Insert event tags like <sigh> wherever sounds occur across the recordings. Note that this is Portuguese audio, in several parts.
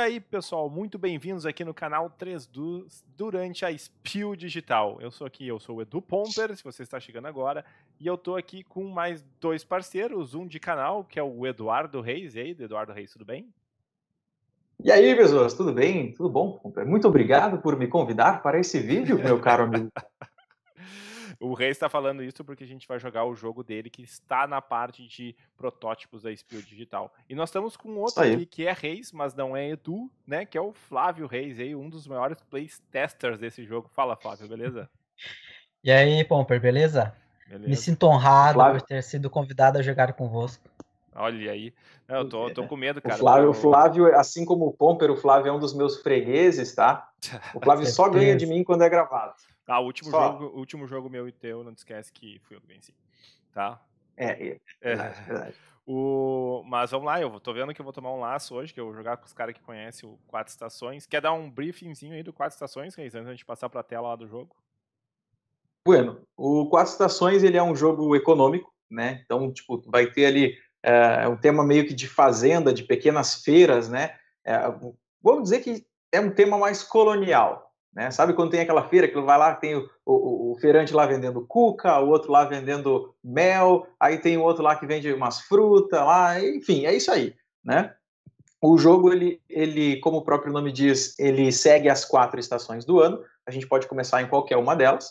aí, pessoal? Muito bem-vindos aqui no canal 3 d durante a Spill Digital. Eu sou aqui, eu sou o Edu Pomper, se você está chegando agora, e eu estou aqui com mais dois parceiros, um de canal, que é o Eduardo Reis. E aí, Eduardo Reis, tudo bem? E aí, pessoas, tudo bem? Tudo bom? Muito obrigado por me convidar para esse vídeo, meu caro amigo. <laughs> O Rei está falando isso porque a gente vai jogar o jogo dele que está na parte de protótipos da Spiel Digital. E nós estamos com outro aqui que é Reis, mas não é Edu, né? Que é o Flávio Reis, aí, um dos maiores playtesters desse jogo. Fala, Flávio, beleza? <laughs> E aí, Pomper, beleza? beleza. Me sinto honrado Flávio. por ter sido convidado a jogar convosco. Olha aí. eu tô, tô, é. com medo, cara. O Flávio, o Flávio, assim como o Pomper, o Flávio é um dos meus fregueses, tá? <laughs> O Flávio só ganha de mim quando é gravado. Ah, o último, jogo, último jogo meu e teu, não te esquece que fui eu que venci. Tá? É, é, é verdade, é. <laughs> O... Mas vamos lá, eu tô vendo que eu vou tomar um laço hoje, que eu vou jogar com os caras que conhecem o Quatro Estações. Quer dar um briefingzinho aí do Quatro Estações, Reis, antes de gente passar pra tela lá do jogo? Bueno, o Quatro Estações ele é um jogo econômico, né? Então, tipo, vai ter ali é, um tema meio que de fazenda, de pequenas feiras, né? É, vamos dizer que é um tema mais colonial, né? Sabe quando tem aquela feira que vai lá, tem o, o, o, feirante lá vendendo cuca, o outro lá vendendo mel, aí tem o outro lá que vende umas frutas lá, enfim, é isso aí, né? O jogo, ele, ele, como o próprio nome diz, ele segue as quatro estações do ano, a gente pode começar em qualquer uma delas,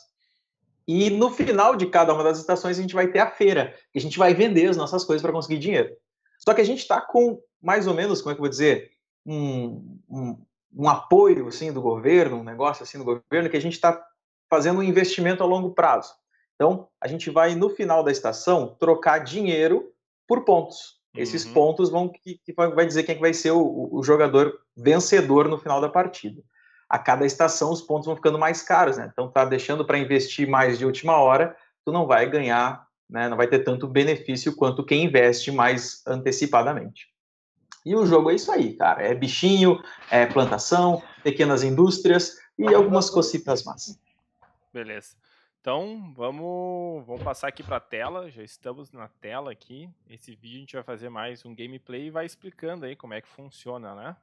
e no final de cada uma das estações a gente vai ter a feira, e a gente vai vender as nossas coisas para conseguir dinheiro. Só que a gente está com, mais ou menos, como é que eu vou dizer, um, um um apoio assim do governo, um negócio assim do governo, que a gente está fazendo um investimento a longo prazo. Então, a gente vai, no final da estação, trocar dinheiro por pontos. Uhum. Esses pontos vão que, que, vai dizer quem é vai ser o, o, jogador vencedor no final da partida. A cada estação, os pontos vão ficando mais caros, né? Então, tá deixando para investir mais de última hora, tu não vai ganhar, né? não vai ter tanto benefício quanto quem investe mais antecipadamente. E o jogo é isso aí, cara. É bichinho, é plantação, pequenas indústrias e algumas cocitas más. Beleza. Então, vamos, vamos passar aqui para a tela. Já estamos na tela aqui. Esse vídeo a gente vai fazer mais um gameplay e vai explicando aí como é que funciona, né?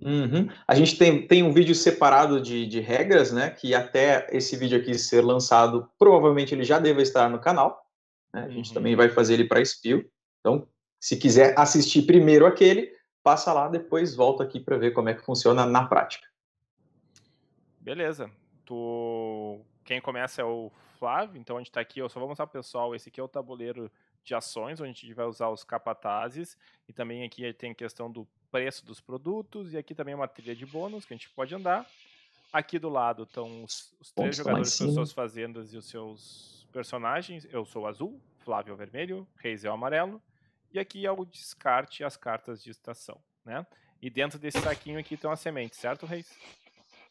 Uhum. A gente tem, tem um vídeo separado de, de regras, né? Que até esse vídeo aqui ser lançado, provavelmente ele já deve estar no canal. Né? A gente uhum. também vai fazer ele para Spill. Então, se quiser assistir primeiro aquele, passa lá, depois volta aqui para ver como é que funciona na prática. Beleza. Tu... Quem começa é o Flávio, então a gente está aqui, eu só vou mostrar para o pessoal, esse aqui é o tabuleiro de ações, onde a gente vai usar os capatazes, e também aqui tem questão do preço dos produtos, e aqui também é uma trilha de bônus que a gente pode andar. Aqui do lado estão os, os três jogadores com suas fazendas e os seus personagens. Eu sou o azul, Flávio é o vermelho, Reis é o amarelo, e aqui é o descarte as cartas de estação, né? E dentro desse saquinho aqui estão as sementes, certo, Reis?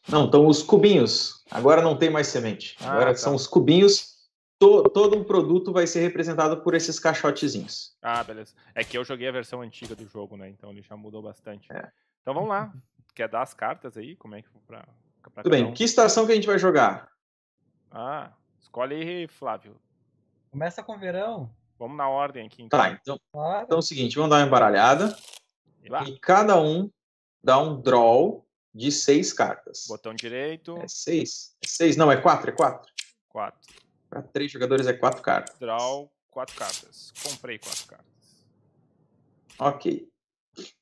Não, estão os cubinhos. Agora não tem mais semente. Ah, Agora tá. são os cubinhos. todo um produto vai ser representado por esses caixotezinhos. Ah, beleza. É que eu joguei a versão antiga do jogo, né? Então ele já mudou bastante. É. Então vamos lá. Quer dar as cartas aí? Como é que pra, pra Tudo bem. Um? Que estação que a gente vai jogar? Ah, escolhe aí, Flávio. Começa com verão. Vamos na ordem aqui. Então. Tá, então, então é o seguinte, vamos dar uma embaralhada. E, e cada um dá um draw de seis cartas. Botão direito. É seis. É seis, não, é quatro, é quatro. Quatro. Para três jogadores é quatro cartas. Draw, quatro cartas. Comprei quatro cartas. Ok.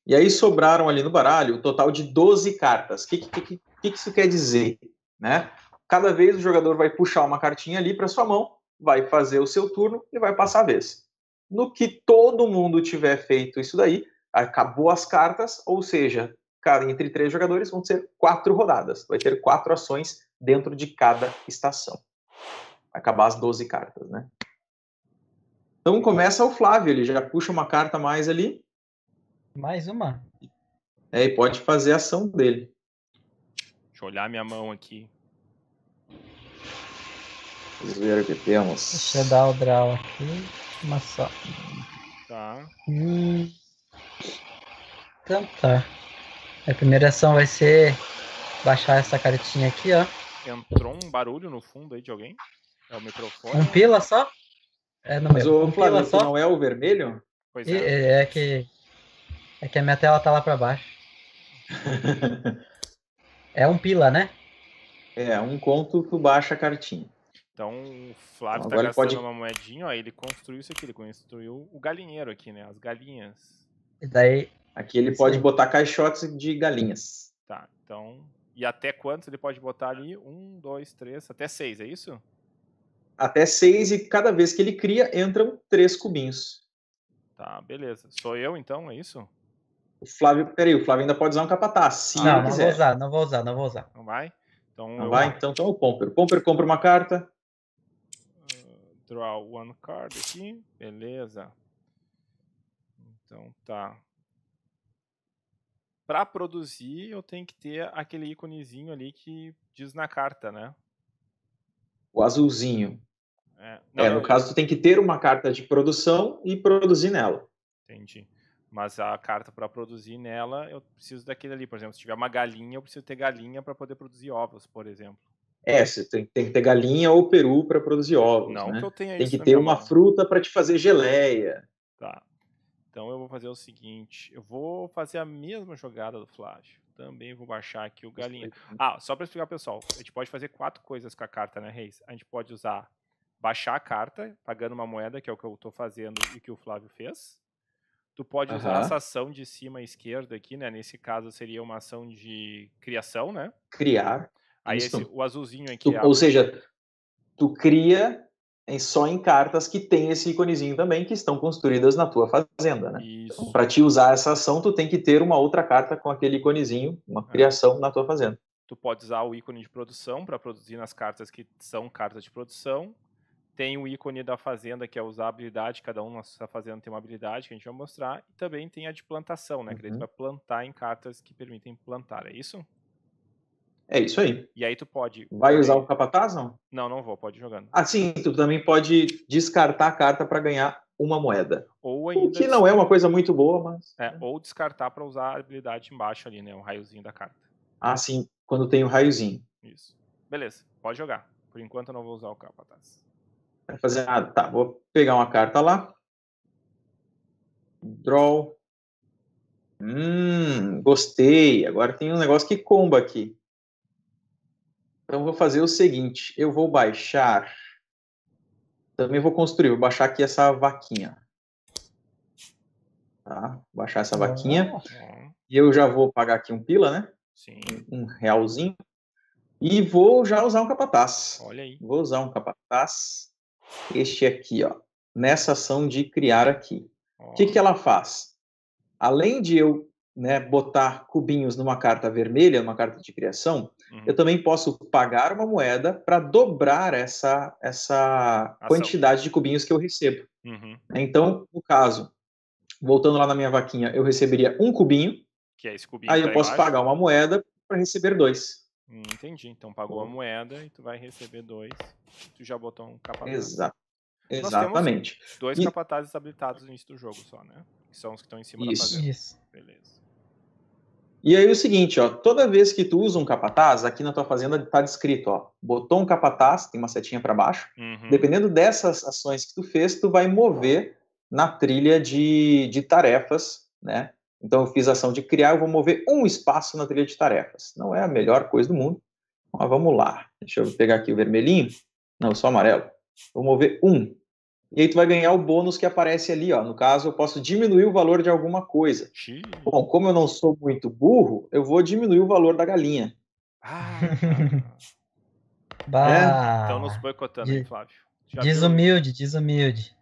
E aí sobraram ali no baralho o um total de 12 cartas. O que, que, que, que, isso quer dizer? Né? Cada vez o jogador vai puxar uma cartinha ali para sua mão vai fazer o seu turno e vai passar a vez. No que todo mundo tiver feito isso daí, acabou as cartas, ou seja, entre três jogadores vão ser quatro rodadas. Vai ter quatro ações dentro de cada estação. Acabar as 12 cartas, né? Então começa o Flávio, ele já puxa uma carta mais ali. Mais uma. É, e pode fazer a ação dele. Deixa eu olhar minha mão aqui. Vamos ver o que temos. Deixa eu dar o draw aqui. Uma só. Tá. Hum. Então tá. A primeira ação vai ser baixar essa cartinha aqui, ó. Entrou um barulho no fundo aí de alguém? É o microfone? Um pila só? É no Mas meu. o um pila só? não é o vermelho? Pois e, é. é. é. que é que a minha tela tá lá para baixo. <laughs> é um pila, né? É, um conto tu baixa a cartinha. Então o Flávio está então gastando pode... uma moedinha, ó, ele construiu isso aqui, ele construiu o galinheiro aqui, né? As galinhas. E daí. Aqui ele pode é botar caixotes de galinhas. Tá, então. E até quantos ele pode botar ali? Um, dois, três, até seis, é isso? Até seis, e cada vez que ele cria, entram três cubinhos. Tá, beleza. Sou eu então, é isso? O Flávio, peraí, o Flávio ainda pode usar um capataz. Se não, não quiser. vou usar, não vou usar, não vou usar. Não vai? Então, não vai? Então, então é o Pomper. O Pomper compra uma carta. Draw one card aqui. Beleza. Então tá. Para produzir, eu tenho que ter aquele íconezinho ali que diz na carta, né? O azulzinho. É, não, é no caso, tu tem que ter uma carta de produção e produzir nela. Entendi. Mas a carta para produzir nela, eu preciso daquele ali. Por exemplo, se tiver uma galinha, eu preciso ter galinha para poder produzir ovos, por exemplo. É, você tem, tem que ter galinha ou peru para produzir ovos. Não, né? que eu tenha Tem que ter uma mão. fruta para te fazer geleia. Tá. Então eu vou fazer o seguinte: eu vou fazer a mesma jogada do Flávio. Também vou baixar aqui o galinha. Né? Ah, só para explicar, pessoal, a gente pode fazer quatro coisas com a carta, né, Reis? A gente pode usar baixar a carta, pagando uma moeda, que é o que eu estou fazendo e que o Flávio fez. Tu pode uhum. usar essa ação de cima à esquerda aqui, né? Nesse caso seria uma ação de criação, né? Criar. Aí esse, o azulzinho aqui. Tu, ou seja, tu cria em, só em cartas que tem esse íconezinho também, que estão construídas na tua fazenda, né? Então, isso. Então, para te usar essa ação, tu tem que ter uma outra carta com aquele íconezinho, uma é. criação na tua fazenda. Tu pode usar o ícone de produção para produzir nas cartas que são cartas de produção. Tem o ícone da fazenda, que é usar a habilidade, cada um na sua fazenda tem uma habilidade que a gente vai mostrar. E também tem a de plantação, né? Uhum. Que daí tu uhum. vai plantar em cartas que permitem plantar, é isso? É isso aí. E aí tu pode. Vai usar o capataz não? Não, não vou, pode ir jogando. Ah, sim. tu também pode descartar a carta para ganhar uma moeda. Ou ainda... O que não é uma coisa muito boa, mas. É, né? ou descartar para usar a habilidade embaixo ali, né? O raiozinho da carta. Ah, sim, quando tem o raiozinho. Isso. Beleza, pode jogar. Por enquanto eu não vou usar o capataz. Vai fazer nada. Ah, tá, vou pegar uma carta lá. Draw. Hum, gostei. Agora tem um negócio que comba aqui. Então vou fazer o seguinte, eu vou baixar, também vou construir, vou baixar aqui essa vaquinha. Tá? Vou baixar essa vaquinha. Uhum. E eu já vou pagar aqui um pila, né? Sim. Um realzinho. E vou já usar um capataz. Olha aí. Vou usar um capataz. Este aqui, ó. Nessa ação de criar aqui. O que, que ela faz? Além de eu né, botar cubinhos numa carta vermelha, numa carta de criação, uhum. eu também posso pagar uma moeda para dobrar essa, essa quantidade de cubinhos que eu recebo. Uhum. Né, então, no caso, voltando lá na minha vaquinha, eu receberia um cubinho, que é esse cubinho aí eu tá posso imagem. pagar uma moeda para receber dois. Hum, entendi. Então pagou a moeda e tu vai receber dois. Tu já botou um capataz. Exato. Exatamente. dois e... capatazes habilitados no início do jogo só, né? Que são os que estão em cima Isso. da fazenda. Isso. Beleza. E aí é o seguinte, ó, toda vez que tu usa um capataz, aqui na tua fazenda está descrito, ó, botou um capataz, tem uma setinha para baixo. Uhum. Dependendo dessas ações que tu fez, tu vai mover na trilha de, de tarefas, né? Então eu fiz a ação de criar, eu vou mover um espaço na trilha de tarefas. Não é a melhor coisa do mundo, mas vamos lá. Deixa eu pegar aqui o vermelhinho. Não, só amarelo. Vou mover um e aí tu vai ganhar o bônus que aparece ali, ó. No caso, eu posso diminuir o valor de alguma coisa. Xiii. Bom, como eu não sou muito burro, eu vou diminuir o valor da galinha. Ah. Tá. <laughs> É? Então nos boicotando, hein, Flávio? Já desumilde, viu? desumilde.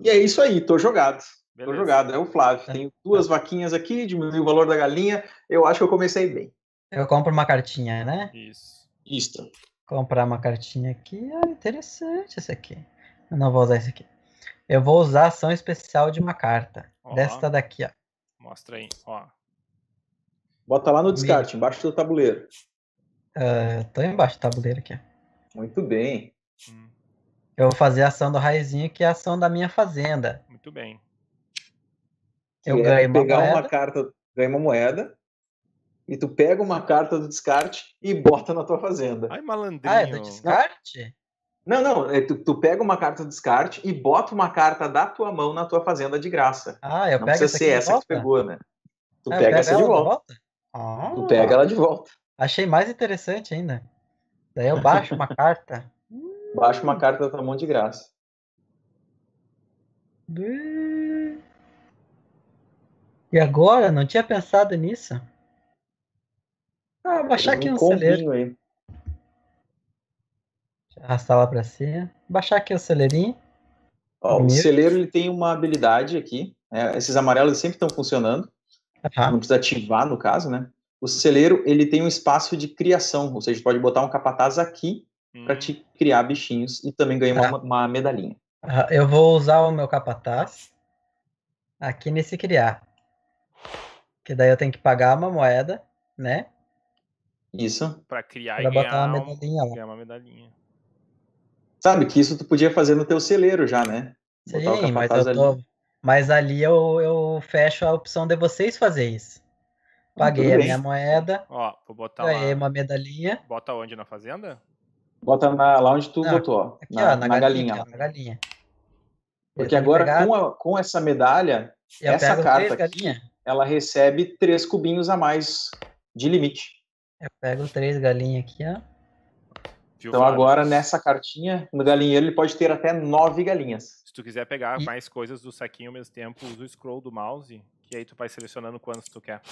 E é isso aí, tô jogado. Beleza. Tô jogado, é o Flávio. É. Tenho duas vaquinhas aqui, diminui o valor da galinha. Eu acho que eu comecei bem. Eu compro uma cartinha, né? Isso. Isto. Comprar uma cartinha aqui, ah, interessante essa aqui. Eu não vou usar esse aqui. Eu vou usar a ação especial de uma carta. Ó, desta daqui, ó. Mostra aí, ó. Bota lá no descarte, Me... embaixo do tabuleiro. Uh, tô embaixo do tabuleiro aqui. Muito bem. Hum. Eu vou fazer a ação do raizinho, que é a ação da minha fazenda. Muito bem. Eu que é ganho pegar uma, uma carta, ganhei uma moeda, e tu pega uma carta do descarte e bota na tua fazenda. Ai, malandrinho. Ah, é do descarte? Não, não, é, tu, tu, pega uma carta do descarte e bota uma carta da tua mão na tua fazenda de graça. Ah, eu não pego precisa essa ser essa volta? que tu pegou, né? Tu ah, pega essa de volta. volta? Ah, tu pega ela de volta. Achei mais interessante ainda. Daí eu baixo uma <laughs> carta. Baixo uma hum. carta da tua mão de graça. E agora? Não tinha pensado nisso? Ah, baixar aqui um celeiro. Aí. Arrastar lá pra cima. Baixar aqui o celeirinho. Ó, o celeiro ele tem uma habilidade aqui. Né? esses amarelos sempre estão funcionando. Uhum. Não precisa ativar, no caso, né? O celeiro ele tem um espaço de criação, ou seja, pode botar um capataz aqui hum. para te criar bichinhos e também ganhar uma, uma, medalhinha. Uhum. Eu vou usar o meu capataz aqui nesse criar. Que daí eu tenho que pagar uma moeda, né? Isso. Para criar pra e ganhar, botar uma medalhinha, uma, ganhar uma medalhinha. Sabe que isso tu podia fazer no teu celeiro já, né? Sim, mas, eu tô... ali. mas ali eu, eu fecho a opção de vocês fazer isso. Ah, Paguei a minha moeda. Ó, vou botar lá. uma medalhinha. Bota onde na fazenda? Bota na, lá onde tu Não, botou, ó. Aqui, na, ó, na, na galinha. galinha. Ó, na galinha. Porque agora, com, a, com essa medalha, eu essa carta aqui, ela recebe três cubinhos a mais de limite. Eu pego três galinhas aqui, ó então, agora nessa cartinha, no galinheiro, ele pode ter até nove galinhas. Se tu quiser pegar e... mais coisas do saquinho ao mesmo tempo, usa o scroll do mouse, que aí tu vai selecionando quantos tu quer.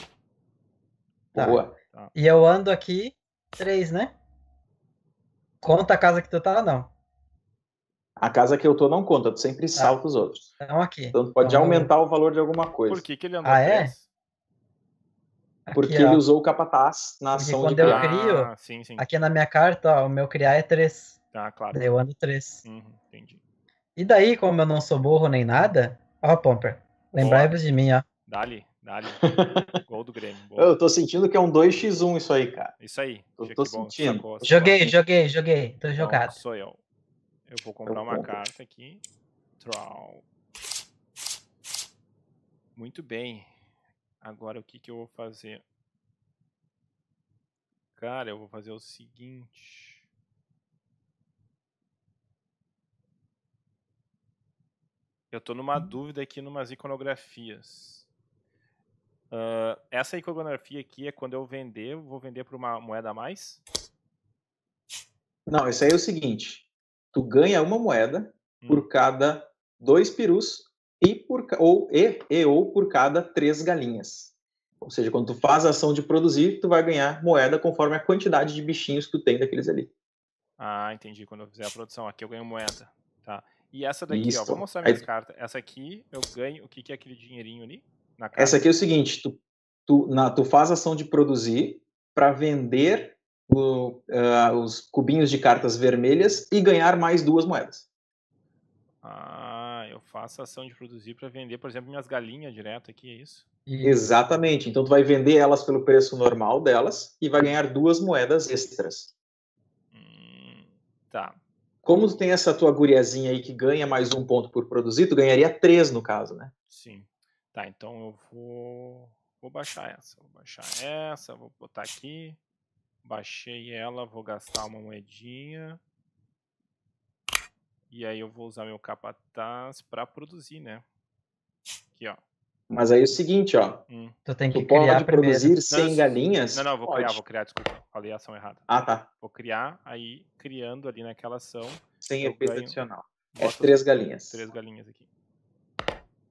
Tá. Boa. Tá. E eu ando aqui três, né? Conta a casa que tu tá, não. A casa que eu tô não conta, tu sempre tá. salta os outros. Então aqui. Então tu pode então, aumentar eu... o valor de alguma coisa. Por que, que ele andou ah, é? três? É? porque aqui, ele usou o capataz na porque ação quando de eu crio, ah, sim, sim. aqui na minha carta, ó, o meu criar é 3. Ah, claro. Deu ano 3. Uhum, entendi. E daí, como eu não sou burro nem nada, ó, Pomper, lembrai-vos de mim, ó. Dali, dali. <laughs> Gol do Grêmio. Boa. Eu tô sentindo que é um 2x1 isso aí, cara. Isso aí. Eu tô, tô sentindo. Sacou, joguei, sacou. joguei, joguei. Tô jogado. Não, sou eu. Eu vou comprar eu uma compro. carta aqui. Draw. Muito bem. Agora o que, que eu vou fazer? Cara, eu vou fazer o seguinte. Eu estou numa hum. dúvida aqui numas iconografias. Uh, essa iconografia aqui é quando eu vender, eu vou vender por uma moeda a mais? Não, isso aí é o seguinte: tu ganha uma moeda hum. por cada dois perus e por, ou, e, e ou por cada três galinhas. Ou seja, quando tu faz a ação de produzir, tu vai ganhar moeda conforme a quantidade de bichinhos que tu tem daqueles ali. Ah, entendi. Quando eu fizer a produção aqui, eu ganho moeda. Tá. E essa daqui, Isso. ó, vou mostrar minhas Aí... cartas. Essa aqui, eu ganho. O que, que é aquele dinheirinho ali? Na Essa aqui é o seguinte: tu, tu, na, tu faz a ação de produzir para vender o, uh, os cubinhos de cartas vermelhas e ganhar mais duas moedas. Ah, eu faço ação de produzir para vender, por exemplo, minhas galinhas direto aqui, é isso? Exatamente. Então tu vai vender elas pelo preço normal delas e vai ganhar duas moedas extras. Hum, tá. Como tu tem essa tua guriazinha aí que ganha mais um ponto por produzir, tu ganharia três no caso, né? Sim. Tá, então eu vou, vou baixar essa. Vou baixar essa, vou botar aqui. Baixei ela, vou gastar uma moedinha. E aí eu vou usar meu capataz para produzir, né? Aqui, ó. Mas aí é o seguinte, ó. Hum. Tu tem que tu criar pode primeiro. produzir 100 não, galinhas? Não, não, vou pode. criar, vou criar, desculpa. Falei a ação errada. Ah, tá. Vou criar, aí criando ali naquela ação. Sem efeito ganho, adicional. É três galinhas. Três galinhas aqui.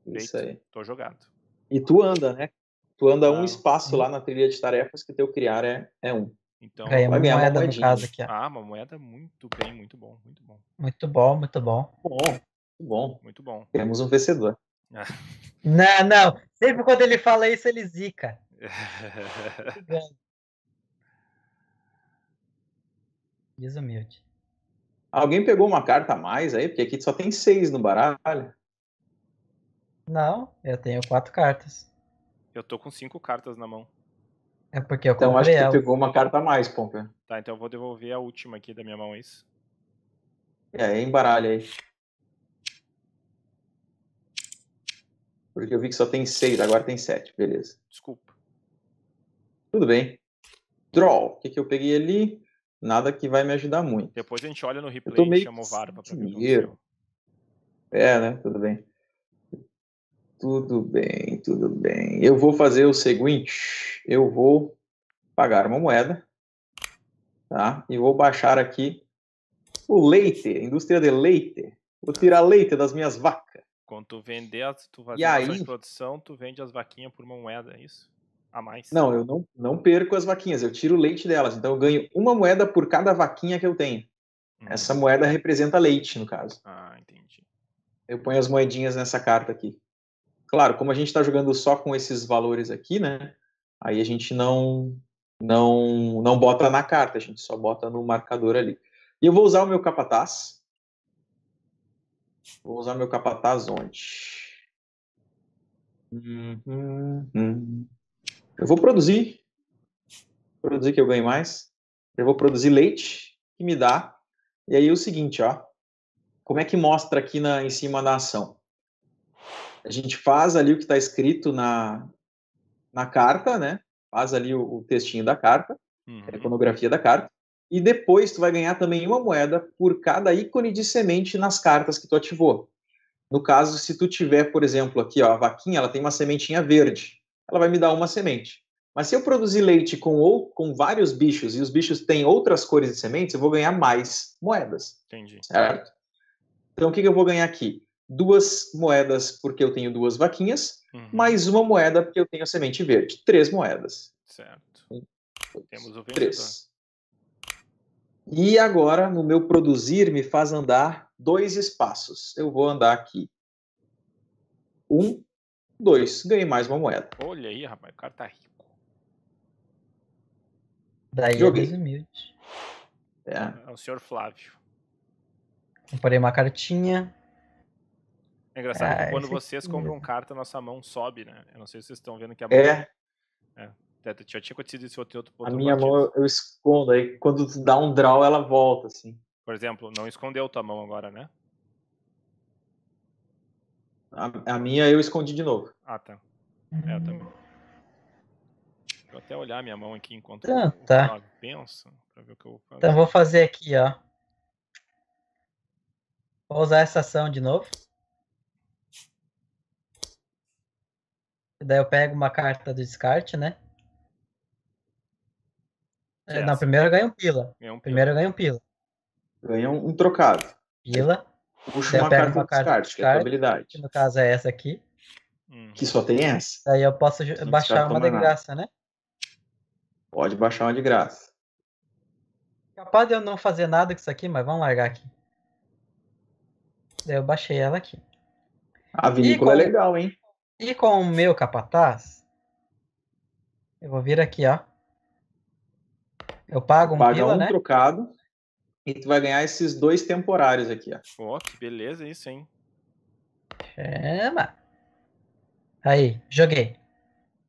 Isso Feito, aí. Tô jogado. E tu anda, né? Tu anda um espaço hum. lá uhum. na trilha de tarefas que teu criar é, é um. Então, Ganha é uma moeda, no caso aqui. Ah, uma moeda muito bem, muito bom, muito bom. Muito bom, muito bom. Bom, muito bom. Muito bom. Temos um vencedor. Ah. <laughs> Não, não. Sempre quando ele fala isso, ele zica. Desumilde. <laughs> Alguém pegou uma carta a mais aí? Porque aqui só tem seis no baralho. Não, eu tenho quatro cartas. Eu tô com cinco cartas na mão. É porque eu Então acho que tu pegou uma carta a mais, Pompe. Tá, então eu vou devolver a última aqui da minha mão, é isso? É, embaralha aí. Porque eu vi que só tem seis, agora tem sete, beleza. Desculpa. Tudo bem. Draw. O que, que eu peguei ali? Nada que vai me ajudar muito. Depois a gente olha no replay e meio... chama o VAR pra ver. É, né? Tudo bem. Tudo bem, tudo bem. Eu vou fazer o seguinte: eu vou pagar uma moeda, tá? E vou baixar aqui o leite, indústria de leite. Vou tá. tirar leite das minhas vacas. Quando tu vender, as, tu fazer aí... produção, tu vende as vaquinhas por uma moeda, é isso? A mais. Não, eu não, não perco as vaquinhas, eu tiro o leite delas. Então eu ganho uma moeda por cada vaquinha que eu tenho. Hum. Essa uhum. moeda representa leite, no caso. Ah, entendi. Eu ponho as moedinhas nessa carta aqui claro, como a gente está jogando só com esses valores aqui, né? Aí a gente não não não bota na carta, a gente só bota no marcador ali. E eu vou usar o meu capataz. Vou usar meu capataz onde? Uhum. Eu vou produzir. Vou produzir que eu ganho mais. Eu vou produzir leite que me dá. E aí é o seguinte, ó. Como é que mostra aqui na, em cima da ação? a gente faz ali o que está escrito na, na carta, né? Faz ali o, o textinho da carta, uhum. a iconografia da carta. E depois tu vai ganhar também uma moeda por cada ícone de semente nas cartas que tu ativou. No caso, se tu tiver, por exemplo, aqui, ó, a vaquinha, ela tem uma sementinha verde. Ela vai me dar uma semente. Mas se eu produzir leite com, ou, com vários bichos e os bichos têm outras cores de sementes, eu vou ganhar mais moedas. Entendi. Certo? Então, o que, que eu vou ganhar aqui? duas moedas porque eu tenho duas vaquinhas, uhum. mais uma moeda porque eu tenho a semente verde. Três moedas. Certo. Um, dois, Temos o Três. E agora, no meu produzir, me faz andar dois espaços. Eu vou andar aqui. Um, dois. Ganhei mais uma moeda. Olha aí, rapaz, o cara tá rico. Daí é Joguei. é É. é o senhor Flávio. Comprei uma cartinha. É engraçado ah, que quando vocês que... É compram carta, nossa mão sobe, né? Eu não sei se vocês estão vendo que a mão. É. é. Já tinha acontecido isso outro, outro A minha mão eu escondo, aí quando tu dá um draw, ela volta, assim. Por exemplo, não escondeu tua mão agora, né? A, a minha eu escondi de novo. Ah, tá. É, eu também. vou hum. até olhar minha mão aqui enquanto ah, eu, tá. eu penso, pra ver o que eu vou fazer. Então vou fazer aqui, ó. Vou usar essa ação de novo. Daí eu pego uma carta do descarte, né? É, é Não, primeiro eu ganho um pila. Ganha um pila. Primeiro eu ganho um pila. Ganha um, trocado. Pila. Puxa uma eu pego carta uma do descarte, que é habilidade. Que no caso é essa aqui. Uhum. Que só tem essa. Daí eu posso baixar uma de nada. graça, né? Pode baixar uma de graça. Capaz de eu não fazer nada com isso aqui, mas vamos largar aqui. Daí eu baixei ela aqui. A vinícola é legal, hein? E com o meu capataz, eu vou vir aqui, ó. Eu pago um Paga pila, um né? trocado e tu vai ganhar esses dois temporários aqui, ó. Pô, que beleza isso, hein? Chama! Aí, joguei.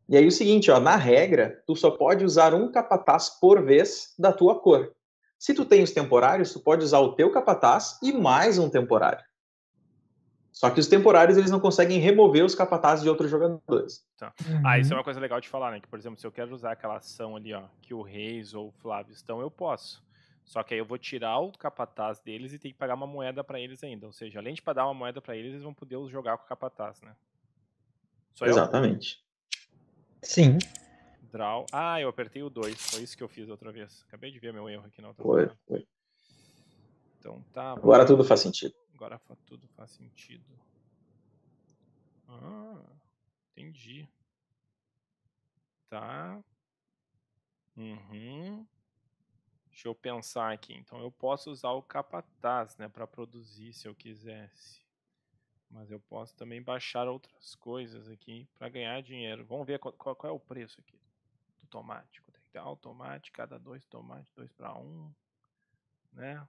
E aí o seguinte, ó, na regra, tu só pode usar um capataz por vez da tua cor. Se tu tem os temporários, tu pode usar o teu capataz e mais um temporário. Só que os temporários eles não conseguem remover os capatazes de outros jogadores. Tá. Uhum. Ah, isso é uma coisa legal de falar, né? Que, por exemplo, se eu quero usar aquela ação ali, ó, que o Reis ou o Flávio estão, eu posso. Só que aí eu vou tirar o capataz deles e tem que pagar uma moeda para eles ainda. Ou seja, além de pagar uma moeda para eles, eles vão poder jogar com o capataz, né? Só Exatamente. Eu? Sim. Draw. Ah, eu apertei o 2. Foi isso que eu fiz outra vez. Acabei de ver meu erro aqui na outra Foi, foi. Então tá. Agora tudo faz sentido. Agora tudo faz sentido. Ah, entendi. Tá. Uhum. Deixa eu pensar aqui. Então eu posso usar o capataz, né, para produzir se eu quisesse. Mas eu posso também baixar outras coisas aqui para ganhar dinheiro. Vamos ver qual, qual, qual, é o preço aqui do tomate. Tem que ter o tomate? Cada dois tomates, dois para um, né?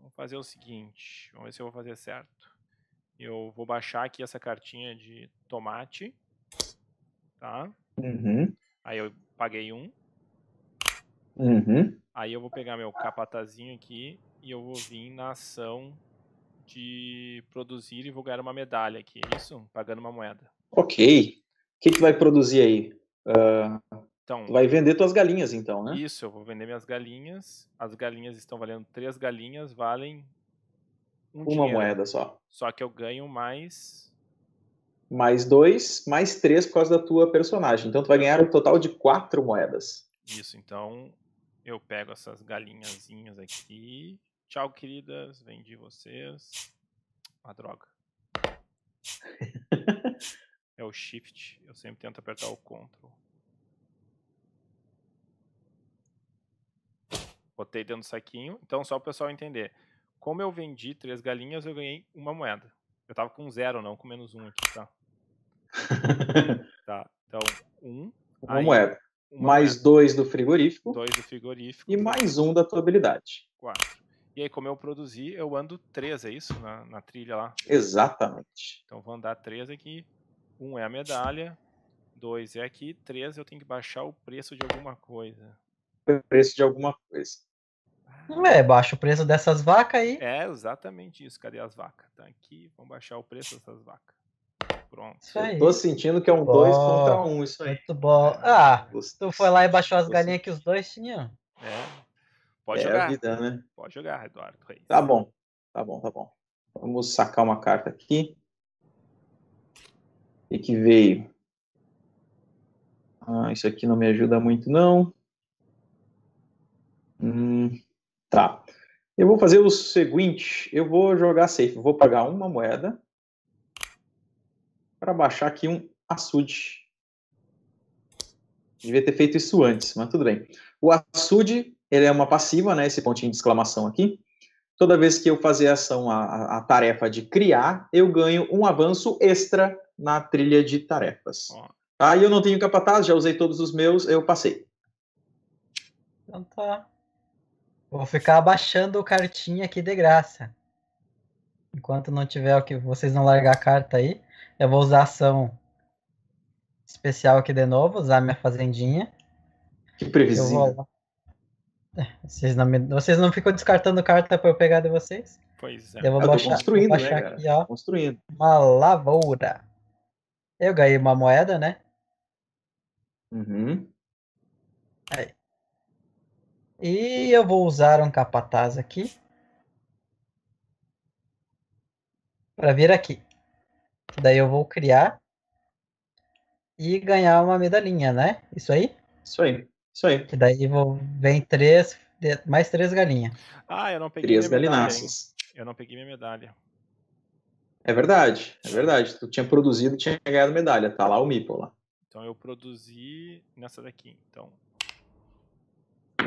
Vamos fazer o seguinte, vamos ver se eu vou fazer certo. Eu vou baixar aqui essa cartinha de tomate, tá? Uhum. Aí eu paguei um. Uhum. Aí eu vou pegar meu capatazinho aqui e eu vou vir na ação de produzir e vou ganhar uma medalha aqui, é isso? Pagando uma moeda. Ok. O que, que vai produzir aí? Uh, então, tu vai vender tuas galinhas, então, né? Isso, eu vou vender minhas galinhas. As galinhas estão valendo três galinhas, valem um uma dinheiro. moeda só. Só que eu ganho mais. Mais dois, mais três por causa da tua personagem. Então tu vai ganhar um total de quatro moedas. Isso, então eu pego essas galinhazinhas aqui. Tchau, queridas. Vendi vocês. A droga. <laughs> é o shift. Eu sempre tento apertar o control. Botei dentro do saquinho. Então, só para o pessoal entender. Como eu vendi três galinhas, eu ganhei uma moeda. Eu tava com zero, não com menos um aqui, tá? <laughs> tá. Então, um. Uma aí, moeda. Uma mais moeda. dois do frigorífico. Dois do frigorífico. E mais um da tua habilidade. Quatro. E aí, como eu produzi, eu ando três, é isso? Na, na trilha lá? Exatamente. Então vou andar três aqui. Um é a medalha, dois é aqui, três eu tenho que baixar o preço de alguma coisa. O preço de alguma coisa. É, baixa o preço dessas vacas aí. É, exatamente isso. Cadê as vacas? Tá aqui, vamos baixar o preço dessas vacas. Pronto. tô sentindo que é um 2 contra 1 um, isso aí. Muito bom. Ah, tu foi lá e baixou as galinhas que os dois tinham? É. Pode é jogar. Vida, né? Pode jogar, Eduardo. aí. Tá bom. Tá bom, tá bom. Vamos sacar uma carta aqui. E que veio. Ah, isso aqui não me ajuda muito, não. Hum. Tá. Eu vou fazer o seguinte, eu vou jogar safe, vou pagar uma moeda para baixar aqui um açude. Devia ter feito isso antes, mas tudo bem. O açude, ele é uma passiva, né, esse pontinho de exclamação aqui. Toda vez que eu fazer ação, a, a, a tarefa de criar, eu ganho um avanço extra na trilha de tarefas. Aí ah, eu não tenho capataz, já usei todos os meus, eu passei. Então tá. Vou ficar abaixando cartinha aqui de graça. Enquanto não tiver o que vocês não largar a carta aí, eu vou usar ação especial aqui de novo, usar minha fazendinha. Que previsível. É, vocês não, me... vocês não ficam descartando carta para eu pegar de vocês? Pois é. Eu vou eu ah, baixar, construindo, vou baixar né, aqui, ó, construindo. Uma lavoura. Eu ganhei uma moeda, né? Uhum. Aí. E eu vou usar um capataz aqui. Para vir aqui. Daí eu vou criar e ganhar uma medalhinha, né? Isso aí? Isso aí, isso aí. Que daí vou, vem três, mais três galinhas. Ah, eu não peguei três minha medalha. Eu não peguei minha medalha. É verdade, é verdade. Tu tinha produzido e tinha ganhado medalha. Tá lá o Meeple lá. Então eu produzi nessa daqui. Então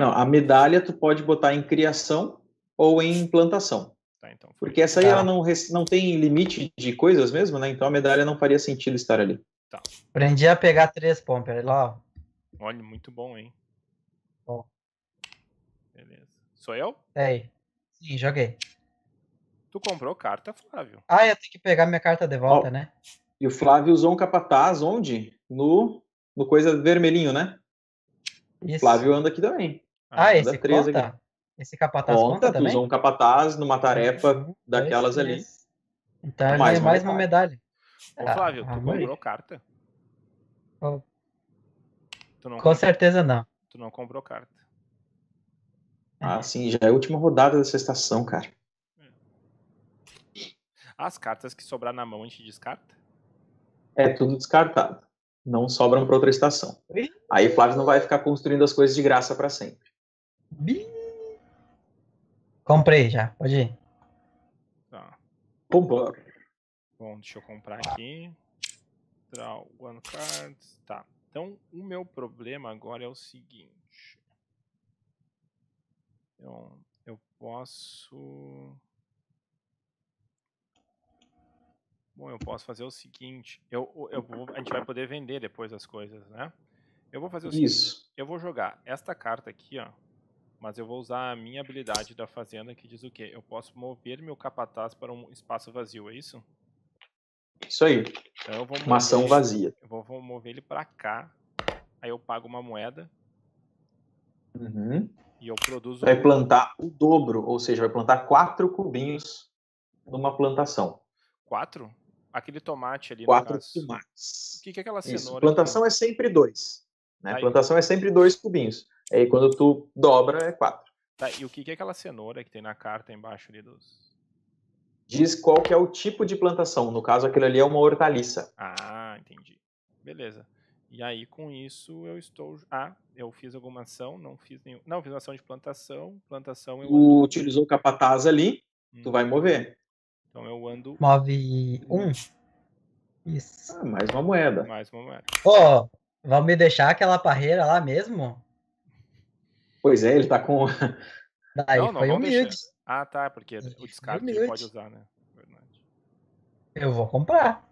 não, a medalha tu pode botar em criação ou em implantação. Tá, então Porque essa aí tá. ela não, não tem limite de coisas mesmo, né? Então a medalha não faria sentido estar ali. Tá. Aprendi a pegar três pomper lá. Olha, muito bom, hein? Bom. Beleza. Sou eu? É. Sim, joguei. Tu comprou carta, Flávio. Ah, eu tenho que pegar minha carta de volta, oh. né? E o Flávio usou um capataz onde? No, no coisa vermelhinho, né? Isso. Flávio anda aqui também. Ah, ah esse conta? Aqui. Esse capataz conta, conta tu também? usou um capataz numa tarefa uhum. daquelas ali. É. Então mais, é mais uma medalha. Ô, ah, Flávio, ah, tu amor. comprou carta? Com comprou. certeza não. Tu não comprou carta. É. Ah, sim, já é a última rodada dessa estação, cara. É. As cartas que sobrar na mão a gente descarta? É tudo descartado. Não sobram para outra estação. Aí Flávio não vai ficar construindo as coisas de graça para sempre. Comprei já, pode ir. Tá. Bom, deixa eu comprar aqui. Draw one card. Tá. Então, o meu problema agora é o seguinte. Então, eu posso. Bom, eu posso fazer o seguinte. Eu, eu vou, a gente vai poder vender depois as coisas, né? Eu vou fazer o Isso. seguinte. Eu vou jogar esta carta aqui, ó mas eu vou usar a minha habilidade da fazenda que diz o quê? Eu posso mover meu capataz para um espaço vazio, é isso? Isso aí. Então uma ação ele, vazia. Eu vou, vou mover ele para cá, aí eu pago uma moeda. Uhum. E eu produzo. Vai um... plantar o dobro, ou seja, vai plantar quatro cubinhos numa plantação. Quatro? Aquele tomate ali. Quatro tomates. O que, que é aquela cenoura? Isso. Plantação então? é sempre dois. Né? Plantação é sempre dois cubinhos. Aí quando tu dobra, é 4. Tá, e o que é aquela cenoura que tem na carta embaixo ali dos. Diz qual que é o tipo de plantação. No caso, aquilo ali é uma hortaliça. Ah, entendi. Beleza. E aí, com isso, eu estou. Ah, eu fiz alguma ação, não fiz nenhum. Não, fiz uma ação de plantação. Plantação eu. Tu utilizou o capataz ali, hum. tu vai uhum. mover. Então eu ando. Move um. Uhum. Isso. Ah, mais uma moeda. Mais uma moeda. Pô, oh, vão me deixar aquela parreira lá mesmo? Pois é, ele tá com. <laughs> Ah, não, não, foi Ah, tá, porque o descarte ele pode usar, né? Verdade. Eu vou comprar.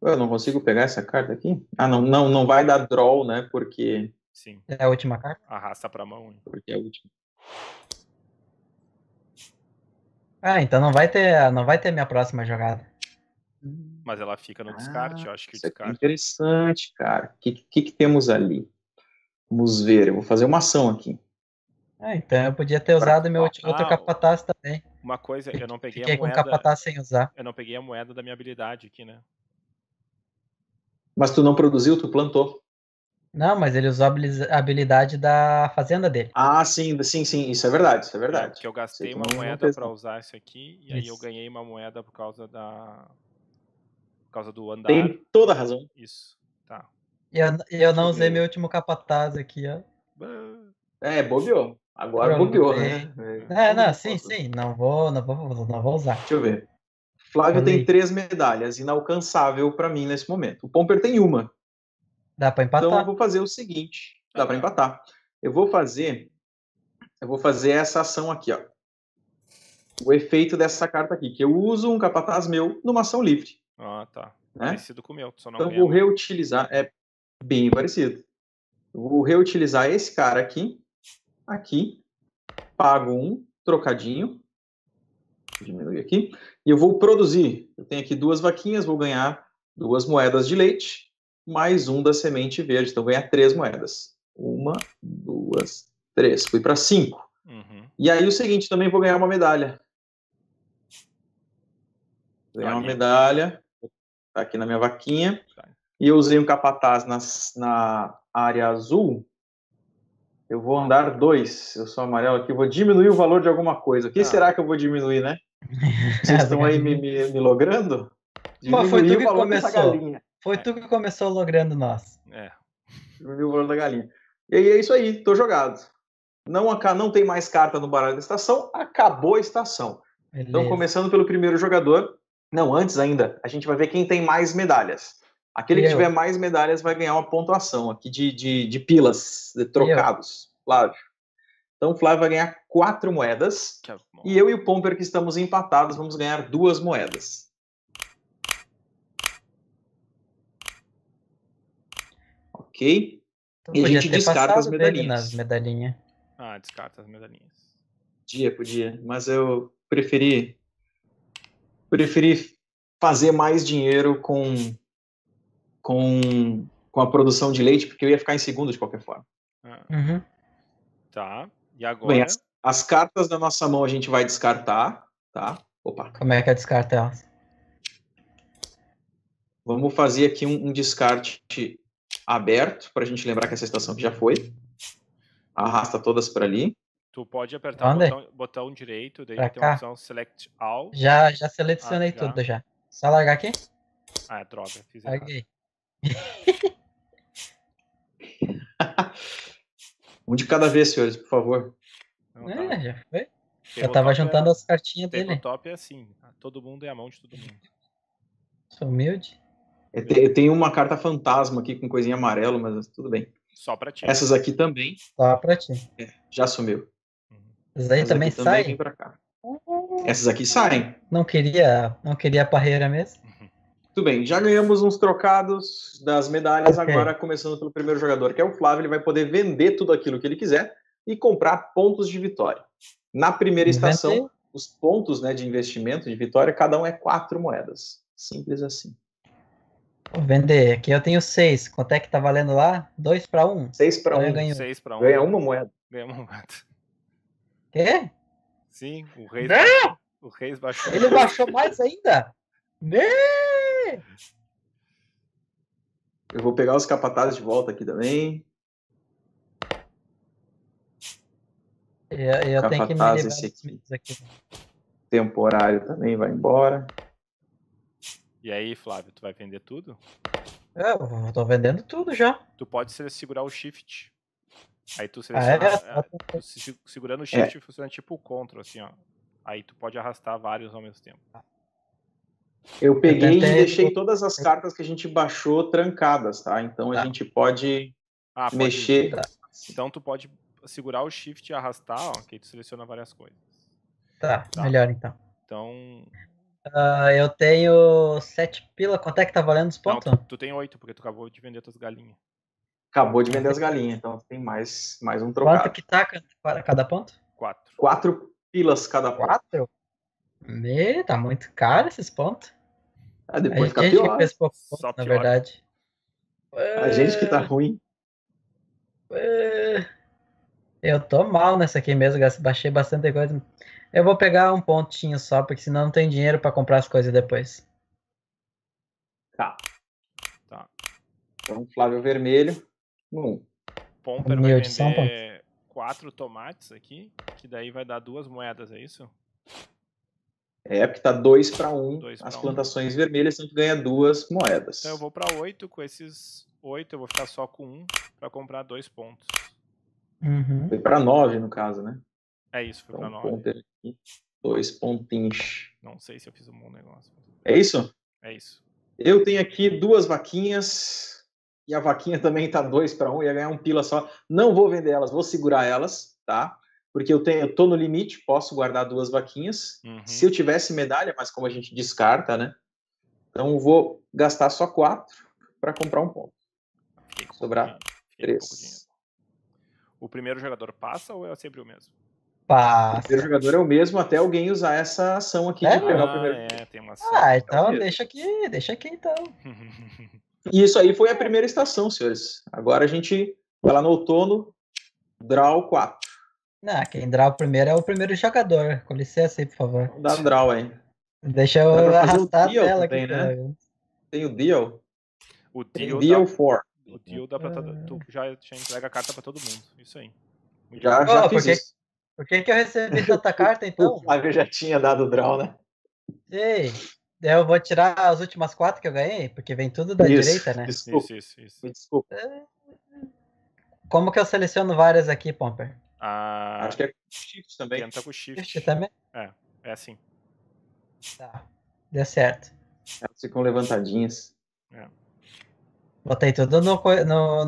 Eu não consigo pegar essa carta aqui? Ah, não, não, não vai dar draw, né? Porque. Sim. É a última carta? Arrasta pra mão. Hein? Porque é a última. Ah, então não vai ter, não vai ter minha próxima jogada. Mas ela fica no ah, descarte, eu acho que o é descarte. É interessante, cara. O que, que, que temos ali? Vamos ver, eu vou fazer uma ação aqui. Ah, então eu podia ter usado pra... meu ah, outro capataz também. Uma coisa, eu não peguei a moeda. Com capataz sem usar. Eu não peguei a moeda da minha habilidade aqui, né? Mas tu não produziu, tu plantou. Não, mas ele usou a habilidade da fazenda dele. Ah, sim, sim, sim, isso é verdade, isso é, é verdade. É, que eu gastei uma moeda para usar isso aqui e isso. aí eu ganhei uma moeda por causa da por causa do andar. Tem toda a razão. Isso. Eu, eu não usei uhum. meu último capataz aqui, ó. É, é bobeou. Agora Pronto, bobeou, né? É, é, não, sim, sim. Não vou, não vou, não vou usar. Deixa eu ver. Flávio Falei. tem três medalhas, inalcançável para mim nesse momento. O Pomper tem uma. Dá para empatar. Então eu vou fazer o seguinte, dá para empatar. Eu vou fazer eu vou fazer essa ação aqui, ó. O efeito dessa carta aqui, que eu uso um capataz meu numa ação livre. Ah, tá. Né? Parecido com o meu, só não Então eu vou reutilizar, é bem parecido. Vou reutilizar esse cara aqui, aqui, pago um trocadinho, diminuir aqui, e eu vou produzir. Eu tenho aqui duas vaquinhas, vou ganhar duas moedas de leite, mais um da semente verde, então ganhar três moedas. Uma, duas, três. Fui para cinco. Uhum. E aí o seguinte, também vou ganhar uma medalha. Vou ganhar uma medalha, tá aqui na minha vaquinha. Tá e eu usei um capataz nas, na área azul, eu vou andar dois. Eu sou amarelo aqui, vou diminuir o valor de alguma coisa. O que ah. será que eu vou diminuir, né? Vocês estão <laughs> aí me, me, me logrando? Pô, foi tu que começou. Foi é. tu que começou logrando nós. É. Diminuiu o valor da galinha. E é isso aí, tô jogado. Não, não tem mais carta no baralho da estação, acabou a estação. Então, Beleza. Então, começando pelo primeiro jogador. Não, antes ainda, a gente vai ver quem tem mais medalhas. Aquele e que é eu? tiver mais medalhas vai ganhar uma pontuação aqui de, de, de pilas, de é trocados. Flávio. Então o Flávio vai ganhar quatro moedas. É e eu e o Pomper, que estamos empatados, vamos ganhar duas moedas. Ok? Então, e a gente descarta as medalhinhas. medalhinhas. Ah, descarta as medalhinhas. por podia. Mas eu preferi. Preferi fazer mais dinheiro com com, com a produção de leite, porque eu ia ficar em segundo de qualquer forma. Ah. Uhum. Tá. E agora? Bem, as, as, cartas da nossa mão a gente vai descartar, tá? Opa. Como é que é descartar? Vamos fazer aqui um, um descarte aberto, para a gente lembrar que essa estação que já foi. Arrasta todas para ali. Tu pode apertar Onde? o botão, botão direito, daí pra tem cá. a opção Select All. Já, já selecionei ah, já. tudo já. Só largar aqui? Ah, droga, fiz Larguei. <laughs> um de cada vez, senhores, por favor. Tá é, já foi. Já tava é juntando é... as cartinhas dele. O top é assim, todo mundo é a mão de todo mundo. Sou humilde. Eu tenho uma carta fantasma aqui com coisinha amarela, mas tudo bem. Só pra ti. Essas aqui também. Só pra ti. É, já sumiu. Uhum. Essas aí Essas também saem? Também Essas aqui saem. Não queria, não queria a parreira mesmo? <laughs> Tudo bem, já ganhamos uns trocados das medalhas, okay. agora começando pelo primeiro jogador, que é o Flávio, ele vai poder vender tudo aquilo que ele quiser e comprar pontos de vitória. Na primeira estação, os pontos né, de investimento de vitória, cada um é quatro moedas. Simples assim. Vou vender. Aqui eu tenho seis. Quanto é que tá valendo lá? Dois para um? Seis para um. Ganho. Seis para um. Ganha uma moeda. Ganha uma moeda. Quê? Sim, o Reis. Não! Né? O rei baixou. Ele baixou mais ainda? Não! <laughs> Eu vou pegar os capatazes de volta aqui também. Eu, eu tenho que me esse aqui. aqui. Temporário também vai embora. E aí, Flávio, tu vai vender tudo? É, eu tô vendendo tudo já. Tu pode segurar o shift. Aí tu ah, é? seleciona. Ah, tá. é? tu segurando o é. shift é. funciona tipo o control, assim, ó. Aí tu pode arrastar vários ao mesmo tempo. Tá. Eu peguei eu e deixei todas as cartas que a gente baixou trancadas, tá? Então tá. a gente pode ah, mexer. Pode... Tá. Então tu pode segurar o shift e arrastar, ó, que tu seleciona várias coisas. Tá, tá. melhor então. Então. Uh, eu tenho sete pila. Quanto é que tá valendo os pontos? Não, tu, tu tem oito, porque tu acabou de vender tuas galinhas. Acabou de vender as galinhas, então tem mais, mais um trocado. Quanto que tá para cada ponto? Quatro. Quatro pilas cada ponto. Quatro? Meu, tá muito caro esses pontos. Ah, depois fica pior. Ponto, na verdade. É... A gente que tá é. ruim. É... Eu tô mal nessa aqui mesmo, baixei bastante coisa. Eu vou pegar um pontinho só, porque senão não tem dinheiro para comprar as coisas depois. Tá. tá. Então, Flávio Vermelho, um. Pomper vai vender quatro tomates aqui, que daí vai dar duas moedas, é isso? É, porque tá 2 para 1. As plantações um. vermelhas, então tu ganha duas moedas. Então eu vou para 8. Com esses 8, eu vou ficar só com 1 um para comprar dois pontos. Uhum. Foi para 9, no caso, né? É isso, foi então, para 9. Um dois pontinhos. Não sei se eu fiz um bom negócio. É isso? É isso. Eu tenho aqui duas vaquinhas. E a vaquinha também tá 2 para 1. Um, ia ganhar um pila só. Não vou vender elas, vou segurar elas, tá? porque eu tenho, eu tô no limite, posso guardar duas vaquinhas. Uhum. Se eu tivesse medalha, mas como a gente descarta, né? Então vou gastar só quatro para comprar um ponto. Com Sobrar três. o primeiro jogador passa ou é sempre o mesmo? Passa. O primeiro jogador é o mesmo até alguém usar essa ação aqui é? de pegar ah, o primeiro. Ah, é, tem uma ação. Ah, então é deixa aqui, deixa aqui então. e isso aí foi a primeira estação, senhores. Agora a gente vai lá no outono, draw 4. Não, quem draw primeiro é o primeiro jogador. Com licença aí, por favor. Não dá draw, hein? Deixa eu arrastar a tela também, aqui. Né? Tem o deal. O deal, deal dá, for. O deal dá pra. Ah. Tu já, já entrega a carta pra todo mundo. Isso aí. Muito já, bom. já oh, fiz porque, isso. Por que, que eu recebi tanta carta, <laughs> então? O Flávio já tinha dado draw, né? Ei, eu vou tirar as últimas quatro que eu ganhei, porque vem tudo da isso, direita, né? Isso, isso, isso. Me desculpa. Como que eu seleciono várias aqui, Pomper? A... Ah, Acho que é com shift também. com shift. shift também? É, é assim. Tá, deu certo. Elas ficam levantadinhas. É. Botei tudo no, no,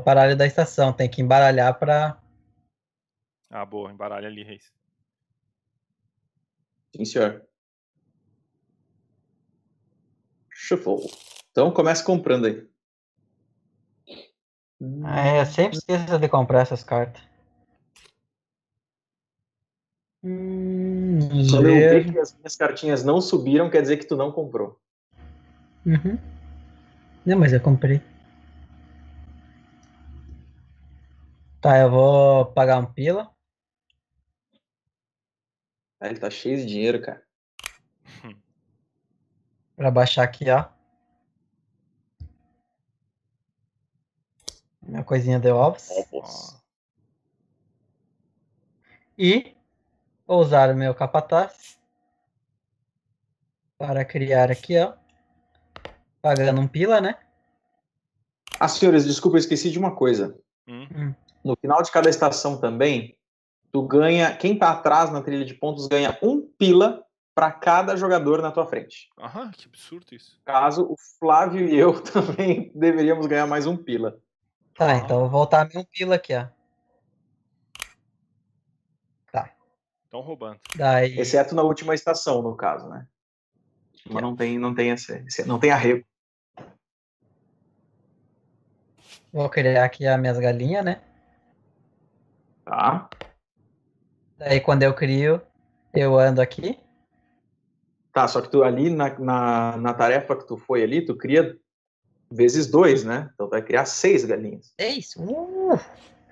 no paralelo da estação. Tem que embaralhar pra. Ah, boa. Embaralha ali, Reis. Sim, senhor. Shuffle. Então começa comprando aí. é eu sempre esqueço de comprar essas cartas. Hum, Quando eu ver que as minhas cartinhas não subiram, quer dizer que tu não comprou. Uhum. Não, mas eu comprei. Tá, eu vou pagar um pila. Ah, ele tá cheio de dinheiro, cara. Hum. pra baixar aqui, ó. Minha coisinha de ovos. ovos. E Vou usar o meu capataz para criar aqui, ó. Pagando um pila, né? Ah, senhores, desculpa, eu esqueci de uma coisa. Hum. hum. No final de cada estação também, tu ganha. Quem tá atrás na trilha de pontos ganha um pila para cada jogador na tua frente. Aham, que absurdo isso. Caso o Flávio e eu <laughs> também deveríamos ganhar mais um pila. Tá, ah. então eu vou voltar meu pila aqui, ó. Estão roubando. Daí... Exceto na última estação, no caso, né? Mas é. não tem, não tem esse, não tem arrego. Vou criar aqui as minhas galinhas, né? Tá. Daí quando eu crio, eu ando aqui. Tá, só que tu ali na, na, na tarefa que tu foi ali, tu cria vezes dois, né? Então vai criar seis galinhas. Seis? Uh!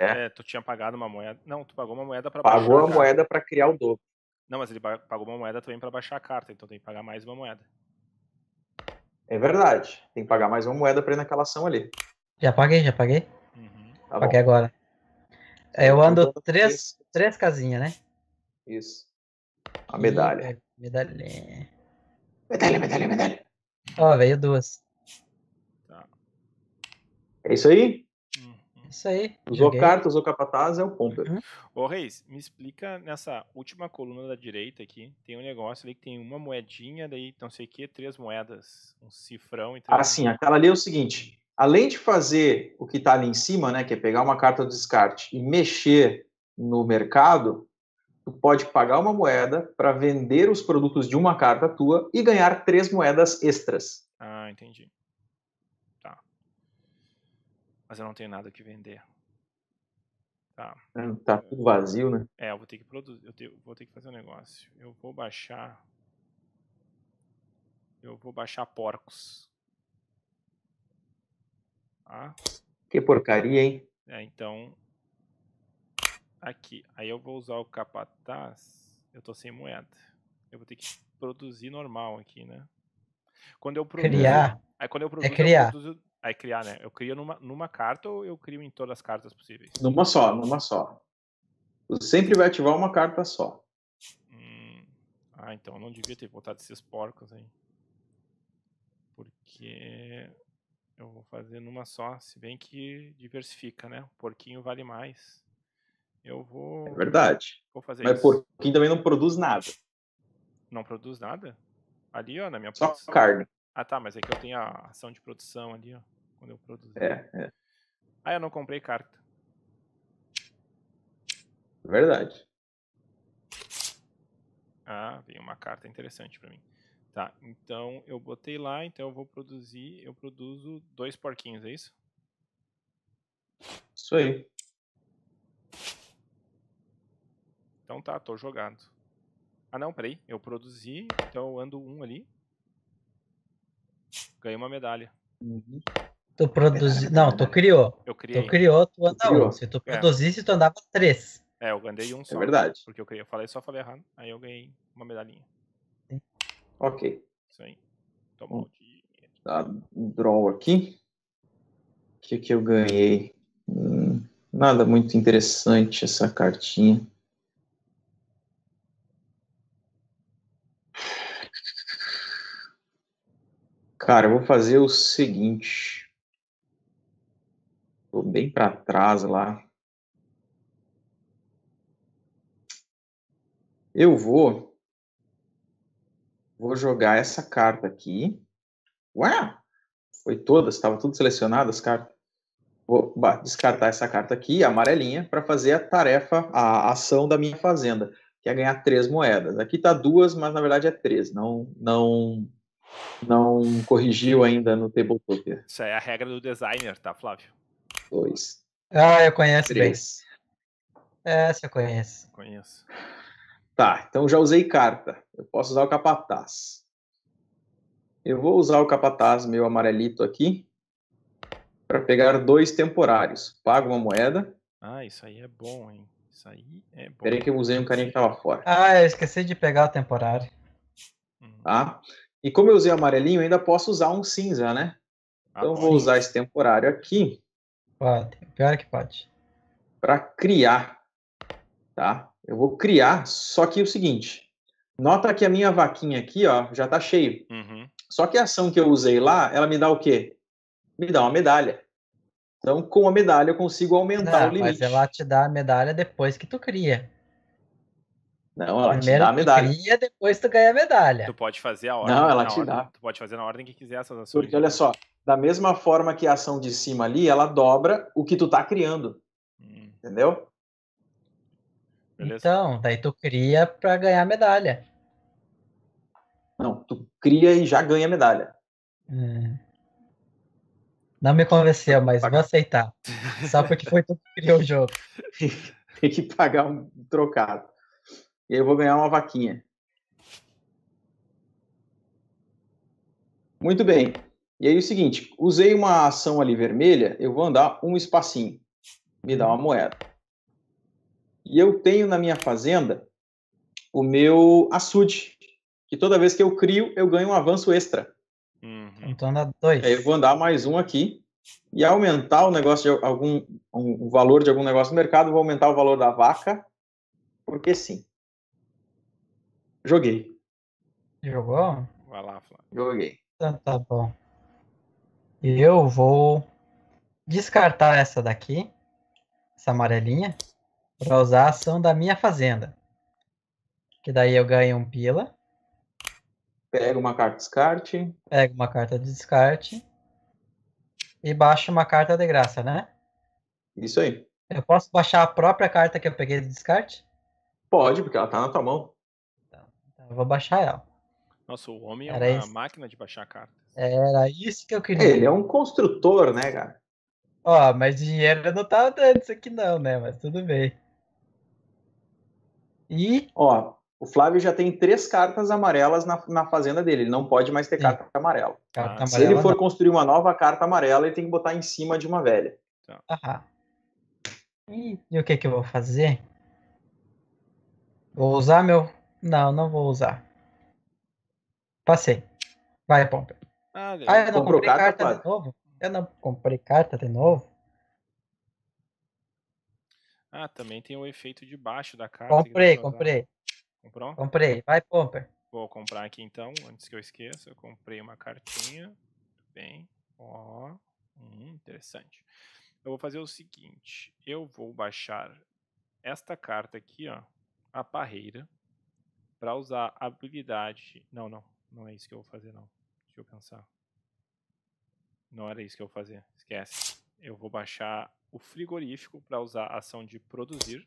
É. é. tu tinha pagado uma moeda. Não, tu pagou uma moeda para Pagou baixar Pagou a moeda para criar o dobro. Não, mas ele pagou uma moeda também para baixar a carta, então tem que pagar mais uma moeda. É verdade. Tem que pagar mais uma moeda para ir naquela ação ali. Já paguei, já paguei. Uhum. Tá paguei bom. agora. Eu ando três, três casinhas, né? Isso. A medalha. E... Medalha. Medalha, medalha, medalha. Ó, oh, veio duas. Tá. É isso aí? Isso aí. Usou carta, usou capataz, é o Pomper. Uhum. Ô, Reis, me explica nessa última coluna da direita aqui. Tem um negócio ali que tem uma moedinha, daí então, não sei o que, três moedas, um cifrão e três. Ah, sim, aquela ali é o seguinte. Além de fazer o que está ali em cima, né, que é pegar uma carta do descarte e mexer no mercado, tu pode pagar uma moeda para vender os produtos de uma carta tua e ganhar três moedas extras. Ah, entendi mas eu não tenho nada que vender. Tá. É, tá é. tudo vazio, né? É, eu vou ter que produzir, eu vou ter que fazer um negócio. Eu vou baixar. Eu vou baixar porcos. Tá? Que porcaria, hein? É, então. Aqui. Aí eu vou usar o capataz. Eu tô sem moeda. Eu vou ter que produzir normal aqui, né? Quando eu produzo. Criar. Aí quando eu é produzo, é criar. Eu produzo Aí criar, né? Eu crio numa, numa carta ou eu crio em todas as cartas possíveis? Numa só, numa só. Você sempre vai ativar uma carta só. Hum. Ah, então eu não devia ter botado esses porcos aí. Porque eu vou fazer numa só, se bem que diversifica, né? O porquinho vale mais. Eu vou. É verdade. Vou fazer Mas isso. porquinho também não produz nada. Não produz nada? Ali, ó, na minha Só posição. carne. Ah tá, mas é que eu tenho a ação de produção ali, ó. Quando eu produzi. É, é. Ah, eu não comprei carta. Verdade. Ah, vem uma carta interessante para mim. Tá, então eu botei lá, então eu vou produzir, eu produzo dois porquinhos, é isso? Isso aí. Então tá, tô jogado. Ah não, peraí, eu produzi, então eu ando um ali, ganhei uma medalha. Uhum. Tu produziu. É, não, é tu criou. Eu criei. Tu criou, tu anda criou. um. Se tu é. produzisse, é. tu andava três. É, eu ganhei um só. É verdade. Porque eu falei, só falei errado. Aí eu ganhei uma medalhinha. Sim. Ok. Isso aí. Toma um Dá um tá, draw aqui. O que, que eu ganhei? Hum, nada muito interessante essa cartinha. Cara, eu vou fazer o seguinte. Tô bem para trás lá. Eu vou vou jogar essa carta aqui. Ué! Foi todas, estava tudo selecionado as cartas. Vou descartar essa carta aqui, a amarelinha, para fazer a tarefa, a ação da minha fazenda, que é ganhar três moedas. Aqui tá duas, mas na verdade é três. Não, não não corrigiu ainda no Tabletopia. Isso é a regra do designer, tá, Flávio? Dois. Ah, eu conheço Três. bem. Essa eu conheço. conheço. Tá, então já usei carta. Eu posso usar o capataz. Eu vou usar o capataz, meu amarelito aqui, para pegar dois temporários. Pago uma moeda. Ah, isso aí é bom, hein? Isso aí é bom. Peraí que eu usei um carinha que tava fora. Ah, eu esqueci de pegar o temporário. Uhum. Tá? E como eu usei amarelinho, ainda posso usar um cinza, né? Ah, então ah, vou usar esse temporário aqui. Pode, pior que pode. Para criar, tá? Eu vou criar, só que é o seguinte, nota que a minha vaquinha aqui, ó, já tá cheio. Uhum. Só que a ação que eu usei lá, ela me dá o quê? Me dá uma medalha. Então, com a medalha eu consigo aumentar Não, o limite. Mas ela te dá a medalha depois que tu cria. Não, ela Primeiro te dá a medalha. Cria, depois tu ganha a medalha. Tu pode fazer a ordem. Não, ela te ordem, dá. Tu pode fazer na ordem que quiser essas ações. Porque olha só, da mesma forma que a ação de cima ali, ela dobra o que tu tá criando. Hum. Entendeu? Beleza. Então, daí tu cria para ganhar a medalha. Não, tu cria e já ganha a medalha. Hum. Não me convenceu, mas vou aceitar. Só porque foi tu que criou o jogo. <laughs> Tem que pagar um trocado. E eu vou ganhar uma vaquinha. Muito bem. E aí o seguinte, usei uma ação ali vermelha, eu vou andar um espacinho. Me dá uma moeda. E eu tenho na minha fazenda o meu açude, que toda vez que eu crio, eu ganho um avanço extra. Uhum. Então anda dois. Aí eu vou andar mais um aqui e aumentar o negócio de algum um, o valor de algum negócio no mercado, vou aumentar o valor da vaca, porque sim. Joguei. Jogou? Vai lá, Flávio. Joguei. Então tá bom. eu vou descartar essa daqui, essa amarelinha, para usar a ação da minha fazenda. Que daí eu ganho um pila. Pega uma carta de descarte. Pega uma carta de descarte. E baixa uma carta de graça, né? Isso aí. Eu posso baixar a própria carta que eu peguei de descarte? Pode, porque ela tá na tua mão. Eu vou baixar ela. Nossa, o homem é Era é uma esse. máquina de baixar cartas. Era isso que eu queria. Ele é um construtor, né, cara? Ó, mas dinheiro não tava tá dando isso aqui não, né? Mas tudo bem. E? Ó, o Flávio já tem três cartas amarelas na, na fazenda dele. Ele não pode mais ter Sim. carta amarela. Carta ah, se ele for não. construir uma nova carta amarela, ele tem que botar em cima de uma velha. Tá. Aham. E, e o que que eu vou fazer? Vou usar meu não, não vou usar. Passei. Vai, Pomper. Ah, ah, eu não Comprou comprei carta, carta de novo? Eu não comprei carta de novo? Ah, também tem o efeito de baixo da carta. Comprei, comprei. Comprou? Comprei. Vai, Pomper. Vou comprar aqui então, antes que eu esqueça. Eu comprei uma cartinha. Muito bem. Ó. Hum, interessante. Eu vou fazer o seguinte. Eu vou baixar esta carta aqui, ó. A parreira para usar habilidade. Não, não, não é isso que eu vou fazer não. Deixa eu pensar. Não era isso que eu vou fazer. Esquece. Eu vou baixar o frigorífico para usar a ação de produzir.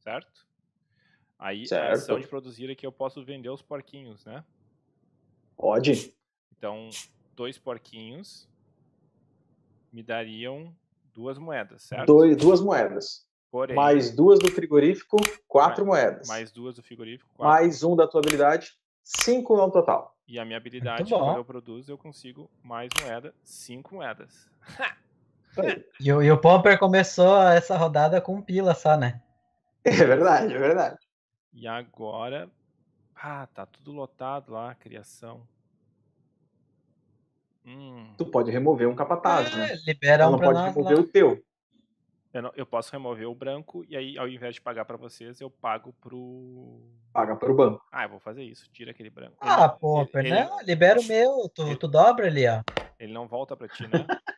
Certo? Aí certo. a ação de produzir é que eu posso vender os porquinhos, né? Pode. Então, dois porquinhos me dariam duas moedas, certo? Dois, duas moedas. Porém, mais duas do frigorífico, quatro mais, moedas. Mais duas do frigorífico, quatro. Mais um da tua habilidade, cinco no total. E a minha habilidade, quando eu produzo, eu consigo mais moeda, cinco moedas. <laughs> e, o, e o Pomper começou essa rodada com pila só, né? É verdade, é verdade. E agora. Ah, tá tudo lotado lá, criação. Hum. Tu pode remover um capataz, é, né? Libera tu um não pode remover lá. o teu. Eu, não, eu, posso remover o branco e aí, ao invés de pagar para vocês, eu pago pro. Paga pro banco. Ah, eu vou fazer isso. Tira aquele branco. Ah, ele, Popper, ele, né? Ele... Libera o meu. Tu, ele... tu dobra ali, ó. Ele não volta pra ti, né? <laughs>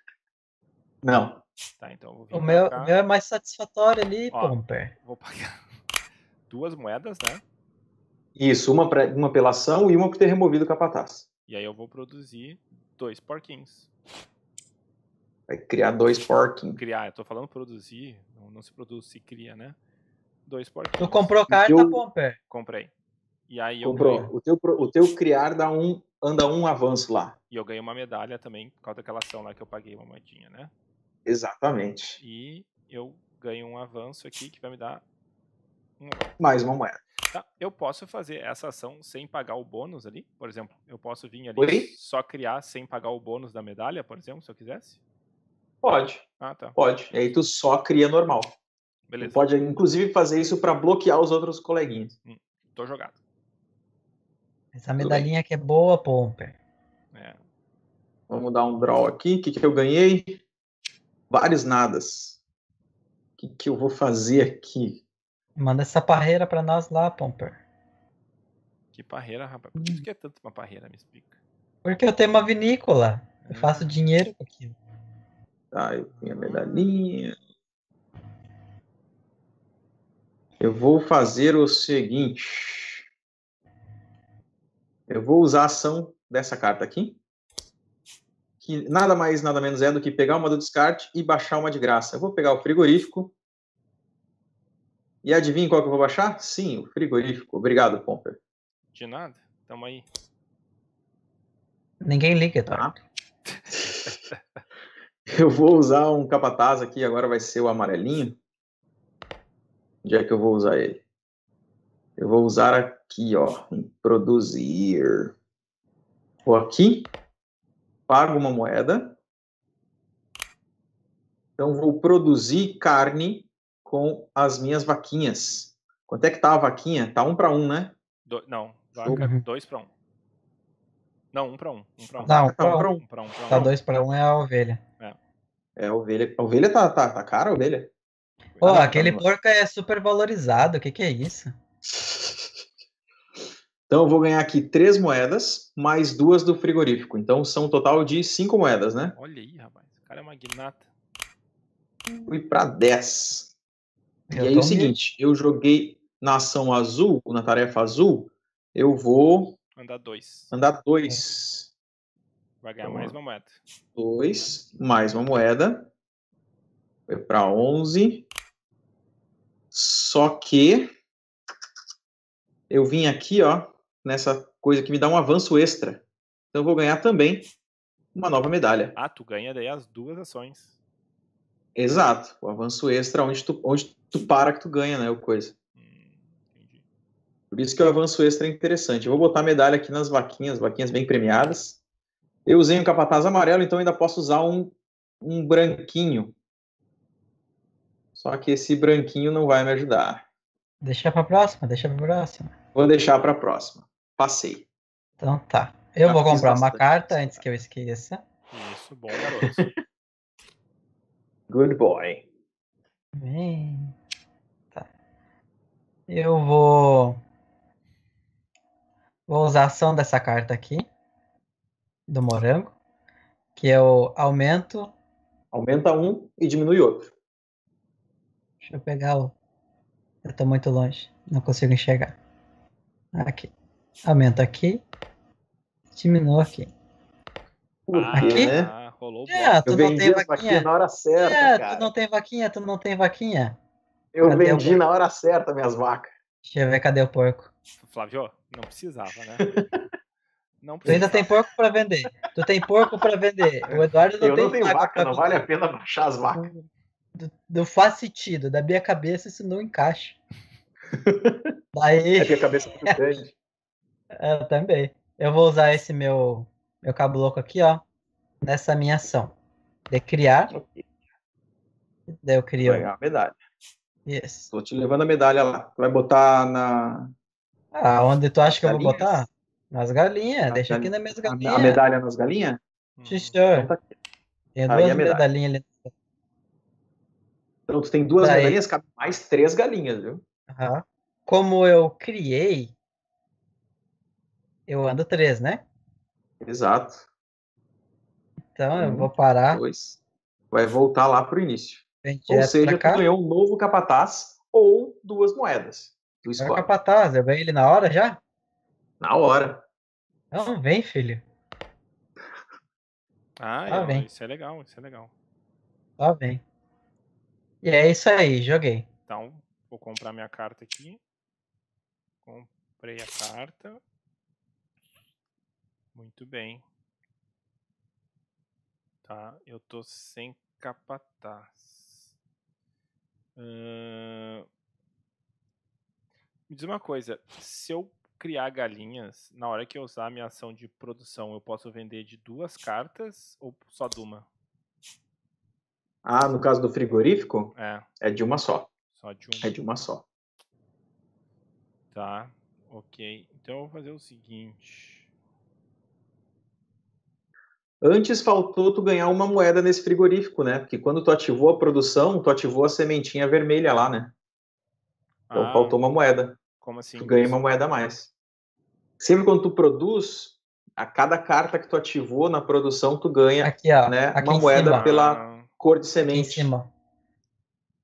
não. Tá, então eu vou vir o, meu, o meu é mais satisfatório ali, ó, Pomper. Vou pagar <laughs> duas moedas, né? Isso, uma, pra, uma pela ação e uma por ter removido o capataz. E aí eu vou produzir dois porquinhos. Vai criar dois porquinhos. Criar, eu tô falando produzir, não se produz, se cria, né? Dois porquinhos. Tu comprou carta, teu... Pomper? Comprei. E aí Comprou. Ganhei... O, teu, o teu criar dá um, anda um avanço lá. E eu ganhei uma medalha também, por causa daquela ação lá que eu paguei uma moedinha, né? Exatamente. E eu ganho um avanço aqui que vai me dar um... mais uma moeda. Tá. Eu posso fazer essa ação sem pagar o bônus ali, por exemplo. Eu posso vir ali Oi? só criar sem pagar o bônus da medalha, por exemplo, se eu quisesse? Pode. Ah, tá. Pode. E aí tu só cria normal. Beleza. Tu pode, inclusive, fazer isso para bloquear os outros coleguinhas. Hum, tô jogado. Essa medalhinha aqui é boa, Pomper. É. Vamos dar um draw aqui. O que, que eu ganhei? Vários nadas. O que, que eu vou fazer aqui? Manda essa parreira para nós lá, Pomper. Que parreira, rapaz? Por que é tanto uma parreira? Me explica. Porque eu tenho uma vinícola. Eu hum. faço dinheiro com aquilo. Tá, eu tenho a medalhinha. Eu vou fazer o seguinte. Eu vou usar a ação dessa carta aqui. Que nada mais, nada menos é do que pegar uma do descarte e baixar uma de graça. Eu vou pegar o frigorífico. E adivinha qual que eu vou baixar? Sim, o frigorífico. Obrigado, Pomper. De nada. Tamo aí. Ninguém liga, tá? tá. <laughs> Eu vou usar um capataz aqui, agora vai ser o amarelinho. Onde é que eu vou usar ele? Eu vou usar aqui, ó, em produzir. Vou aqui, pago uma moeda. Então, vou produzir carne com as minhas vaquinhas. Quanto é que tá a vaquinha? Tá um para um, né? Do, não, vaca, uhum. dois para um. Não, um para um. um, pra um. Não, um para um. um, pra um. um tá dois para um é a ovelha. É. É a ovelha. A ovelha tá, tá, tá cara, a ovelha? Pô, ah, aquele tá porco é super valorizado. O que, que é isso? <laughs> Então eu vou ganhar aqui três moedas, mais duas do frigorífico. Então são um total de cinco moedas, né? Olha aí, rapaz. O cara é magnata. Fui pra 10. e aí é o seguinte, eu joguei na ação azul, na tarefa azul, eu vou. Andar dois. Andar dois. É. Vai ganhar então, mais uma moeda. 2, mais uma moeda. Foi para 11. Só que eu vim aqui, ó, nessa coisa que me dá um avanço extra. Então eu vou ganhar também uma nova medalha. Ah, tu ganha daí as duas ações. Exato. O avanço extra é onde tu, onde tu para que tu ganha, né, o coisa. Hum, Por isso que o avanço extra é interessante. Eu vou botar a medalha aqui nas vaquinhas, vaquinhas bem premiadas. Eu usei um capataz amarelo, então ainda posso usar um, um branquinho. Só que esse branquinho não vai me ajudar. Deixa pra próxima, deixa pra próxima. Vou deixar pra próxima. Passei. Então tá. Eu Já vou comprar bastante. uma carta antes que eu esqueça. Isso, bom garoto. Good boy. Bem. Tá. Eu vou. Vou usar a ação dessa carta aqui do morango, que é o aumento. Aumenta um e diminui outro. Deixa eu pegar o. Eu tô muito longe, não consigo enxergar. Aqui. Aumenta aqui. diminui aqui. Ah, aqui? Né? rolou é, tu eu não tem vaquinha. vaquinha. na hora certa, é, cara. tu não tem vaquinha, tu não tem vaquinha. Eu cadê vendi na hora certa minhas vacas. Deixa eu ver cadê o porco. Flávio, não precisava, né? <laughs> Não tu ainda tem porco para vender. Tu tem porco para vender. O Eduardo não Eu tem não tenho vaca, vaca não vale a pena baixar as vacas. Não, não faz sentido. Da minha cabeça isso não encaixa. Daí... <laughs> É que a cabeça é muito grande. Eu também. Eu vou usar esse meu, meu cabo louco aqui, ó. Nessa minha ação. De criar. Okay. Daí eu crio. Vai a medalha. Yes. Tô te levando a medalha lá. Vai botar na. Ah, onde tu acha que eu vou botar? Nas galinhas, deixa galinha. aqui nas minhas galinhas. A, a medalha nas galinhas? Sim, hum. senhor. Então tá tem é duas medalhinhas ali. Então, tu tem duas Daí. galinhas, cabe mais três galinhas, viu? Uhum. Como eu criei, eu ando três, né? Exato. Então, um, eu vou parar. Dois. Vai voltar lá pro início. Ou seja, tu ganhou um novo capataz ou duas moedas. Tu É capataz, eu ganhei ele na hora já? Na hora. Não, vem, filho. Ah, é, isso é legal, isso é legal. Tá bem. E é isso aí, joguei. Então, vou comprar minha carta aqui. Comprei a carta. Muito bem. Tá, eu tô sem capataz. Uh... Me diz uma coisa, se eu criar galinhas, na hora que eu usar a minha ação de produção, eu posso vender de duas cartas ou só de uma? Ah, no caso do frigorífico? É. É de uma só. Só de uma. É de uma só. Tá, ok. Então eu vou fazer o seguinte. Antes faltou tu ganhar uma moeda nesse frigorífico, né? Porque quando tu ativou a produção, tu ativou a sementinha vermelha lá, né? Então ah, faltou uma moeda. Como assim? Tu ganha uma moeda a mais sempre quando tu produz, a cada carta que tu ativou na produção, tu ganha aqui, ó, né, uma moeda cima. pela cor de semente. em cima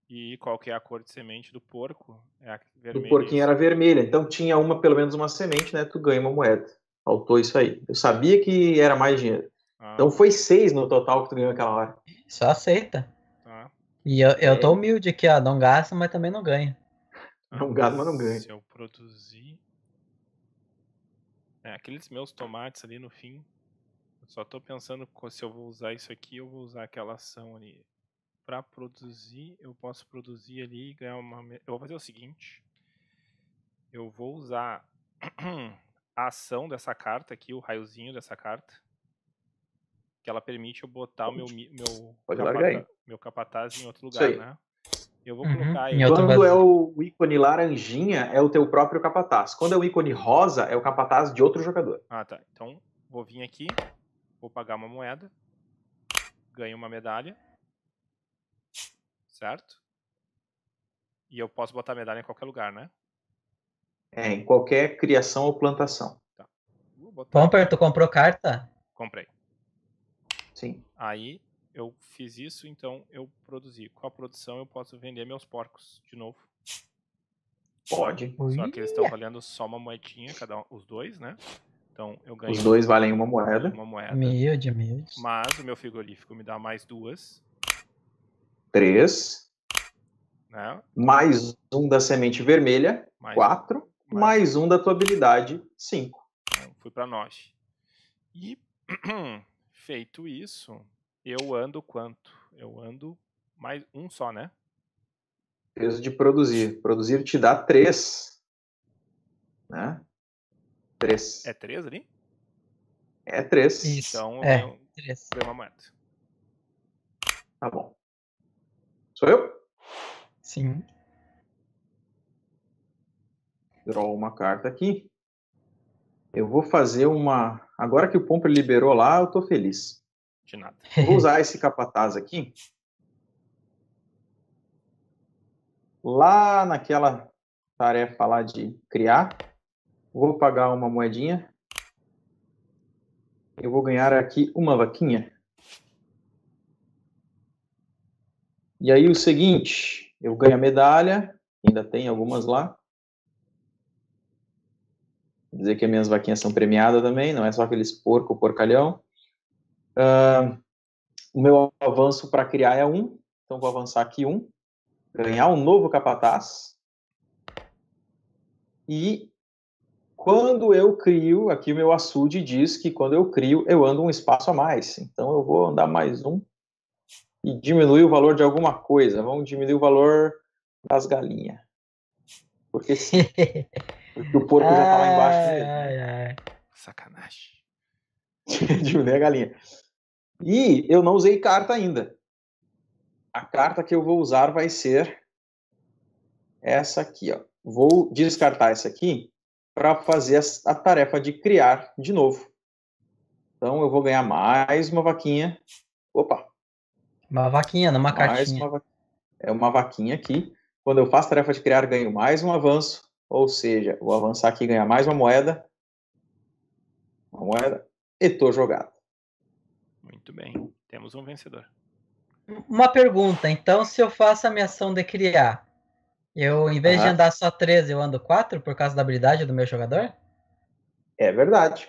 E qual que é a cor de semente do porco? É do porquinho era vermelha. Então tinha uma, pelo menos uma semente, né? Tu ganha uma moeda. Faltou isso aí. Eu sabia que era mais dinheiro. Ah. Então foi seis no total que tu ganhou aquela hora. Só aceita. Ah. E eu, eu é. tô humilde aqui, ó. Não gasto, mas também não ganho. Não gasto, mas não ganho. Se eu produzir é, aqueles meus tomates ali no fim. Eu só tô pensando se eu vou usar isso aqui ou vou usar aquela ação ali. Pra produzir, eu posso produzir ali e ganhar uma. Eu vou fazer o seguinte. Eu vou usar <clears throat> a ação dessa carta aqui, o raiozinho dessa carta. Que ela permite eu botar Pode. o meu, meu, Pode capata, meu capataz em outro lugar, né? Eu vou uhum. colocar Quando é o ícone laranjinha, é o teu próprio capataz. Quando é o ícone rosa, é o capataz de outro jogador. Ah, tá. Então, vou vir aqui, vou pagar uma moeda, ganho uma medalha, certo? E eu posso botar medalha em qualquer lugar, né? É, em qualquer criação ou plantação. Tá. botar... Pomper, tu comprou carta? Comprei. Sim. Aí eu fiz isso, então eu produzi. Com a produção eu posso vender meus porcos de novo. Pode. Só que eles estão valendo só uma moedinha, cada um, os dois, né? Então eu ganho. Os dois valem uma moeda. Uma moeda. de miúde. Mas o meu frigorífico me dá mais duas. Três. Né? Mais um da semente vermelha. Mais quatro. Mais, mais um da tua habilidade. Cinco. Então, fui para nós. E <clears throat> feito isso, eu ando quanto? Eu ando mais um só, né? Peso de produzir. Produzir te dá três. Né? Três. É três ali? É três. Isso. Então é, eu três. uma moeda. Tá bom. Sou eu? Sim. Draw uma carta aqui. Eu vou fazer uma. Agora que o Pomper liberou lá, eu tô feliz. De nada. <laughs> Vou usar esse capataz aqui. Lá naquela tarefa lá de criar, vou pagar uma moedinha. Eu vou ganhar aqui uma vaquinha. E aí o seguinte, eu ganho a medalha, ainda tem algumas lá. Vou dizer que as minhas vaquinhas são premiadas também, não é só aqueles porco, porcalhão. Uh, o meu avanço para criar é 1, então vou avançar aqui 1, ganhar um novo capataz. E quando eu crio, aqui o meu açude diz que quando eu crio, eu ando um espaço a mais. Então eu vou andar mais um e diminuir o valor de alguma coisa. Vamos diminuir o valor das galinhas. Porque, sim, <laughs> porque o porco já está lá embaixo. Ai, ai. Sacanagem. <laughs> diminuir a galinha. E eu não usei carta ainda. A carta que eu vou usar vai ser essa aqui, ó. Vou descartar essa aqui para fazer a tarefa de criar de novo. Então eu vou ganhar mais uma vaquinha. Opa! Uma vaquinha, não uma cartinha. va... É uma vaquinha aqui. Quando eu faço a tarefa de criar, ganho mais um avanço. Ou seja, vou avançar aqui e ganhar mais uma moeda. Uma moeda. E tô jogado. Muito bem. Temos um vencedor. Uma pergunta. Então, se eu faço a minha ação de criar, eu, em vez de andar só 13, eu ando 4 por causa da habilidade do meu jogador? É verdade.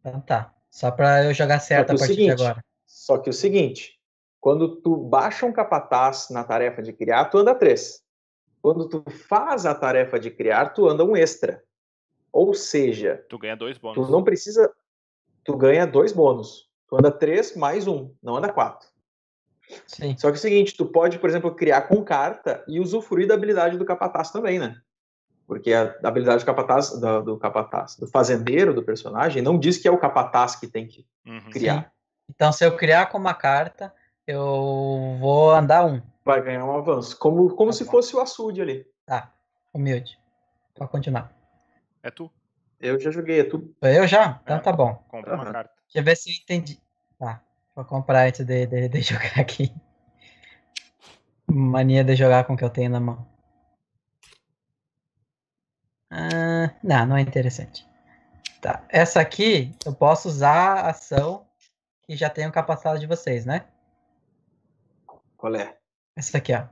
Então tá. Só para eu jogar certo a partir seguinte, de agora. Só que o seguinte, quando tu baixa um capataz na tarefa de criar, tu anda 3. Quando tu faz a tarefa de criar, tu anda um extra. Ou seja, tu ganha dois bônus. Tu não precisa tu ganha dois bônus. Tu anda 3 mais 1, não anda 4. Sim. Só que é o seguinte, tu pode, por exemplo, criar com carta e usufruir da habilidade do capataz também, né? Porque a, habilidade do capataz, do, do, capataz, do fazendeiro do personagem, não diz que é o capataz que tem que uhum. criar. Sim. Então, se eu criar com uma carta, eu vou andar um. Vai ganhar um avanço. Como, como tá se bom. fosse o açude ali. Tá, humilde. Pode continuar. É tu. Eu já joguei, é tu. Eu já? Então é, tá bom. Compra uma carta. Deixa eu ver se eu entendi. Tá, vou comprar antes de, de, de <laughs> jogar aqui. Mania de jogar com o que eu tenho na mão. Ah, não, não é interessante. Tá, essa aqui eu posso usar a ação que já tenho capacitado de vocês, né? Qual é? Essa aqui, ó.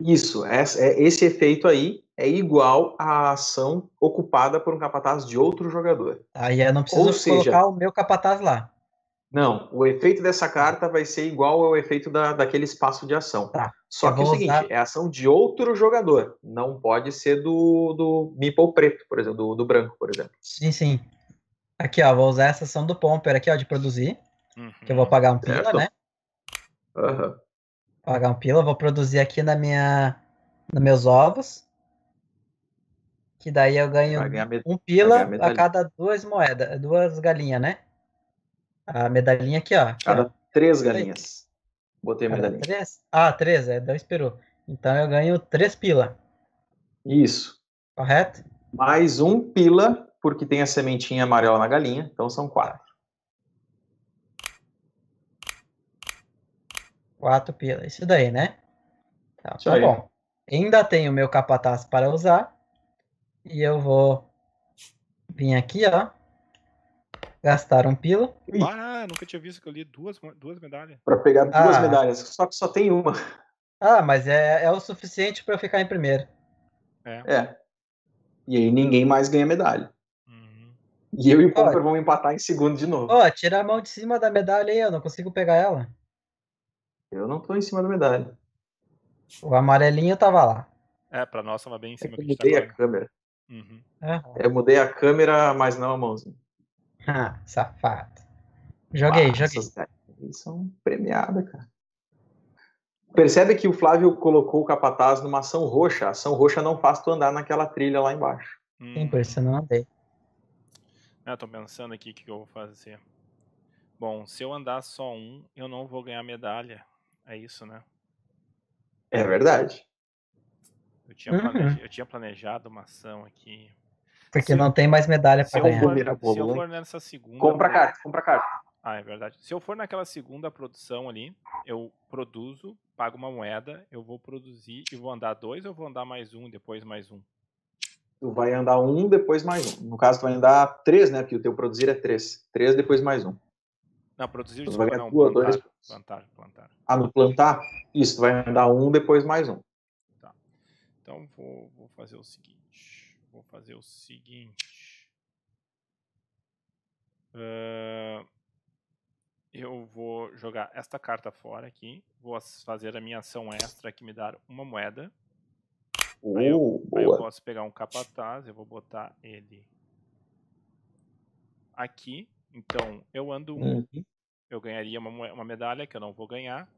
Isso, essa, é, esse efeito aí é igual à ação ocupada por um capataz de outro jogador. Aí eu não preciso Ou seja, colocar o meu capataz lá. Não, o efeito dessa carta vai ser igual ao efeito da, daquele espaço de ação. Tá, Só que é o seguinte, usar... é ação de outro jogador. Não pode ser do, do Meeple preto, por exemplo, do, do branco, por exemplo. Sim, sim. Aqui, ó, vou usar essa ação do Pomper aqui, ó, de produzir. Uhum. Que eu vou uhum. pagar um certo. pila, né? Uhum. Pagar um pila, vou produzir aqui na minha, nos meus ovos. Que daí eu ganho um pila a, cada duas moedas, duas galinhas, né? A medalhinha aqui, ó. É cada três galinhas. Botei a medalhinha. Três? Ah, três, é dois peru. Então eu ganho três pila. Isso. Correto? Mais um pila, porque tem a sementinha amarela na galinha, então são quatro. Quatro pila, isso daí, né? Tá, tá bom. Ainda tenho meu capataz para usar, e eu vou vir aqui, ó. Gastar um pila. Ah, nunca tinha visto que eu li duas, duas medalhas. Pra pegar duas ah. medalhas, só que só tem uma. Ah, mas é, é o suficiente para eu ficar em primeiro. É. é. E aí ninguém mais ganha medalha. Uhum. E eu e o Pumper vão empatar em segundo de novo. Ó, tira a mão de cima da medalha aí, eu não consigo pegar ela. Eu não tô em cima da medalha. O amarelinho tava lá. É, pra nós tava bem em cima. É que eu mudei tá a câmera. Uhum. eu mudei a câmera, mas não a mãozinha. Ah, <laughs> safado. Joguei, ah, joguei. Essas são premiadas, cara. Percebe que o Flávio colocou o capataz numa ação roxa. A ação roxa não faz tu andar naquela trilha lá embaixo. Hum. Sim, eu não andei. É, tô pensando aqui o que eu vou fazer. Bom, se eu andar só um, eu não vou ganhar medalha. É isso, né? É verdade. Eu tinha, uhum. eu tinha planejado uma ação aqui. Porque se não eu, tem mais medalha para ganhar. For, se eu for nessa segunda. Compra vou... Né? carta, compra carta. Ah, é verdade. Se eu for naquela segunda produção ali, eu produzo, pago uma moeda, eu vou produzir e vou andar dois ou vou andar mais um depois mais um? Tu vai andar um, depois mais um. No caso, tu vai andar três, né? Porque o teu produzir é três. Três, depois mais um. Não, produzir, tu desculpa, vai não. Duas, plantar, dois... plantar, plantar. Ah, no plantar? Isso, tu vai andar um, depois mais um. Então vou, vou fazer o seguinte. Vou fazer o seguinte. Uh, eu vou jogar esta carta fora aqui. Vou fazer a minha ação extra que me dar uma moeda. Uh, aí, eu, aí eu posso pegar um capataz. Eu vou botar ele aqui. Então eu ando um. Uhum. Eu ganharia uma, uma medalha que eu não vou ganhar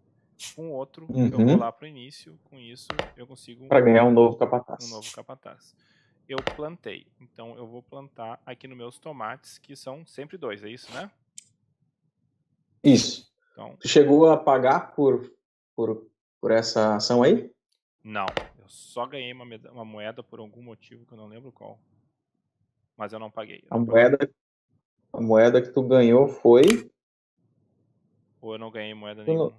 com outro, uhum. eu vou uhum. lá para o início, com isso eu consigo. Para ganhar um novo capataz. Um novo capataz. Eu plantei, então eu vou plantar aqui nos meus tomates, que são sempre dois, é isso, né? Isso. Então, tu chegou a pagar por, por, por essa ação aí? Não, eu só ganhei uma, uma moeda por algum motivo que eu não lembro qual. Mas eu não paguei. Eu a, não moeda, paguei. a moeda que tu ganhou foi. Ou eu não ganhei moeda nenhuma.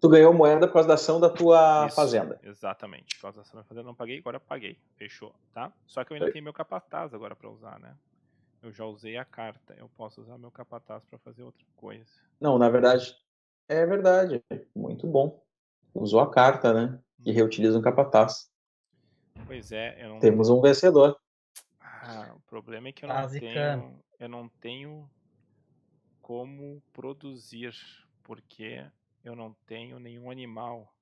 Tu ganhou moeda por causa da ação da tua Isso, fazenda. Exatamente. Por causa da ação da fazenda não paguei, agora paguei. Fechou, tá? Só que eu ainda tenho meu capataz agora para usar, né? Eu já usei a carta. Eu posso usar meu capataz para fazer outra coisa. Não, na verdade, é verdade. Muito bom. Usou a carta, né? E uhum. reutiliza o capataz. Pois é, não... Temos um vencedor. Ah, o problema é que eu não Basicano. tenho. Eu não tenho como produzir. Porque eu não tenho nenhum animal.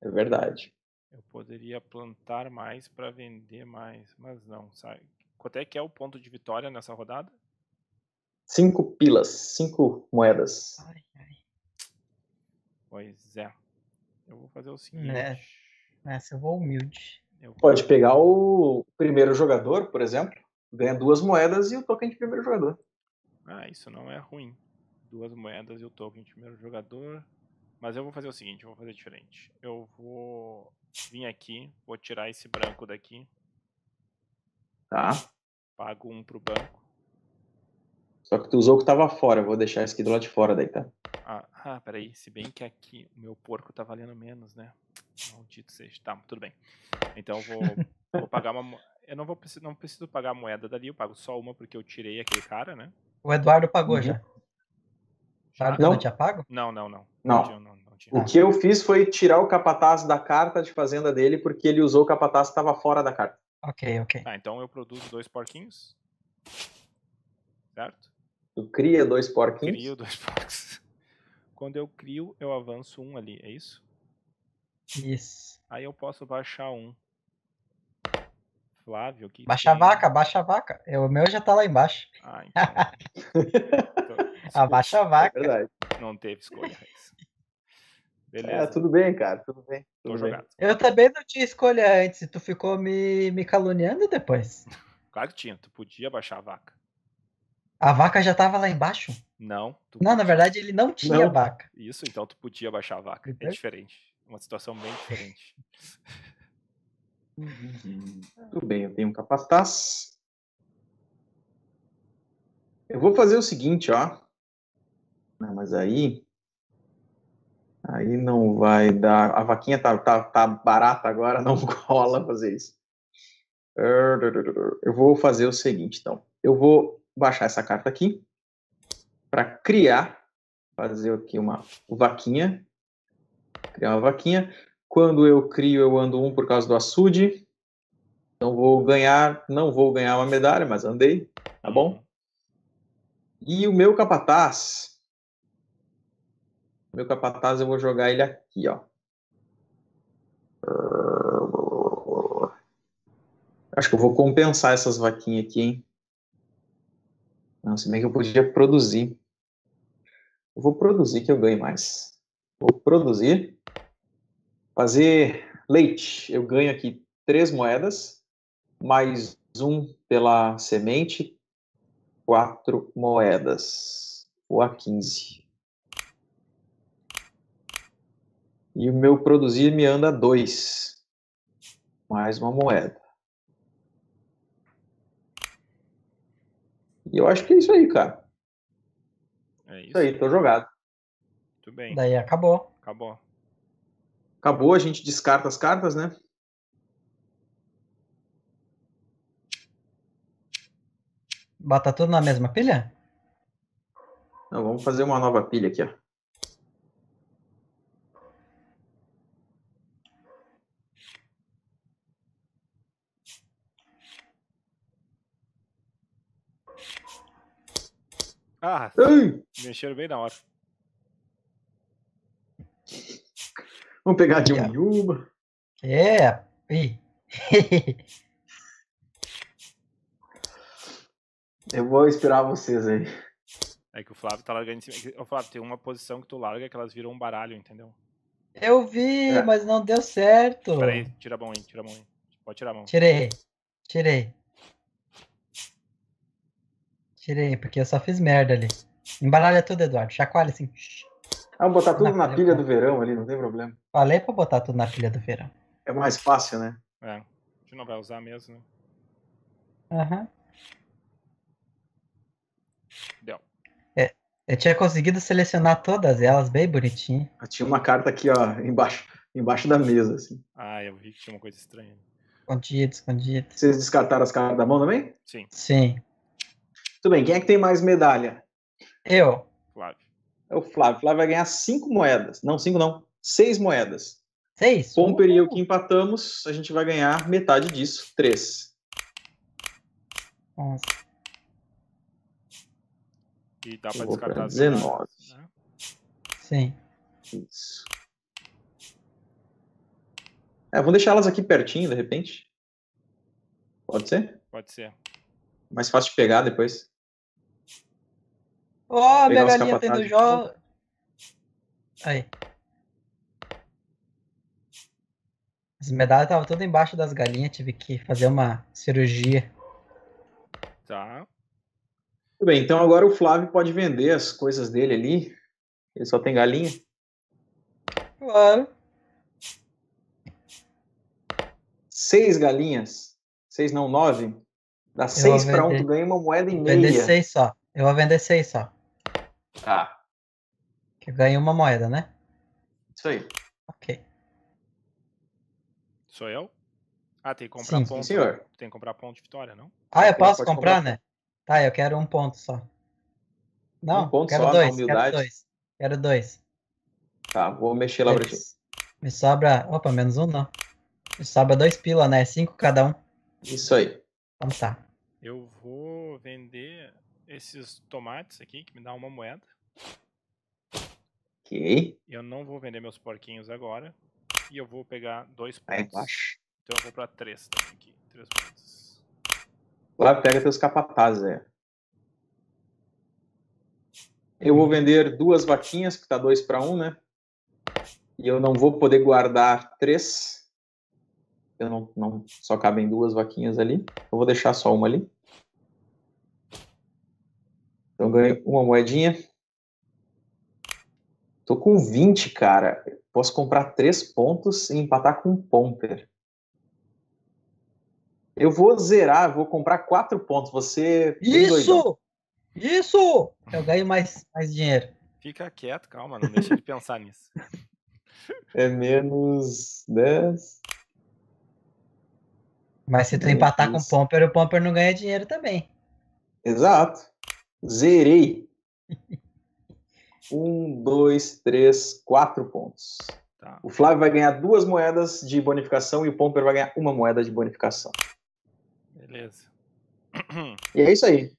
É verdade. Eu poderia plantar mais para vender mais, mas não, sabe? Quanto é que é o ponto de vitória nessa rodada? Cinco pilas, cinco moedas. Ai, ai. Pois é. Eu vou fazer o né? seguinte. Né? Nessa eu vou humilde. Eu Pode vou... pegar o primeiro jogador, por exemplo. Ganha duas moedas e o token de primeiro jogador. Ah, isso não é ruim duas moedas e o token de primeiro jogador. Mas eu vou fazer o seguinte, eu vou fazer diferente. Eu vou vir aqui, vou tirar esse branco daqui. Tá. Pago um pro banco. Só que tu usou o que tava fora, eu vou deixar esse aqui do lado de fora daí, tá? Ah, ah peraí, se bem que aqui o meu porco tá valendo menos, né? Maldito seja. Tá, tudo bem. Então eu vou, <laughs> vou pagar uma eu não vou não preciso pagar a moeda dali, eu pago só uma porque eu tirei aquele cara, né? O Eduardo pagou uhum. já não? tinha pago? Não, não, não. Não. não, não, O que eu fiz foi tirar o capataz da carta de fazenda dele, porque ele usou o capataz que estava fora da carta. Ok, ok. Ah, então eu produzo dois porquinhos. Certo? Tu cria dois porquinhos? Crio dois <laughs> porquinhos. Quando eu crio, eu avanço um ali, é isso? Isso. Aí eu posso baixar um. Flávio, que. Baixa tem... a vaca, baixa a vaca. O meu já tá lá embaixo. Ah, <laughs> então. Abaixa a é vaca. É verdade. Não teve escolha. É, beleza. É, tudo bem, cara, tudo bem. Tudo bem. Eu também não tinha escolha antes, tu ficou me, me caluniando depois. Claro que tinha, tu podia baixar a vaca. A vaca já tava lá embaixo? Não. Não, na verdade ele não tinha não. vaca. Isso, então tu podia baixar a vaca. É Entendeu? É diferente. Uma situação bem diferente. Uhum. Tudo bem, eu tenho um capataz. Eu vou fazer o seguinte, ó. Né, mas aí. Aí não vai dar. A vaquinha tá, tá, tá barata agora, <laughs> não cola fazer isso. Eu vou fazer o seguinte, então. Eu vou baixar essa carta aqui para criar, fazer aqui uma vaquinha, criar uma vaquinha. Quando eu crio, eu ando um por causa do açude. Não vou ganhar, não vou ganhar uma medalha, mas andei, tá bom? E o meu capataz, meu capataz, eu vou jogar ele aqui, ó. Acho que eu vou compensar essas vaquinhas aqui, hein? Não, se bem que eu podia produzir. Eu vou produzir que eu ganho mais. Vou produzir. Fazer leite. Eu ganho aqui três moedas, mais um pela semente, quatro moedas. Ou a 15. E o meu produzir me anda 2. Mais uma moeda. E eu acho que é isso aí, cara. É isso, isso aí, tô jogado. Muito bem. Daí acabou. Acabou. Acabou, a gente descarta as cartas, né? Bota tudo na mesma pilha? Não, vamos fazer uma nova pilha aqui, ó. Ah, mexeram bem na hora. Vamos pegar de em Yuba. É. <laughs> Eu vou esperar vocês aí. É que o Flávio tá largando em cima. É ô, Flávio, tem uma posição que tu larga que elas viram um baralho, entendeu? Eu vi, é. mas não deu certo. Peraí, tira a mão aí, tira a mão aí. Pode tirar a mão. Tirei, tirei. Tirei, porque eu só fiz merda ali. Embaralha tudo, Eduardo. Chacoalha assim. Ah, vou botar tudo na, na pilha do verão ali, não tem problema. Falei pra botar tudo na pilha do verão. É mais fácil, né? É. A gente não vai usar mesmo, né? Aham. Uhum. Deu. É, eu tinha conseguido selecionar todas elas bem bonitinho. Eu ah, tinha uma carta aqui, ó, embaixo, embaixo da mesa, assim. Ah, eu vi que tinha uma coisa estranha. Escondido, escondido. Vocês descartaram as cartas da mão também? Sim. Sim. Tudo bem, quem é que tem mais medalha? Eu. Flávio. É o Flávio. O Flávio vai ganhar cinco moedas. Não, cinco não. Seis moedas. Seis? Pomper e eu que empatamos, a gente vai ganhar metade disso. Três. Nossa. E dá pra descartar 19. Né? Sim. Isso. É, vamos deixar elas aqui pertinho, de repente. Pode ser? Pode ser. Mais fácil de pegar depois. Ó, oh, minha galinha tendo jogos. Aí. As medalhas estavam todas embaixo das galinhas, tive que fazer uma cirurgia. Tá. Tudo bem, então agora o Flávio pode vender as coisas dele ali. Ele só tem galinha. Claro. Seis galinhas. Seis não, nove. Dá seis para um, tu ganha uma moeda e meia. Vender seis só. Eu vou vender seis só. Tá. Que uma moeda, né? Isso aí. Ok. Sou eu? Ah, tem que comprar sim, ponto. Sim, senhor. Tem que comprar ponto de vitória, não? Ah, eu posso comprar, comprar, né? Tá, eu quero um ponto só. Não, um ponto quero só, dois, quero dois. Quero dois. Tá, vou mexer lá pra ti. Me sobra. Opa, menos um não. Me sobra dois pila, né? É cinco cada um. Isso aí. Vamos então tá. Eu vou vender esses tomates aqui, que me dá uma moeda. Ok. Eu não vou vender meus porquinhos agora. E eu vou pegar dois pontos. Aí embaixo. Então eu vou pra três também aqui. Três pontos. Lá pega teus capatazes, é. Eu vou vender duas vaquinhas, que tá dois para um, né? E eu não vou poder guardar três. Eu não, não só cabem duas vaquinhas ali. Eu vou deixar só uma ali. Então ganho uma moedinha. Tô com 20, cara. Posso comprar 3 pontos e empatar com um Pomper. Eu vou zerar, vou comprar 4 pontos. Você. É Isso! Isso! Eu ganho mais, mais dinheiro. Fica quieto, calma, não deixa de pensar nisso. <laughs> É menos 10. Mas se tu menos empatar com o Pomper, o Pomper não ganha dinheiro também. Exato. Zerei. um, dois, três, quatro pontos. Tá. O Flávio vai ganhar duas moedas de bonificação e o Pomper vai ganhar uma moeda de bonificação. Beleza. E é isso aí.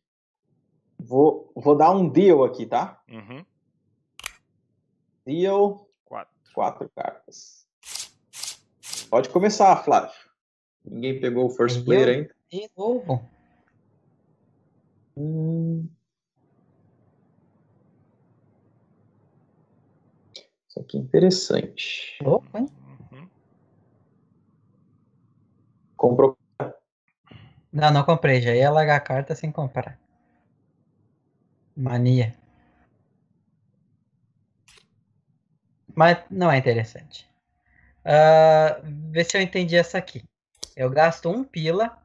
Vou, vou dar um deal aqui, tá? Uhum. Deal. Quatro. Quatro cartas. Pode começar, Flávio. Ninguém pegou o first player ainda. De novo. Hum. Isso aqui é interessante. Louco, hein? Uhum. Comprou? Não, não comprei. Já ia largar a carta sem comprar. Mania. Mas não é interessante. Uh, vê se eu entendi essa aqui. Eu gasto um pila,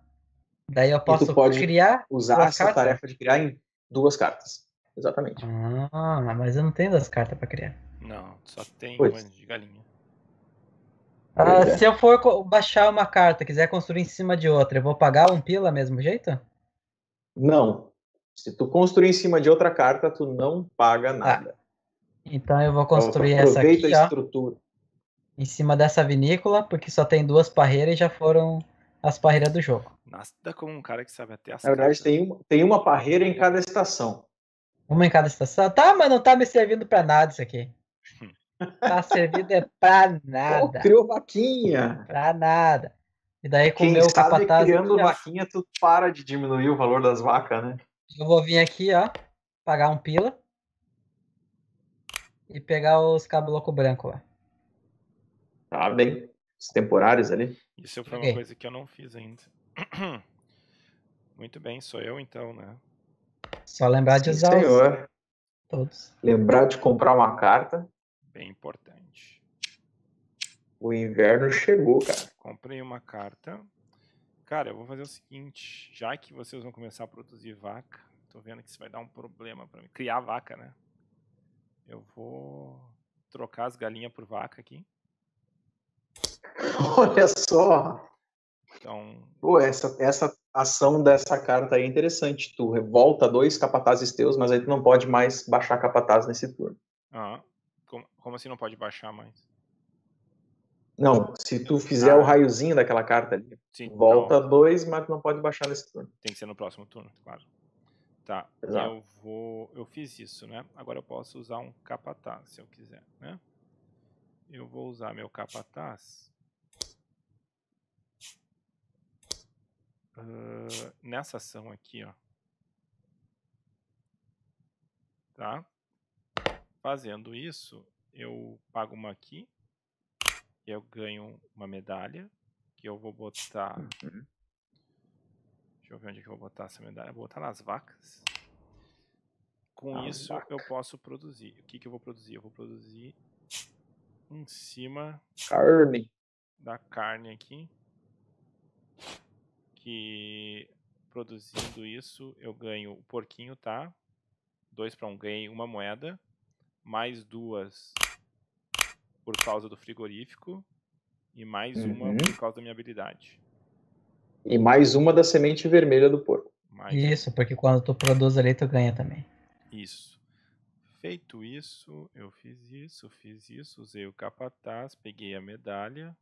daí eu posso criar. Usar essa cartas. tarefa de criar em duas cartas. Exatamente. Ah, mas eu não tenho duas cartas para criar. Não, só tem pois. coisa de galinha. Ah, é. se eu for baixar uma carta, quiser construir em cima de outra, eu vou pagar um pila mesmo jeito? Não. Se tu construir em cima de outra carta, tu não paga ah, nada. Ah. Então eu vou então, construir então, essa aqui, a estrutura. Ó, em cima dessa vinícola, porque só tem duas parreiras e já foram as parreiras do jogo. Nada como um cara que sabe até as Na verdade, tem né? uma, tem uma parreira em cada estação. Uma em cada estação? Tá, mas não tá me servindo para nada isso aqui. Tá servido é pra nada. Pô, criou vaquinha. Pra nada. E daí com o meu capataz. criando já... vaquinha, tu para de diminuir o valor das vacas, né? Eu vou vir aqui, ó, pagar um pila e pegar os cabeloco branco lá. Tá bem. Os temporários ali. Isso foi okay. uma coisa que eu não fiz ainda. <clears throat> Muito bem, sou eu então, né? Só lembrar de usar senhor. Os... todos. Lembrar de comprar uma carta bem importante. O inverno chegou, cara. Comprei uma carta. Cara, eu vou fazer o seguinte, já que vocês vão começar a produzir vaca, tô vendo que isso vai dar um problema para mim. Criar vaca, né? Eu vou trocar as galinhas por vaca aqui. <laughs> Olha só! Então. Pô, essa, essa ação dessa carta aí é interessante. Tu revolta dois capatazes teus, mas aí tu não pode mais baixar capataz nesse turno. Ah, como assim não pode baixar mais? Não, se tu fizer ah. o raiozinho daquela carta ali, Sim, então volta dois, mas não pode baixar nesse turno. Tem que ser no próximo turno, claro. Tá, Exato. eu vou. Eu fiz isso, né? Agora eu posso usar um capataz se eu quiser, né? Eu vou usar meu capataz. Uh, nessa ação aqui, ó. Tá? Fazendo isso, eu pago uma aqui, e eu ganho uma medalha, que eu vou botar... Uhum. Deixa eu ver onde é que eu vou botar essa medalha. vou botar nas vacas. Com ah, isso, vaca. eu posso produzir. O que, que eu vou produzir? Eu vou produzir em cima... Carne. Da carne aqui. Que produzindo isso, eu ganho o porquinho, tá? Dois para um, ganhei uma moeda. Mais duas por causa do frigorífico e mais uhum. uma por causa da minha habilidade. E mais uma da semente vermelha do porco. Mais. Isso, porque quando tu produz ali, tu ganha também. Isso. Feito isso, eu fiz isso, fiz isso, usei o capataz, peguei a medalha.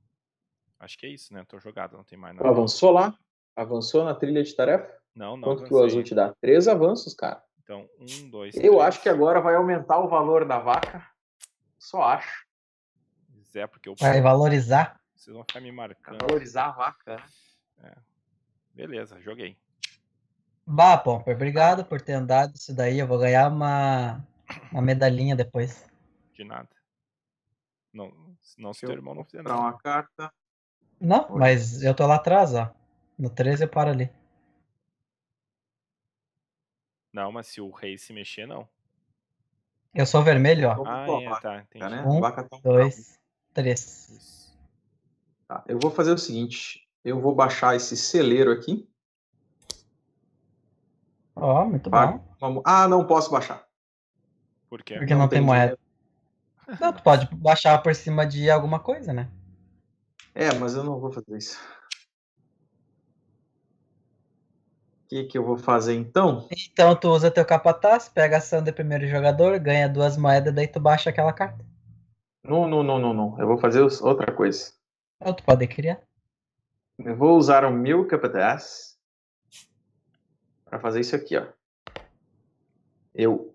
Acho que é isso, né? Tô jogado, não tem mais nada. Avançou lá? Avançou na trilha de tarefa? Não, não. Quanto avancei. que o azul te dá? Três avanços, cara. Então, um, dois. Eu três. acho que agora vai aumentar o valor da vaca. Só acho quiser, porque eu. Vai valorizar. Vocês vão ficar me marcando. Vai valorizar a vaca. né? É. Beleza, joguei. Bah, Pomper, obrigado por ter andado isso daí. Eu vou ganhar uma, uma medalhinha depois. De nada. Não, senão se eu teu irmão não fizer nada. uma carta. Não, mas eu tô lá atrás, ó. No 13 eu paro ali. Não, mas se o rei se mexer, não. Eu sou vermelho, ó. Ah, é, tá. Entendi. Né? Tá um, dois, Três. Tá, eu vou fazer o seguinte. Eu vou baixar esse celeiro aqui. Ó, oh, muito tá, bom. Vamos... Ah, não posso baixar. Por quê? Porque não, não tem, tem moeda. Não, tu pode baixar por cima de alguma coisa, né? É, mas eu não vou fazer isso. O que, que eu vou fazer então? Então tu usa teu capataz, pega a ação do primeiro jogador, ganha duas moedas, daí tu baixa aquela carta. Não, não, não, não, não. Eu vou fazer outra coisa. Outro pode criar. Eu vou usar o meu capataz para fazer isso aqui, ó. Eu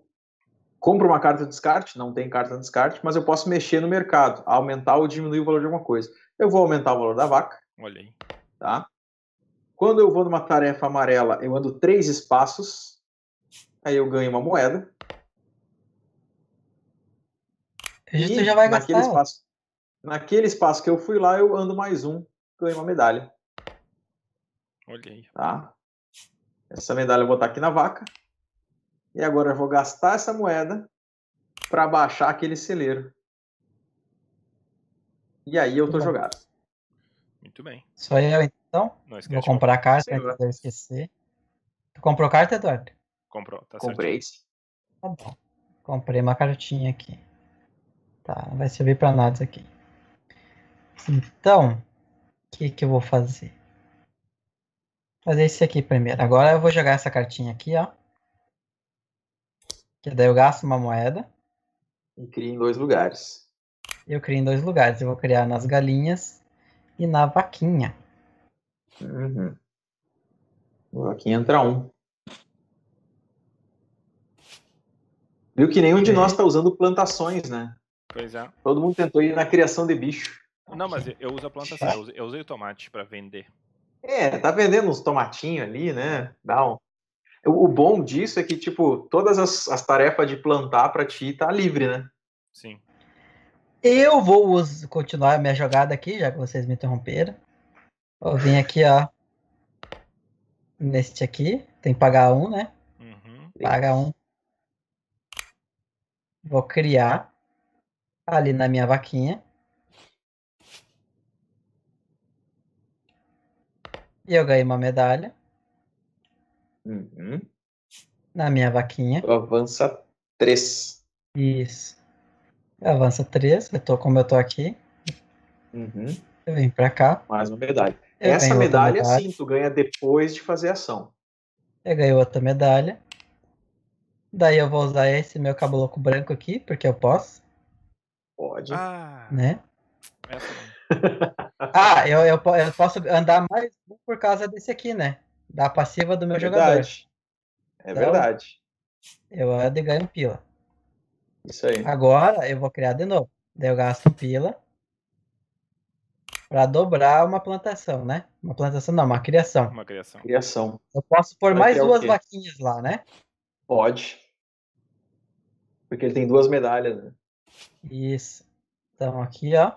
compro uma carta de descarte, não tem carta de descarte, mas eu posso mexer no mercado, aumentar ou diminuir o valor de alguma coisa. Eu vou aumentar o valor da vaca. Olha aí. Tá? Quando eu vou numa tarefa amarela, eu ando três espaços, aí eu ganho uma moeda. E já vai naquele gastar. Espaço, naquele espaço que eu fui lá, eu ando mais um, ganhei uma medalha. Olhei. Tá? Essa medalha eu vou botar tá aqui na vaca. E agora eu vou gastar essa moeda para baixar aquele celeiro. E aí eu tô Muito jogado. Muito bem. isso eu então? Vou comprar a carta, pra não esquecer. Tu comprou carta, Eduardo? Comprou, tá Comprei. Tá bom. Comprei uma cartinha aqui. Tá, não vai servir para nada isso aqui. Então, o que, que eu vou fazer? fazer esse aqui primeiro. Agora eu vou jogar essa cartinha aqui, ó. Que daí eu gasto uma moeda. E crio em dois lugares. Eu crio em dois lugares. Eu vou criar nas galinhas e na vaquinha. Uhum. Vaquinha entra um. Viu que nenhum de nós está usando plantações, né? Pois é. Todo mundo tentou ir na criação de bicho. Não, mas eu, eu uso a planta assim, eu, usei, eu usei o tomate para vender. É, tá vendendo uns tomatinhos ali, né? Dá um... O bom disso é que, tipo, todas as, as tarefas de plantar para ti tá livre, né? Sim. Eu vou continuar a minha jogada aqui, já que vocês me interromperam. Eu vim aqui, ó. Neste aqui. Tem que pagar um, né? Uhum. Paga um. Vou criar ali na minha vaquinha. E eu ganhei uma medalha. Uhum. Na minha vaquinha. Tu avança 3. Isso. Avança 3. Eu tô como eu tô aqui. Uhum. Eu vim pra cá. Mais uma medalha. Eu Essa medalha, medalha, sim, tu ganha depois de fazer ação. Eu ganhei outra medalha. Daí eu vou usar esse meu cabuloco branco aqui, porque eu posso. Pode. Ah. Né? <laughs> ah, eu, eu, eu, posso andar mais por causa desse aqui, né? Da passiva do meu é verdade. jogador. É então, verdade. Eu ando e ganho pila. Isso aí. Agora eu vou criar de novo. Daí eu gasto pila para dobrar uma plantação, né? Uma plantação não, uma criação. Uma criação. Criação. Eu posso pôr Vai mais duas vaquinhas lá, né? Pode. Porque ele tem duas medalhas, né? Isso. Então, aqui, ó.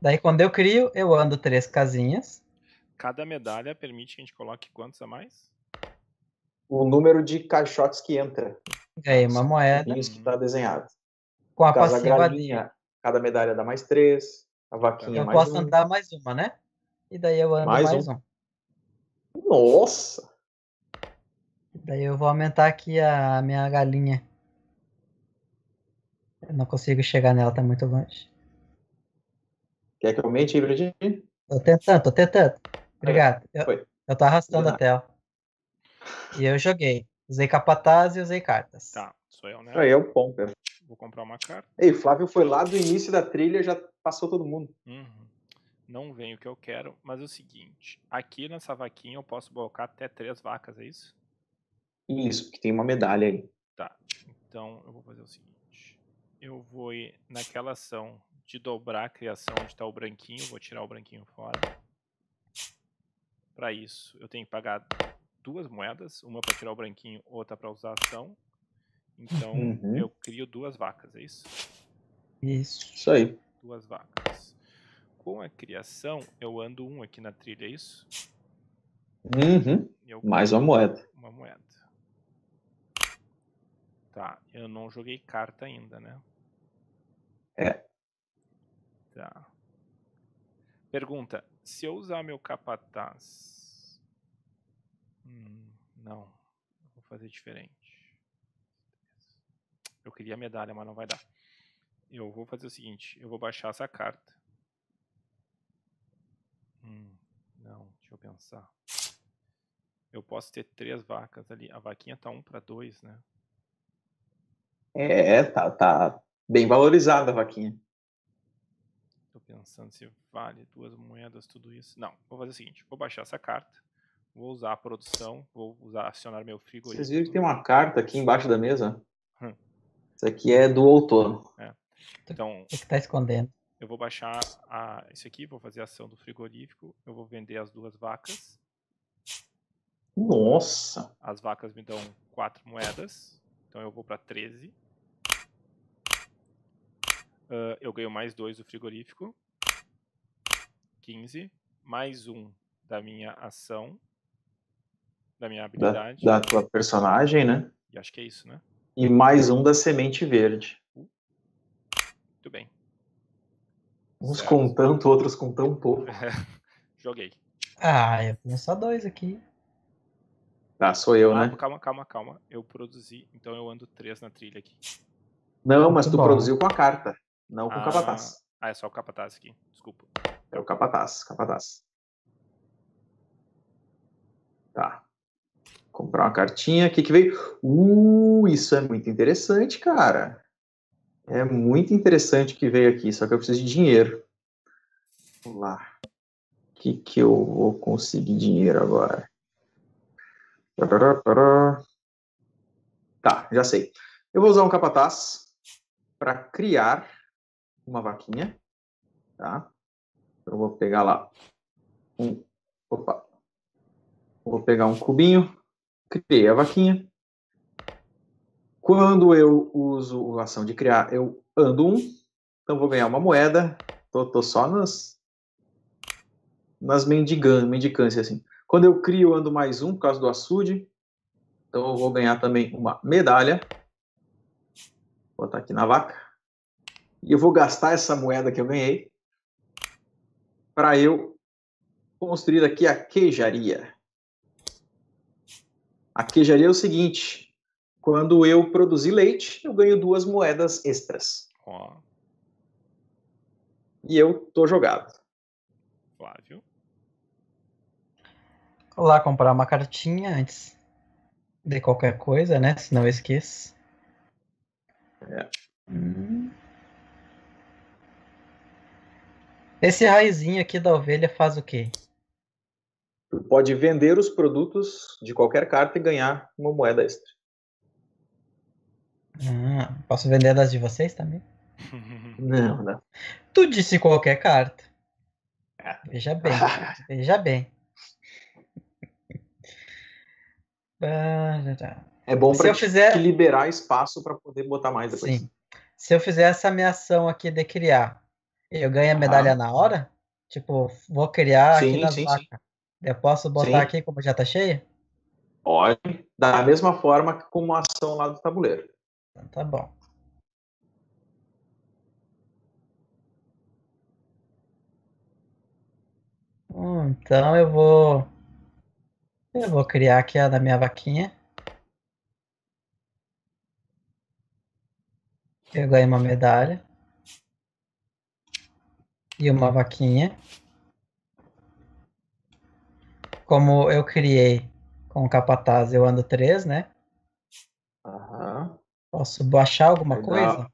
Daí, quando eu crio, eu ando três casinhas. Cada medalha permite que a gente coloque quantos a mais? O número de caixotes que entra. Ganhei uma moeda. Isso que tá desenhado. Com a passiva galinha, Cada medalha dá mais três. A vaquinha eu mais posso um. andar mais uma, né? E daí eu ando mais, mais um. um. Nossa! Daí eu vou aumentar aqui a minha galinha. Eu não consigo chegar nela, tá muito longe. Quer que eu aumente aí pra ti? Tô tentando, tô tentando. Obrigado. É, eu, Foi. eu tô arrastando a tela. E eu joguei. Usei capataz e usei cartas. Tá, sou eu, né? Aí é o ponta. Vou comprar uma carta. Ei, Flávio foi lá do início da trilha já passou todo mundo. Uhum. Não vem o que eu quero, mas é o seguinte: aqui nessa vaquinha eu posso colocar até três vacas, é isso? Isso, porque tem uma medalha aí. Tá, então eu vou fazer o seguinte eu vou ir naquela ação de dobrar a criação onde está o branquinho, vou tirar o branquinho fora. Para isso, eu tenho que pagar duas moedas, uma para tirar o branquinho, outra para usar a ação. Então, uhum. eu crio duas vacas, é isso? Isso. Isso aí. Duas vacas. Com a criação, eu ando um aqui na trilha, é isso? Uhum. Mais uma moeda. Uma moeda. Tá, eu não joguei carta ainda, né? É. Tá. Pergunta: se eu usar meu capataz. Hum, não. Vou fazer diferente. Eu queria a medalha, mas não vai dar. Eu vou fazer o seguinte: eu vou baixar essa carta. Hum, não, deixa eu pensar. Eu posso ter três vacas ali. A vaquinha tá um para dois, né? É, tá, tá, Bem valorizada a vaquinha. Tô pensando se vale duas moedas, tudo isso. Não, vou fazer o seguinte: vou baixar essa carta, vou usar a produção, vou usar acionar meu frigorífico. Vocês viram que tem uma carta aqui embaixo da mesa? Hum. Isso aqui é do outono. É. Tá, então. O que tá escondendo? Eu vou baixar a, isso aqui, vou fazer a ação do frigorífico, eu vou vender as duas vacas. Nossa! As vacas me dão quatro moedas, então eu vou para 13. Uh, eu ganho mais dois do frigorífico. 15. Mais um da minha ação. Da minha habilidade. Da, da, tua personagem, né? E acho que é isso, né? E mais um da semente verde. Uh. muito bem. Uns certo. com tanto, outros com tão pouco. <laughs> Joguei. Ah, eu tenho só dois aqui. Tá, sou eu, ah, né? Calma, calma, calma. Eu produzi, então eu ando três na trilha aqui. Não, mas Muito tu bom. produziu com a carta. Não com ah, capataz. Ah, é só o capataz aqui. Desculpa. É o capataz, capataz. Tá. Comprar uma cartinha. O que, que veio? Uh, isso é muito interessante, cara. É muito interessante que veio aqui, só que eu preciso de dinheiro. Vamos lá. O que, que eu vou conseguir dinheiro agora? Tá, já sei. Eu vou usar um capataz para criar uma vaquinha, tá? Então, eu vou pegar lá um, opa, vou pegar um cubinho, criei a vaquinha. Quando eu uso a ação de criar, eu ando um, então vou ganhar uma moeda. Tô, tô só nas nas mendigan, mendicância assim. Quando eu crio, eu ando mais um por causa do açude. Então eu vou ganhar também uma medalha. Vou botar aqui na vaca e eu vou gastar essa moeda que eu ganhei para eu construir aqui a queijaria. A queijaria é o seguinte: quando eu produzir leite, eu ganho duas moedas extras. Oh. E eu tô jogado. Flávio. Vou lá comprar uma cartinha antes de qualquer coisa, né? Se não esqueça. É. Hum. Esse raizinho aqui da ovelha faz o quê? Tu pode vender os produtos de qualquer carta e ganhar uma moeda extra. Ah, posso vender das de vocês também? <laughs> Não, não. Tu disse qualquer carta. Ah. Veja bem, <laughs> veja bem. É bom para fizer... liberar espaço para poder botar mais depois. Sim. Se eu fizer essa ameaça aqui de criar eu ganho a medalha ah. na hora? Tipo, vou criar sim, aqui na vaca, sim, Eu posso botar sim. aqui como já tá cheia? Pode, da mesma forma que com uma ação lá do tabuleiro. Então, tá bom. então eu vou. Eu vou criar aqui a da minha vaquinha. Eu ganhei uma medalha e uma vaquinha. Como eu criei com o capataz, eu ando três, né? Aham. Posso baixar alguma Vai coisa? Dar...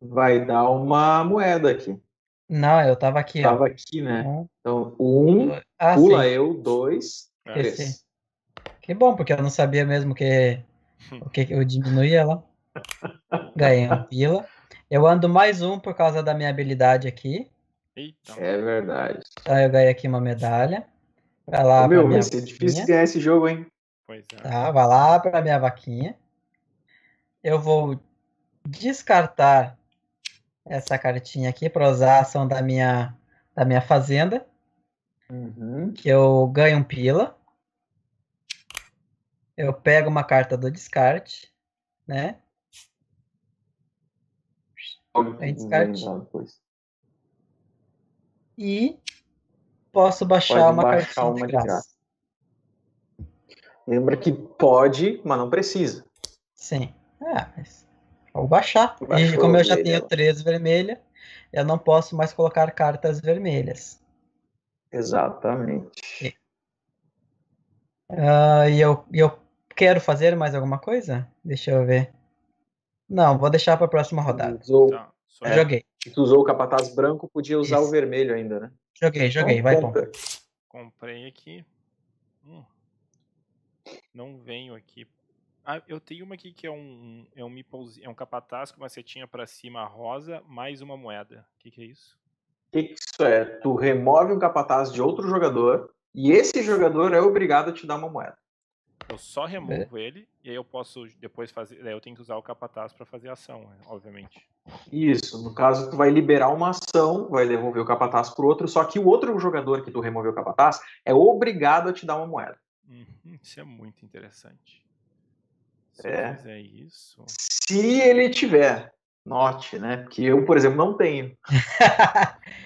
Vai dar uma moeda aqui. Não, eu tava aqui. Tava ó. aqui, né? Um, então, um, ah, pula sim. eu, dois, é. três. Que bom, porque eu não sabia mesmo que hum. o que eu diminuía lá. Ganhei uma <laughs> pila. Eu ando mais um por causa da minha habilidade aqui. Eita. É verdade. Tá, eu ganhei aqui uma medalha. Vai lá Ô, meu, é vai ser difícil ganhar esse jogo, hein? Pois é. Tá, vai lá pra minha vaquinha. Eu vou descartar essa cartinha aqui para usar a ação da minha, da minha fazenda. Uhum. Que eu ganho um pila. Eu pego uma carta do descarte, né? Tem descarte e posso baixar pode uma baixar cartinha uma de graça. graça. Lembra que pode, mas não precisa. Sim. É, mas vou baixar. e como eu já tenho três vermelhas, eu não posso mais colocar cartas vermelhas. Exatamente. E, uh, e eu, eu quero fazer mais alguma coisa? Deixa eu ver. Não, vou deixar para a próxima rodada. Então, é. Joguei. Se tu usou o capataz branco, podia usar Isso. o vermelho ainda, né? Joguei, então, joguei, vai, Tom. Comprei aqui. Hum. Não venho aqui. Ah, eu tenho uma aqui que é um, é um, é um capataz com uma setinha para cima rosa, mais uma moeda. O que, que é isso? O que, que isso é? Tu remove um capataz de outro jogador e esse jogador é obrigado a te dar uma moeda. Eu só né? removo é. ele e aí eu posso depois fazer. eu tenho que usar o capataz para fazer a ação, né, obviamente. Isso, no caso, tu vai liberar uma ação, vai devolver o capataz pro outro, só que o outro jogador que tu removeu o capataz é obrigado a te dar uma moeda. Uhum, isso é muito interessante. Se é. isso. Se ele tiver. Note, né? Porque eu, por exemplo, não tenho.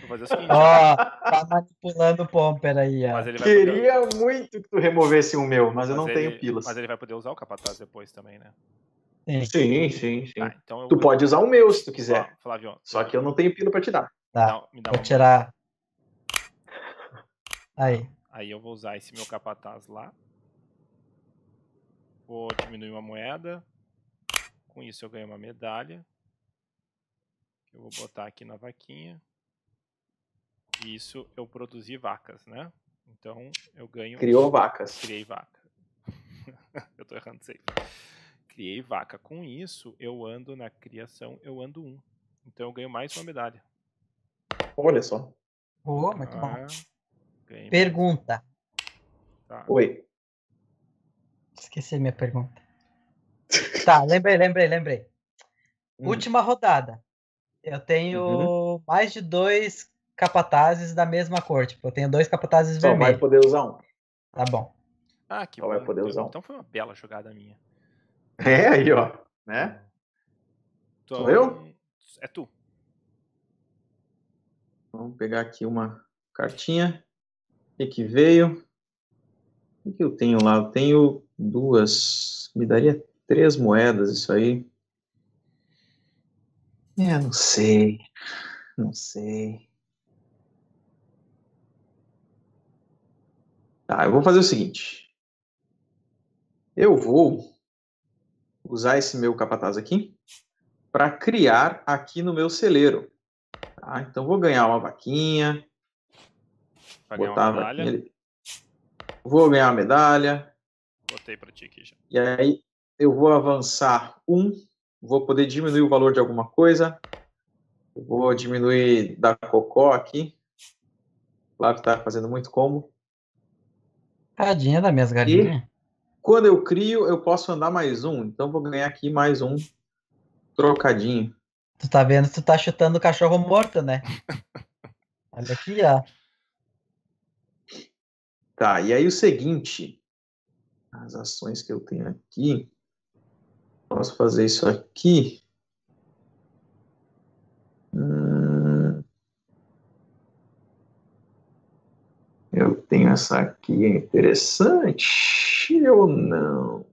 Vou fazer o seguinte. Ó, tá manipulando o Pomper aí. Ó. Queria poder... muito que tu removesse o meu, mas, mas eu não ele... tenho pilas. Mas ele vai poder usar o capataz depois também, né? Sim, sim, sim. sim. Tá, então eu... Tu pode usar o meu se tu quiser. Só que eu não tenho pila pra te dar. Tá, não, vou um... tirar. Aí. Aí eu vou usar esse meu capataz lá. Vou diminuir uma moeda. Com isso eu ganho uma medalha eu vou botar aqui na vaquinha. E isso eu produzi vacas, né? Então eu ganho. Criou vacas. Criei vaca. <laughs> eu tô errando sempre. Criei vaca. Com isso, eu ando na criação, eu ando um. Então eu ganho mais uma medalha. Olha só. Boa, muito tá ah, bom. Pergunta. Tá. Oi. Esqueci minha pergunta. tá, lembrei, lembrei, lembrei. Hum. Última rodada. Eu uhum. tenho uhum. mais de dois capatazes da mesma cor. Tipo, eu tenho dois capatazes vermelhos. Só vai poder usar um. Tá bom. Ah, que Só bom. vai poder então, usar um. Então foi uma bela jogada minha. É, aí, ó. Né? Tô... Sou eu? É tu. Vamos pegar aqui uma cartinha. O que veio? O que eu tenho lá? Eu tenho duas. Me daria três moedas isso aí. Eu é, não sei, não sei. Tá, eu vou fazer o seguinte. Eu vou usar esse meu capataz aqui para criar aqui no meu celeiro. Tá, então vou ganhar uma vaquinha. Vai botar uma medalha. Vaquinha vou ganhar uma medalha. Botei para ti aqui já. E aí eu vou avançar um vou poder diminuir o valor de alguma coisa. Vou diminuir da Cocó aqui. Lá que está fazendo muito combo. Tadinha das minhas galinhas. E quando eu crio, eu posso andar mais um. Então vou ganhar aqui mais um trocadinho. Tu tá vendo? Tu tá chutando o cachorro morto, né? <laughs> Olha aqui, ó. Tá, e aí o seguinte. As ações que eu tenho aqui. Posso fazer isso aqui. Hum. Eu tenho essa aqui, é interessante ou não?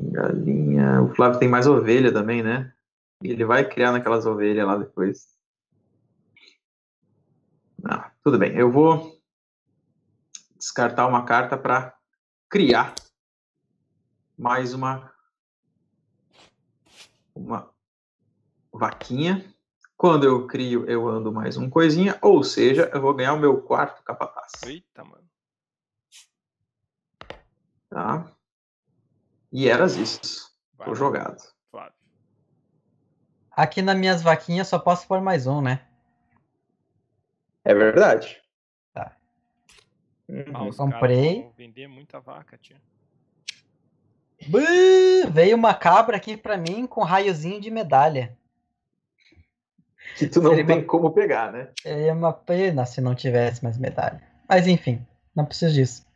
Galinha. O Flávio tem mais ovelha também, né? Ele vai criar naquelas ovelhas lá depois. Não, ah, tudo bem. Eu vou descartar uma carta para criar mais uma, uma vaquinha. Quando eu crio, eu ando mais um coisinha, ou seja, eu vou ganhar o meu quarto capataz. Eita, mano. Tá? E eras isso. Vai. Tô jogado. Flávio. Aqui nas minhas vaquinhas só posso pôr mais um, né? É verdade. Tá. Ah, Comprei. Vender muita vaca, tia veio uma cabra aqui para mim com raiozinho de medalha. Que tu não Seria tem uma... como pegar, né? É uma pena se não tivesse mais medalha. Mas enfim, não preciso disso.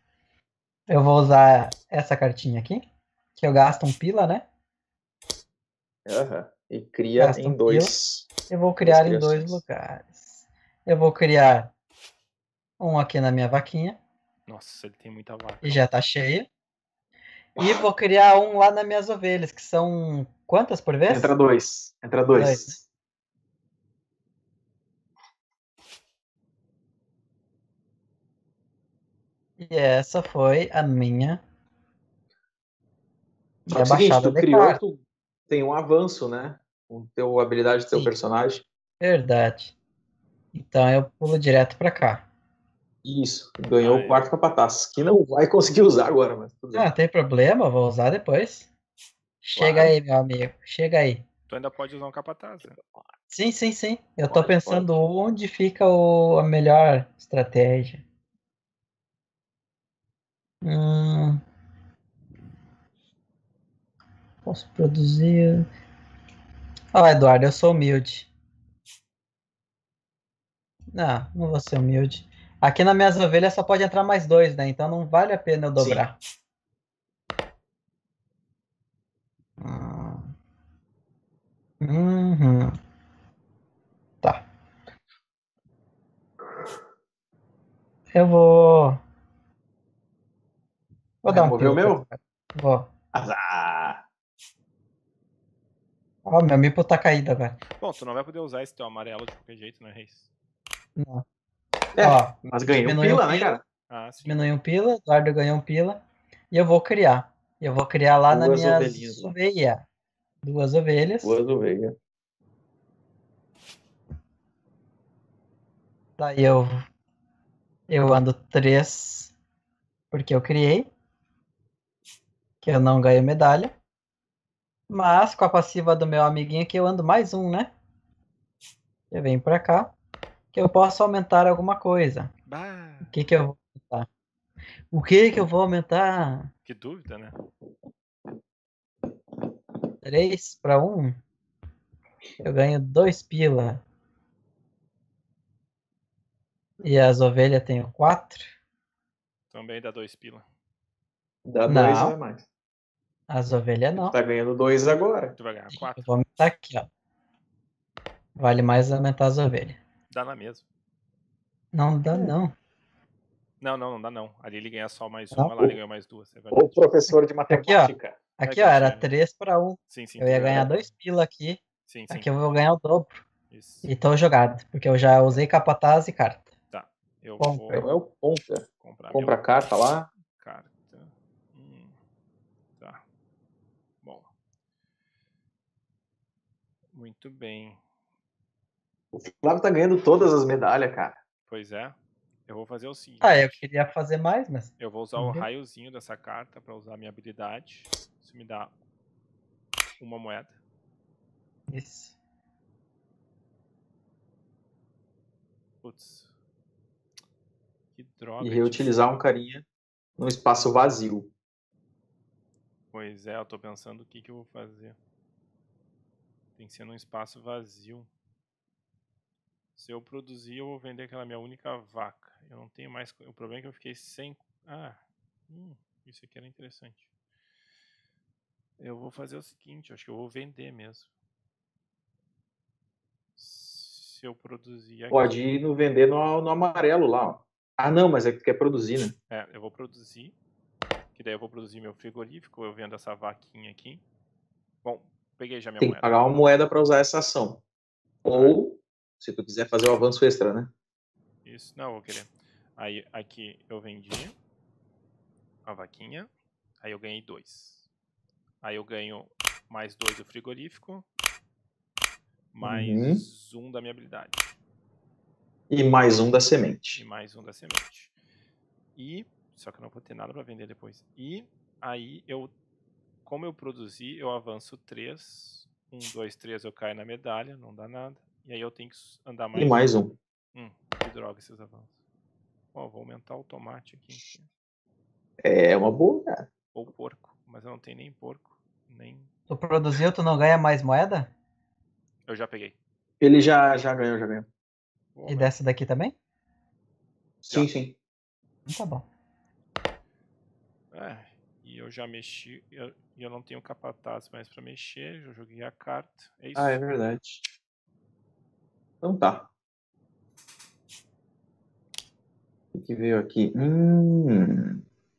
Eu vou usar essa cartinha aqui, que eu gasto um pila, né? Aham. Uhum. E cria gasto em um dois. Pila. Eu vou criar em dois lugares. Eu vou criar um aqui na minha vaquinha. Nossa, ele tem muita vaca. E já tá cheia. E vou criar um lá nas minhas ovelhas, que são quantas por vez? Entra dois. Entra dois. dois. Né? E essa foi a minha. Só que é seguinte, tu criou, tu tem um avanço, né? Com teu habilidade do teu Sim. personagem. Verdade. Então eu pulo direto pra cá. Isso, ganhou o quarto capataz, que não vai conseguir usar agora, mas tudo bem. Ah, tem problema, vou usar depois. Chega claro. aí, meu amigo, chega aí. Tu ainda pode usar um capataz. Né? Sim, sim, sim. Eu pode, tô pensando pode. onde fica o, a melhor estratégia. Hum... Posso produzir. Ah Eduardo, eu sou humilde. Não, não vou ser humilde. Aqui nas minhas ovelhas só pode entrar mais dois, né? Então não vale a pena eu dobrar. Sim. Hum. Uhum. Tá. Eu vou. Vou dar um. Pico, o meu? Vou. Azar! Ó, oh, meu mipo tá caído agora. Bom, tu não vai poder usar esse teu amarelo de qualquer jeito, né, Reis? Não. <laughs> Ó, mas ganhei um pila, um né, cara? Ah, sim. Diminui um pila, Eduardo ganhou um pila. E eu vou criar. Eu vou criar lá Duas na minha ovelhinhas. ovelha. Duas ovelhas. Duas ovelhas. Daí eu, eu ando três, porque eu criei. Que eu não ganho medalha. Mas com a passiva do meu amiguinho aqui eu ando mais um, né? Eu venho pra cá que eu posso aumentar alguma coisa. Bah. O que, que eu vou aumentar? O que, que eu vou aumentar? Que dúvida, né? 3 para 1. Eu ganho 2 pila. E as ovelhas tenho 4. Também dá 2 pila. Dá 2 a mais. As ovelhas não. Tá ganhando 2 agora. Tu vai ganhar 4. Vou aumentar aqui, ó. Vale mais aumentar as ovelhas. Dá na mesma. Não, dá é. não. Não, não, não dá não. Ali ele ganha só mais tá uma, lá ele ganha mais duas. É o professor de <laughs> matemática. Aqui, é ó, aqui, ó era né? três para Um. Sim, sim, eu ia é ganhar dois pila aqui. Sim, sim. Aqui eu vou ganhar o dobro. Isso. E tô jogado, porque eu já usei capataz e carta. Tá. Eu compra. vou. Eu compra. Comprar compra meu... carta lá. Carta. Hum. Tá. Bom. Muito bem. O Flávio tá ganhando todas as medalhas, cara. Pois é. Eu vou fazer o seguinte. Ah, eu queria fazer mais, mas. Eu vou usar uhum. o raiozinho dessa carta para usar a minha habilidade. Isso me dá uma moeda. Isso. Putz. Que droga. E reutilizar um carinha num espaço vazio. Pois é, eu tô pensando o que, que eu vou fazer. Tem que ser num espaço vazio. Se eu produzir, eu vou vender aquela minha única vaca. Eu não tenho mais. O problema é que eu fiquei sem. Ah, hum, isso aqui era interessante. Eu vou fazer o seguinte: acho que eu vou vender mesmo. Se eu produzir. Aqui... Pode ir no vender no, no amarelo lá. Ó. Ah, não, mas é que tu quer produzir, né? É, eu vou produzir. Que daí eu vou produzir meu frigorífico. Eu vendo essa vaquinha aqui. Bom, peguei já minha Tem moeda. Tem que pagar uma moeda para usar essa ação. Ou se tu quiser fazer o avanço extra, né? Isso, não, eu vou querer. Aí aqui eu vendi a vaquinha, aí eu ganhei dois. Aí eu ganho mais dois do frigorífico, mais uhum. um da minha habilidade. E mais um da semente. E mais um da semente. E. Só que eu não vou ter nada para vender depois. E aí eu. Como eu produzi, eu avanço três, um, dois, três. eu caio na medalha, não dá nada. E aí eu tenho que andar mais. E mais um. Hum, que droga esses avanços. Ó, vou aumentar o tomate aqui. Então. É, é uma boa, cara. Né? Ou porco, mas eu não tenho nem porco, nem. Tu produziu, tu não ganha mais moeda? Eu já peguei. Ele já, já ganhou, já ganhou. Boa, e dessa daqui também? Sim, já. sim. Então tá bom. É, e eu já mexi, e eu, eu, não tenho capataz mais pra mexer, já joguei a carta. É isso. Ah, é verdade. Então tá. O que veio aqui? Hum,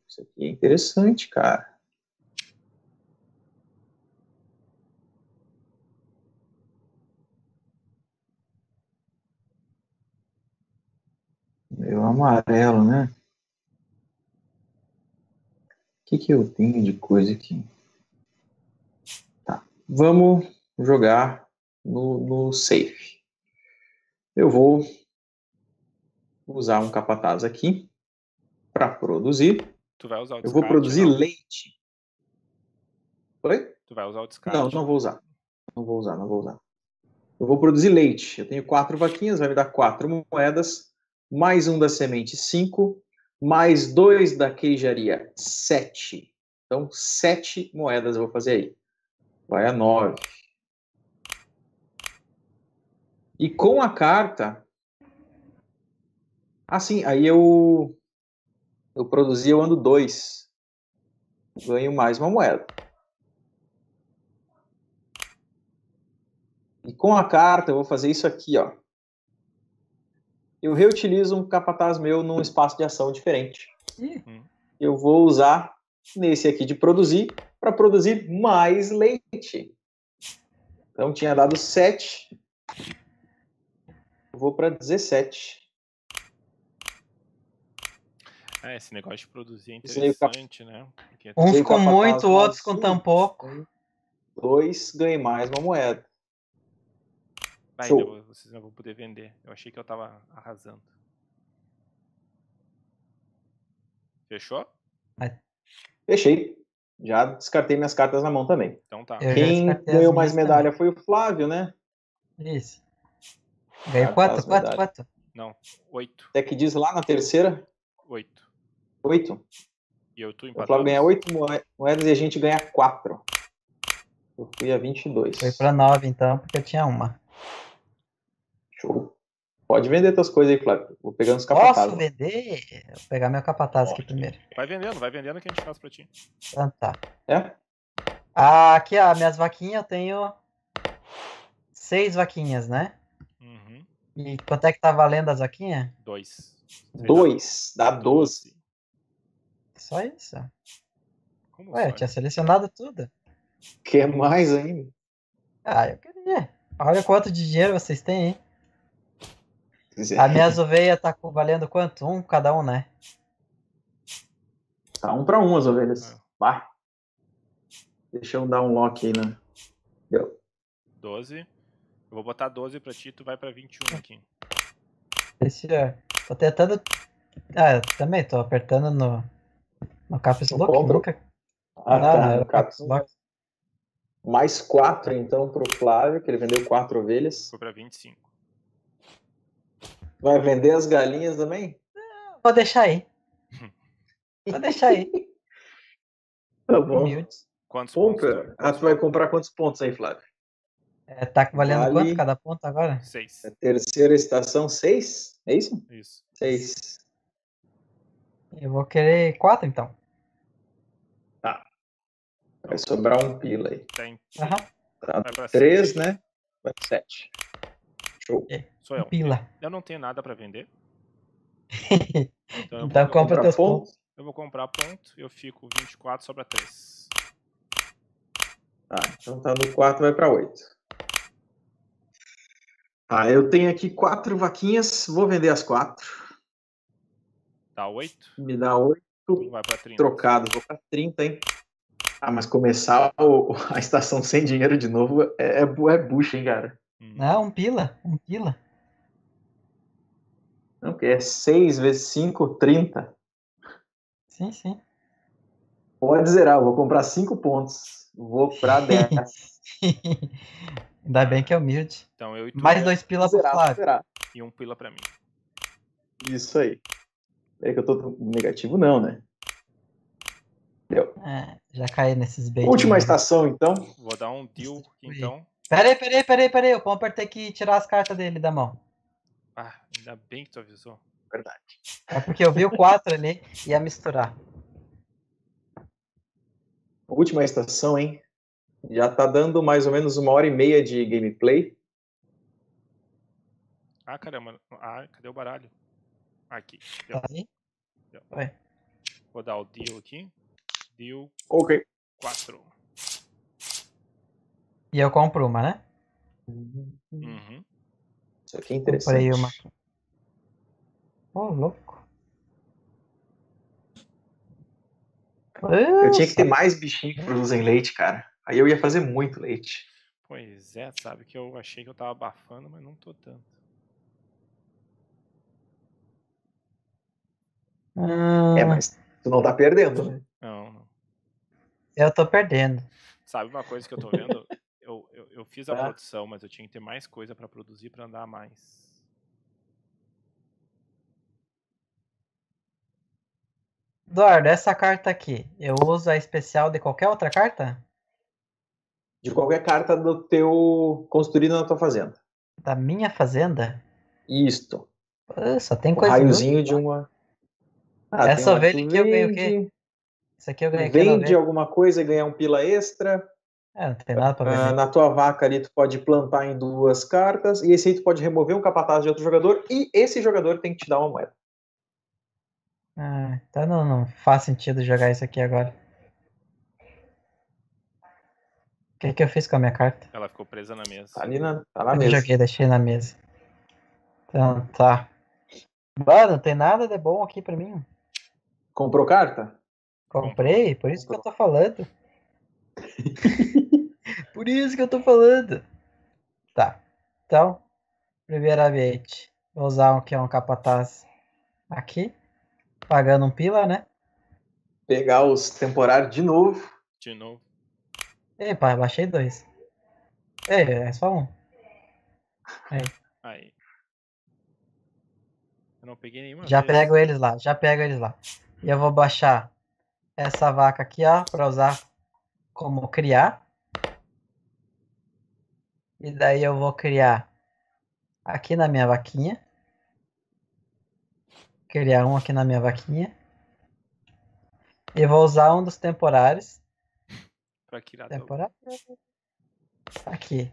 isso aqui é interessante, cara. Meu amarelo, né? O que, que eu tenho de coisa aqui? Tá. Vamos jogar no, no safe. Eu vou usar um capataz aqui para produzir. Tu vai usar o Eu vou produzir não. leite. Oi? Tu vai usar o descarte. Não, não vou usar. Não vou usar, não vou usar. Eu vou produzir leite. Eu tenho quatro vaquinhas, vai me dar quatro moedas, mais um da semente, cinco, mais dois da queijaria, sete. Então, sete moedas eu vou fazer aí. Vai a nove. E com a carta. Assim, aí eu. Eu produzi, eu ando dois. Ganho mais uma moeda. E com a carta eu vou fazer isso aqui, ó. Eu reutilizo um capataz meu num espaço de ação diferente. Uhum. Eu vou usar nesse aqui de produzir para produzir mais leite. Então tinha dado sete. Vou para 17. É, esse negócio de produzir é interessante, né? Porque... Uns com muito, outros com tão pouco. Dois, ganhei mais uma moeda. Vai, eu, vocês não vão poder vender. Eu achei que eu tava arrasando. Fechou? Fechei. Já descartei minhas cartas na mão também. Então tá. Eu Quem ganhou mais medalha também. foi o Flávio, né? Isso. Ganhei quatro, quatro, quatro. Não, oito. Até que diz lá na terceira? Oito. Oito? E eu tô empatado. O Flávio ganha oito moedas e a gente ganha quatro. Eu fui a 22. Foi pra nove então, porque eu tinha uma. Show. Pode vender tuas coisas aí, Flávio. Vou pegando os capatazes. Posso vender? Vou pegar meu capataz aqui primeiro. Vai vendendo, vai vendendo que a gente faz pra ti. Então tá. É? Ah, aqui, ó, minhas vaquinhas eu tenho seis vaquinhas, né? E quanto é que tá valendo a Zaquinha? Dois. Dois, dá doze. Só isso? Como Ué, eu tinha selecionado tudo. Quer mais ainda? Ah, eu queria. Olha quanto de dinheiro vocês têm, hein? É. A minha azuveia tá valendo quanto? Um cada um, né? Tá um pra um as ovelhas. É. Vai. Deixa eu dar um lock aí, né? Deu. Doze. Eu vou botar 12 pra ti, tu vai pra 21 aqui. Esse é. Tô tentando. Ah, também, tô apertando no. No Caps Lock. Nunca... Ah, não, tá, não, né? Caps Lock. Mais 4 então pro Flávio, que ele vendeu 4 ovelhas. Foi pra 25. Vai vender as galinhas também? Não, vou deixar aí. <laughs> vou deixar aí. tá bom. Humildes. Quantos Compra. pontos? Ah, tu vai comprar quantos pontos aí, Flávio? É, tá valendo vale... quanto cada ponto agora? Seis. terceira estação, seis? É isso? Isso. Seis. Eu vou querer quatro, então. Tá. Vai sobrar um pila aí. Tem. Aham. Tá três, né? Vai sete. Show. É. Sou eu. Pila. Eu não tenho nada pra vender. <laughs> então, então compra teus pontos. Ponto. Eu vou comprar ponto, eu fico 24, sobra 3. Tá, então tá no 4, vai pra 8. Ah, eu tenho aqui quatro vaquinhas, vou vender as quatro. Dá oito? Me dá oito. Vai pra 30. Trocado, vou pra 30, hein? Ah, mas começar o, a estação sem dinheiro de novo é, é, é bucha, hein, cara? Uhum. Não, um pila, um pila. Não, porque é 6 vezes 5, 30. Sim, sim. Pode zerar, vou comprar 5 pontos. Vou pra 10. <laughs> <laughs> Ainda bem que é humilde. Então eu e tu. Mais é dois pila pro Flávio. Será? E um pila pra mim. Isso aí. É que eu tô negativo, não, né? Deu. É, já caí nesses beijos. Última estação, então. Vou dar um deal então. Peraí, peraí, peraí, peraí. O Pomper tem que tirar as cartas dele da mão. Ah, ainda bem que tu avisou. Verdade. É porque eu vi o 4 ali e ia misturar. Última estação, hein? Já tá dando mais ou menos uma hora e meia de gameplay. Ah, caramba. Ah, cadê o baralho? Aqui. Deu. Aí? Deu. Vou dar o deal aqui. Deal. Ok. Quatro. E eu compro uma, né? Uhum. Isso aqui é interessante. Comprei uma. Ô, oh, louco. Eu tinha que ter mais bichinho que produzem leite, cara. Aí eu ia fazer muito leite. Pois é, sabe que eu achei que eu tava abafando, mas não tô tanto. Ah, é, mas tu não tá perdendo, né? Não, não. Eu tô perdendo. Sabe uma coisa que eu tô vendo? <laughs> eu, eu, eu, fiz a tá. produção, mas eu tinha que ter mais coisa para produzir para andar mais. Eduardo, essa carta aqui, eu uso a especial de qualquer outra carta? De qualquer carta do teu construído na tua fazenda. Da minha fazenda? Isto. só tem o coisa. Raiozinho de uma. Ah, Essa ovelha aqui eu ganho o quê? Isso aqui eu Vende alguma coisa e ganhar um pila extra. É, não tem nada pra ah, vender. Ah, na tua vaca ali tu pode plantar em duas cartas. E esse aí tu pode remover um capataz de outro jogador. E esse jogador tem que te dar uma moeda. Ah, então não, não faz sentido jogar isso aqui agora. O que, que eu fiz com a minha carta? Ela ficou presa na mesa. Tá ali na, tá na eu mesa. Joguei, deixei na mesa. Então tá. Mano, não tem nada de bom aqui pra mim. Comprou carta? Comprei, por isso Comprou. que eu tô falando. <laughs> por isso que eu tô falando. Tá. Então, primeiramente, vou usar um que é um capataz aqui. Pagando um pila, né? Pegar os temporários de novo. De novo. É, Epa, baixei dois. É, é só um. É. Aí. Eu não peguei nenhuma. Já vez. pego eles lá, já pego eles lá. E eu vou baixar essa vaca aqui, ó, pra usar como criar. E daí eu vou criar aqui na minha vaquinha. Criar um aqui na minha vaquinha. E vou usar um dos temporários aqui Temporada. Tá aqui.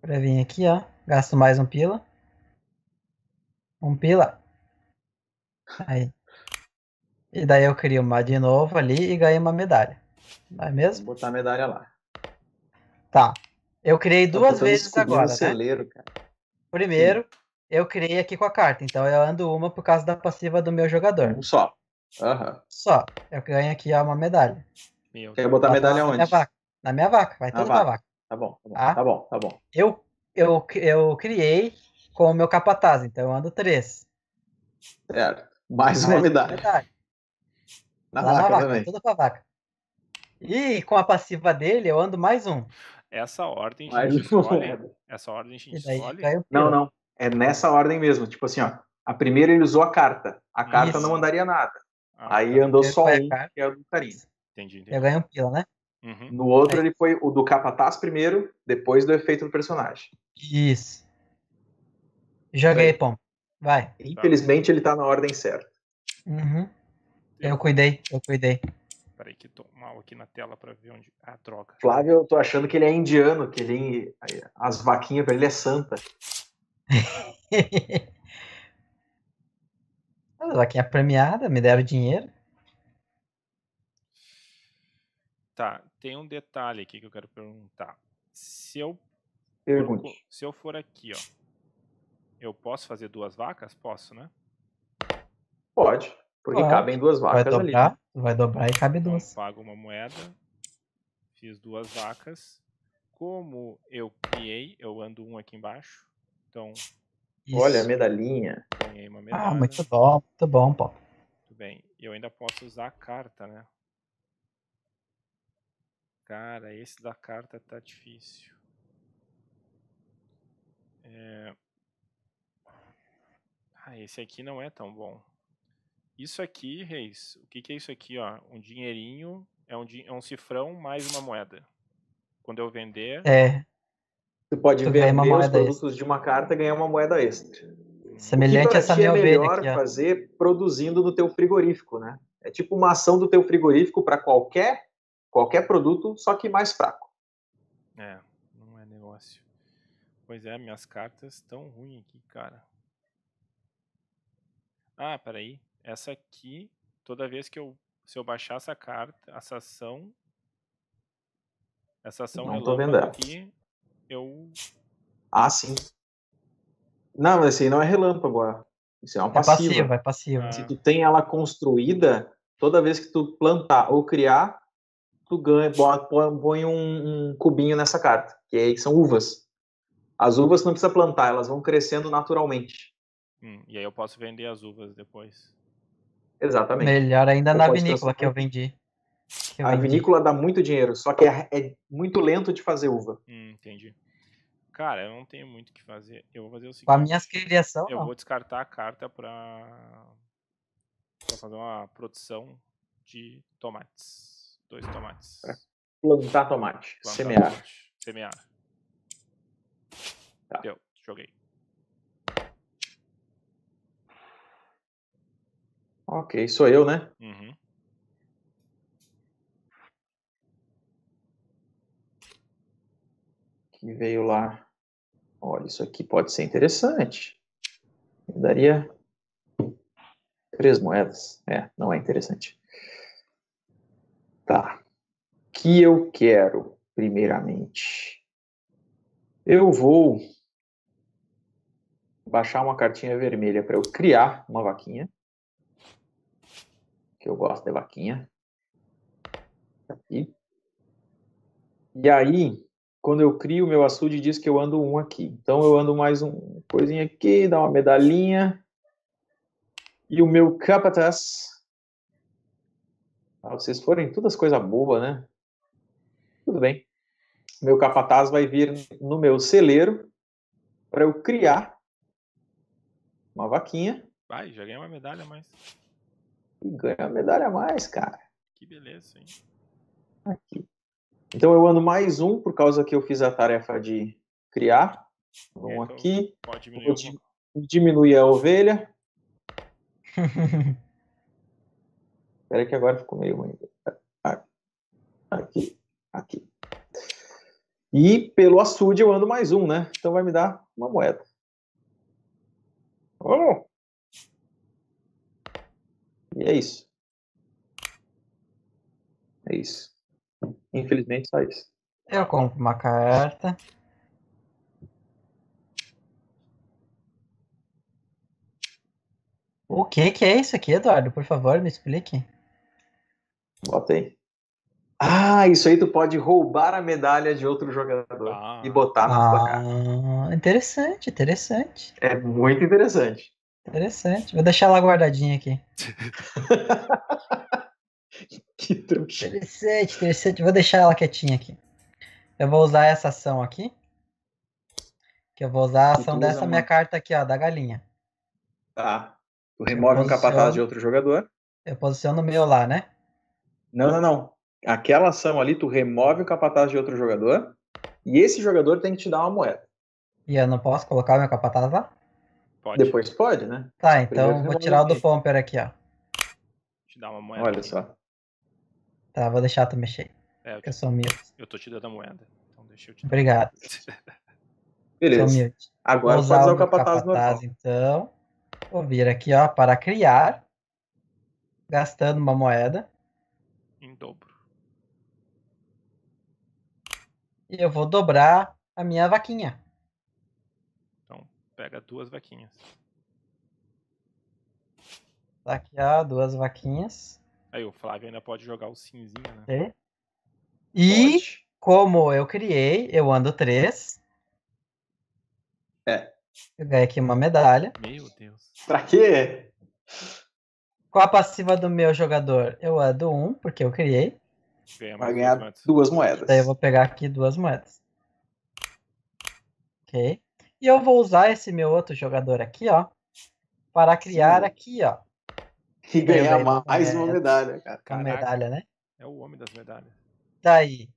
Pra vir aqui, ó. Gasto mais um pila. Um pila. Aí. E daí eu crio uma de novo ali e ganhei uma medalha. Não é mesmo? Vou botar a medalha lá. Tá. Eu criei duas vezes agora. Tá? Celeiro, né? Primeiro, Sim. eu criei aqui com a carta. Então eu ando uma por causa da passiva do meu jogador. Um só. Uhum. Só. É eu ganho aqui é uma medalha. Meu Quer botar medalha onde? Na minha vaca. Na minha vaca. Vai na vaca. vaca. Tá bom, tá bom, tá? tá bom. Tá bom, Eu, eu, eu criei com o meu capataz, então eu ando três. Certo. Mais uma medalha. medalha. Na vaca, na vaca também. Tudo pra vaca. E com a passiva dele, eu ando mais um. Essa ordem a gente escolhe. Essa ordem a gente escolhe. Não, não. É nessa ordem mesmo. Tipo assim, ó. A primeira ele usou a carta. A carta Isso. não mandaria nada. Ah, Aí tá. andou só um, que é o do Carinha. Entendi, entendi. Já um pila, né? Uhum. No outro, é. ele foi o do capataz primeiro, depois do efeito do personagem. Isso. Joguei, Pom. Vai. Tá. Infelizmente, tá. ele tá na ordem certa. Uhum. Eu cuidei, eu cuidei. Peraí que tô mal aqui na tela pra ver onde... Ah, troca. Flávio, eu tô achando que ele é indiano, que ele... As vaquinhas pra ele é santa. <laughs> Ah, a é premiada, me deram dinheiro. Tá, tem um detalhe aqui que eu quero perguntar. Se eu. Pergunte. For, se eu for aqui, ó. Eu posso fazer duas vacas? Posso, né? Pode. Porque Pode. cabem duas vacas vai dobrar, ali. Vai dobrar e cabe então, duas. pago uma moeda. Fiz duas vacas. Como eu criei, eu ando um aqui embaixo. Então, isso. Olha a medalhinha. Ganhei uma ah, medalha. Ah, muito bom, muito bom, pô. Muito bem. E eu ainda posso usar a carta, né? Cara, esse da carta tá difícil. É... Ah, esse aqui não é tão bom. Isso aqui, Reis, o que, que é isso aqui? Ó? Um dinheirinho, é um, di... é um cifrão mais uma moeda. Quando eu vender, é. Tu pode tu vender os produtos extra. de uma carta e ganhar uma moeda extra. Semelhante a essa é minha é melhor aqui, fazer produzindo no teu frigorífico, né? É tipo uma ação do teu frigorífico para qualquer qualquer produto, só que mais fraco. É, não é negócio. Pois é, minhas cartas estão ruins aqui, cara. Ah, peraí. Essa aqui, toda vez que eu se eu baixar essa carta, essa ação essa ação não vendo aqui, eu. Ah, sim. Não, mas esse aí não é relâmpago. Isso é uma é passiva. É passiva, é passiva. Ah. Se tu tem ela construída, toda vez que tu plantar ou criar, tu ganha, bota, põe um, um, cubinho nessa carta, que aí são uvas. As uvas não precisa plantar, elas vão crescendo naturalmente. Hum, e aí eu posso vender as uvas depois. Exatamente. Melhor ainda eu na vinícola que eu vendi. Que eu a vendi. vinícola dá muito dinheiro, só que é, é muito lento de fazer uva. Hum, entendi. Cara, eu não tenho muito o que fazer. Eu vou fazer o seguinte. Com minha criação. Eu não. vou descartar a carta pra... pra fazer uma produção de tomates. Dois tomates. Pra plantar tomate. Plantar Semear. Tomate. Semear. Tá. Deu. Joguei. Ok, sou eu, né? Uhum. que veio lá. Olha, isso aqui pode ser interessante. Eu daria três moedas. É, não é interessante. Tá. O que eu quero, primeiramente? Eu vou baixar uma cartinha vermelha para eu criar uma vaquinha. Que eu gosto de vaquinha. Aqui. E aí, quando eu crio, o meu açude diz que eu ando um aqui. Então eu ando mais um coisinha aqui, dá uma medalhinha. E o meu capataz. Ah, vocês forem todas coisas bobas, né? Tudo bem. Meu capataz vai vir no meu celeiro para eu criar uma vaquinha. Vai, já ganha uma medalha a mais. E ganha uma medalha a mais, cara. Que beleza, hein? Aqui. Então eu ando mais um, por causa que eu fiz a tarefa de criar. Vamos é, então, então, aqui. Pode diminuir. Vou diminuir a ovelha. Espera <laughs> que agora ficou meio... Ah, aqui, aqui. E pelo açude eu ando mais um, né? Então vai me dar uma moeda. Oh! E é isso. É isso. Infelizmente, só isso. Eu compro uma carta. O que que é isso aqui, Eduardo? Por favor, me explique. Bota aí. Ah, isso aí tu pode roubar a medalha de outro jogador ah. e botar na ah, tua cara. Ah, interessante, interessante. É muito interessante. Interessante. Vou deixar ela guardadinha aqui. <laughs> <laughs> que trouxa. Interessante, interessante. Vou deixar ela quietinha aqui. Eu vou usar essa ação aqui. Que eu vou usar a ação dessa minha carta aqui, ó, da galinha. Tá. Tu remove posiciono... um capataz de outro jogador. Eu posiciono o meu lá, né? Não, não, não. Aquela ação ali, tu remove o capataz de outro jogador. E esse jogador tem que te dar uma moeda. E eu não posso colocar o meu capataz lá? Pode. Depois pode, né? Tá, então Primeiro vou tirar o do Pomper aqui, ó. Te dar uma moeda. Olha aqui. só. Tá, vou deixar tu mexer. É, eu, eu sou mute. Eu tô te dando a moeda. Então deixa eu te Obrigado. <laughs> Beleza. Agora vou usar, usar o capataz, capataz então. Vou vir aqui, ó, para criar. Gastando uma moeda. Em dobro. E eu vou dobrar a minha vaquinha. Então, pega duas vaquinhas. Tá aqui, ó, duas vaquinhas. Aí o Flávio ainda pode jogar o cinzinho, né? É. E pode. como eu criei, eu ando três. É. Eu ganhei aqui uma medalha. Meu Deus. Pra quê? Com a passiva do meu jogador, eu ando um, porque eu criei. Vai ganhar duas, duas moedas. Daí eu vou pegar aqui duas moedas. Ok. E eu vou usar esse meu outro jogador aqui, ó, para criar Sim. aqui, ó, e é, ganhar é, mais uma é medalha, cara. Caraca, medalha, né? É o homem das medalhas. Daí. Tá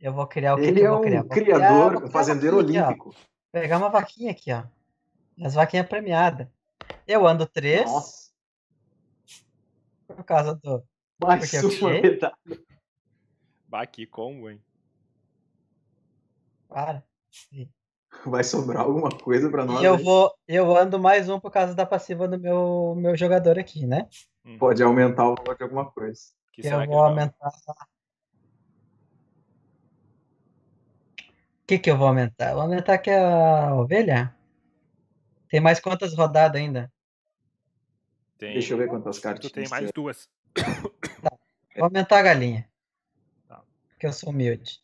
eu vou criar o que Ele que é um criar? criador, criar, fazendeiro olímpico. Ó. Pegar uma vaquinha aqui, ó. As vaquinhas premiadas. Eu ando três. Nossa. Por causa do. Mais uma medalha. Bah, combo, hein? Para. Vai sobrar alguma coisa para nós. E eu aí. vou, eu ando mais um por causa da passiva do meu meu jogador aqui, né? Hum. Pode aumentar o valor de alguma coisa. Que eu vou que aumentar. O que, que eu vou aumentar? vou aumentar que é a ovelha. Tem mais quantas rodadas ainda? Tem... Deixa eu ver quantas cartas. Tu tem mais duas. Tá. Vou aumentar a galinha. Tá. Porque eu sou humilde.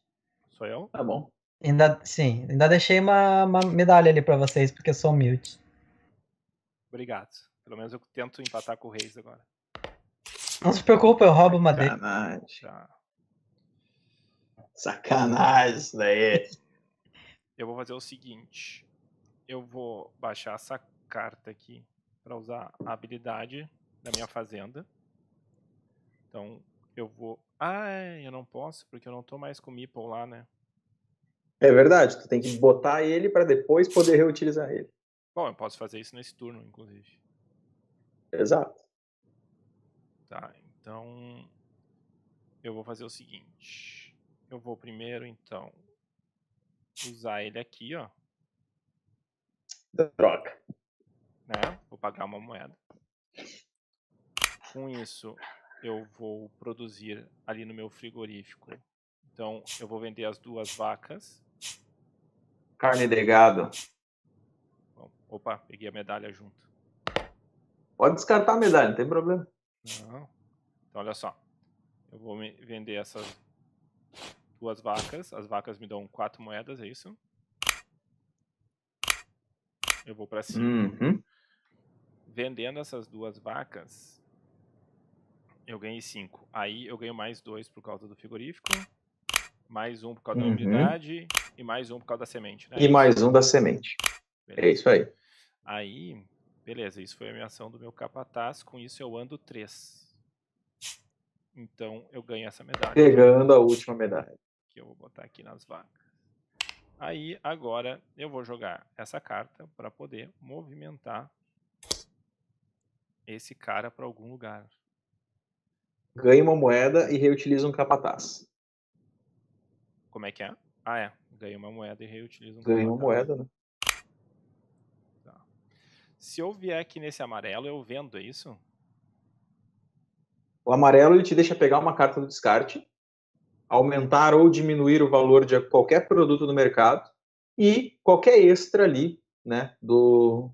Sou eu? Tá bom. Ainda, sim, ainda deixei uma, uma medalha ali para vocês, porque eu sou humilde. Obrigado. Pelo menos eu tento empatar com o Reis agora. Não se preocupa, eu roubo uma dele. Sacanagem. Tá. Sacanagem isso daí. Eu vou fazer o seguinte. Eu vou baixar essa carta aqui para usar a habilidade da minha fazenda. Então, eu vou... Ah, eu não posso, porque eu não tô mais com o Meeple lá, né? É verdade, tu tem que botar ele para depois poder reutilizar ele. Bom, eu posso fazer isso nesse turno, inclusive. Exato. Tá, então eu vou fazer o seguinte. Eu vou primeiro, então, usar ele aqui, ó. Troca. Né? Vou pagar uma moeda. Com isso, eu vou produzir ali no meu frigorífico. Então, eu vou vender as duas vacas. Carne de gado. Bom, opa, peguei a medalha junto. Pode descartar a medalha, não tem problema. Não. Então, olha só. Eu vou vender essas duas vacas. As vacas me dão quatro moedas, é isso? Eu vou para cima. Uhum. Vendendo essas duas vacas, eu ganhei cinco. Aí eu ganho mais dois por causa do frigorífico, mais um por causa uhum. da umidade e mais um por causa da semente. Né? E mais um da semente. É Beleza. É isso aí. Aí Beleza, isso foi a minha ação do meu capataz. Com isso eu ando 3. Então eu ganho essa medalha. Pegando a última medalha. Que eu vou botar aqui nas vacas. Aí agora eu vou jogar essa carta para poder movimentar esse cara para algum lugar. Ganho uma moeda e reutilizo um capataz. Como é que é? Ah, é. ganho uma moeda e reutilizo um Ganho capataz. Ganha uma moeda, né? Se eu vier aqui nesse amarelo, eu vendo, é isso? O amarelo ele te deixa pegar uma carta do descarte, aumentar ou diminuir o valor de qualquer produto do mercado e qualquer extra ali, né, do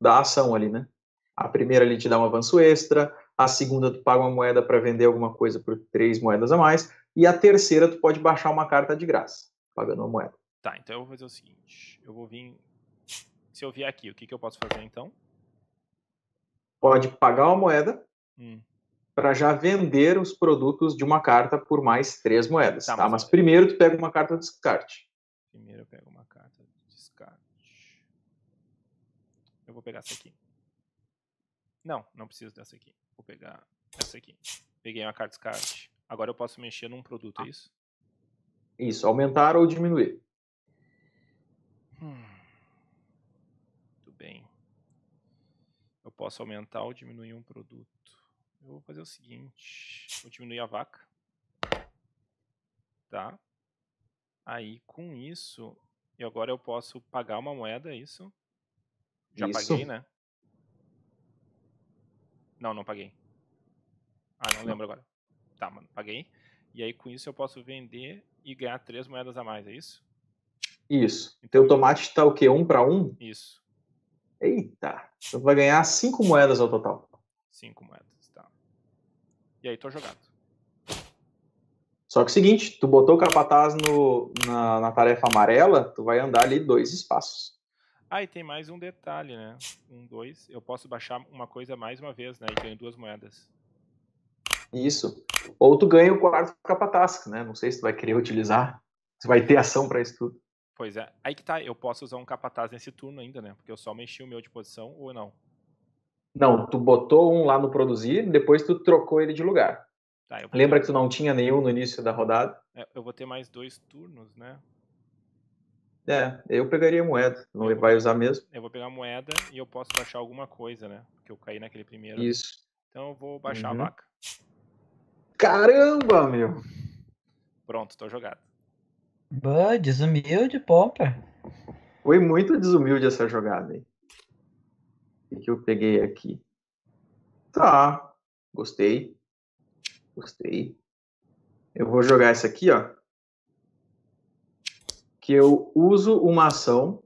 da ação ali, né? A primeira ali te dá um avanço extra, a segunda tu paga uma moeda para vender alguma coisa por três moedas a mais, e a terceira tu pode baixar uma carta de graça, pagando uma moeda. Tá, então eu vou fazer o seguinte, eu vou vir se eu vier aqui, o que, que eu posso fazer então? Pode pagar uma moeda hum. para já vender os produtos de uma carta por mais três moedas. Tá, tá? Mas, mas primeiro tu pega uma carta de descarte. Primeiro eu pego uma carta de descarte. Eu vou pegar essa aqui. Não, não preciso dessa aqui. Vou pegar essa aqui. Peguei uma carta de descarte. Agora eu posso mexer num produto, é isso? Isso, aumentar ou diminuir. Hum. posso aumentar ou diminuir um produto? Eu vou fazer o seguinte, vou diminuir a vaca, tá? Aí, com isso, e agora eu posso pagar uma moeda, é isso? Já isso. paguei, né? Não, não paguei. Ah, não lembro agora. Tá, mano, paguei. E aí, com isso, eu posso vender e ganhar três moedas a mais, é isso? Isso. Então, o tomate está o quê? Um para um? Isso. Eita, você então vai ganhar cinco moedas ao total. Cinco moedas, tá. E aí tô jogado. Só que é o seguinte, tu botou o capataz no, na, na tarefa amarela, tu vai andar ali dois espaços. Ah, e tem mais um detalhe, né? Um, dois. Eu posso baixar uma coisa mais uma vez, né? E ganho duas moedas. Isso. Ou tu ganha o quarto capataz, né? Não sei se tu vai querer utilizar. Tu vai ter ação para isso tudo. Pois é. Aí que tá, eu posso usar um capataz nesse turno ainda, né? Porque eu só mexi o meu de posição ou não? Não, tu botou um lá no produzir, depois tu trocou ele de lugar. Tá, Lembra que tu não tinha nenhum no início da rodada? É, eu vou ter mais dois turnos, né? É, eu pegaria moeda. Não vai usar mesmo? Eu vou pegar moeda e eu posso baixar alguma coisa, né? Porque eu caí naquele primeiro. Isso. Então eu vou baixar uhum. a vaca. Caramba, meu! Pronto, tô jogado. Bah, desumilde, Popper. Foi muito desumilde essa jogada aí. O que eu peguei aqui? Tá, gostei. Gostei. Eu vou jogar essa aqui, ó. Que eu uso uma ação,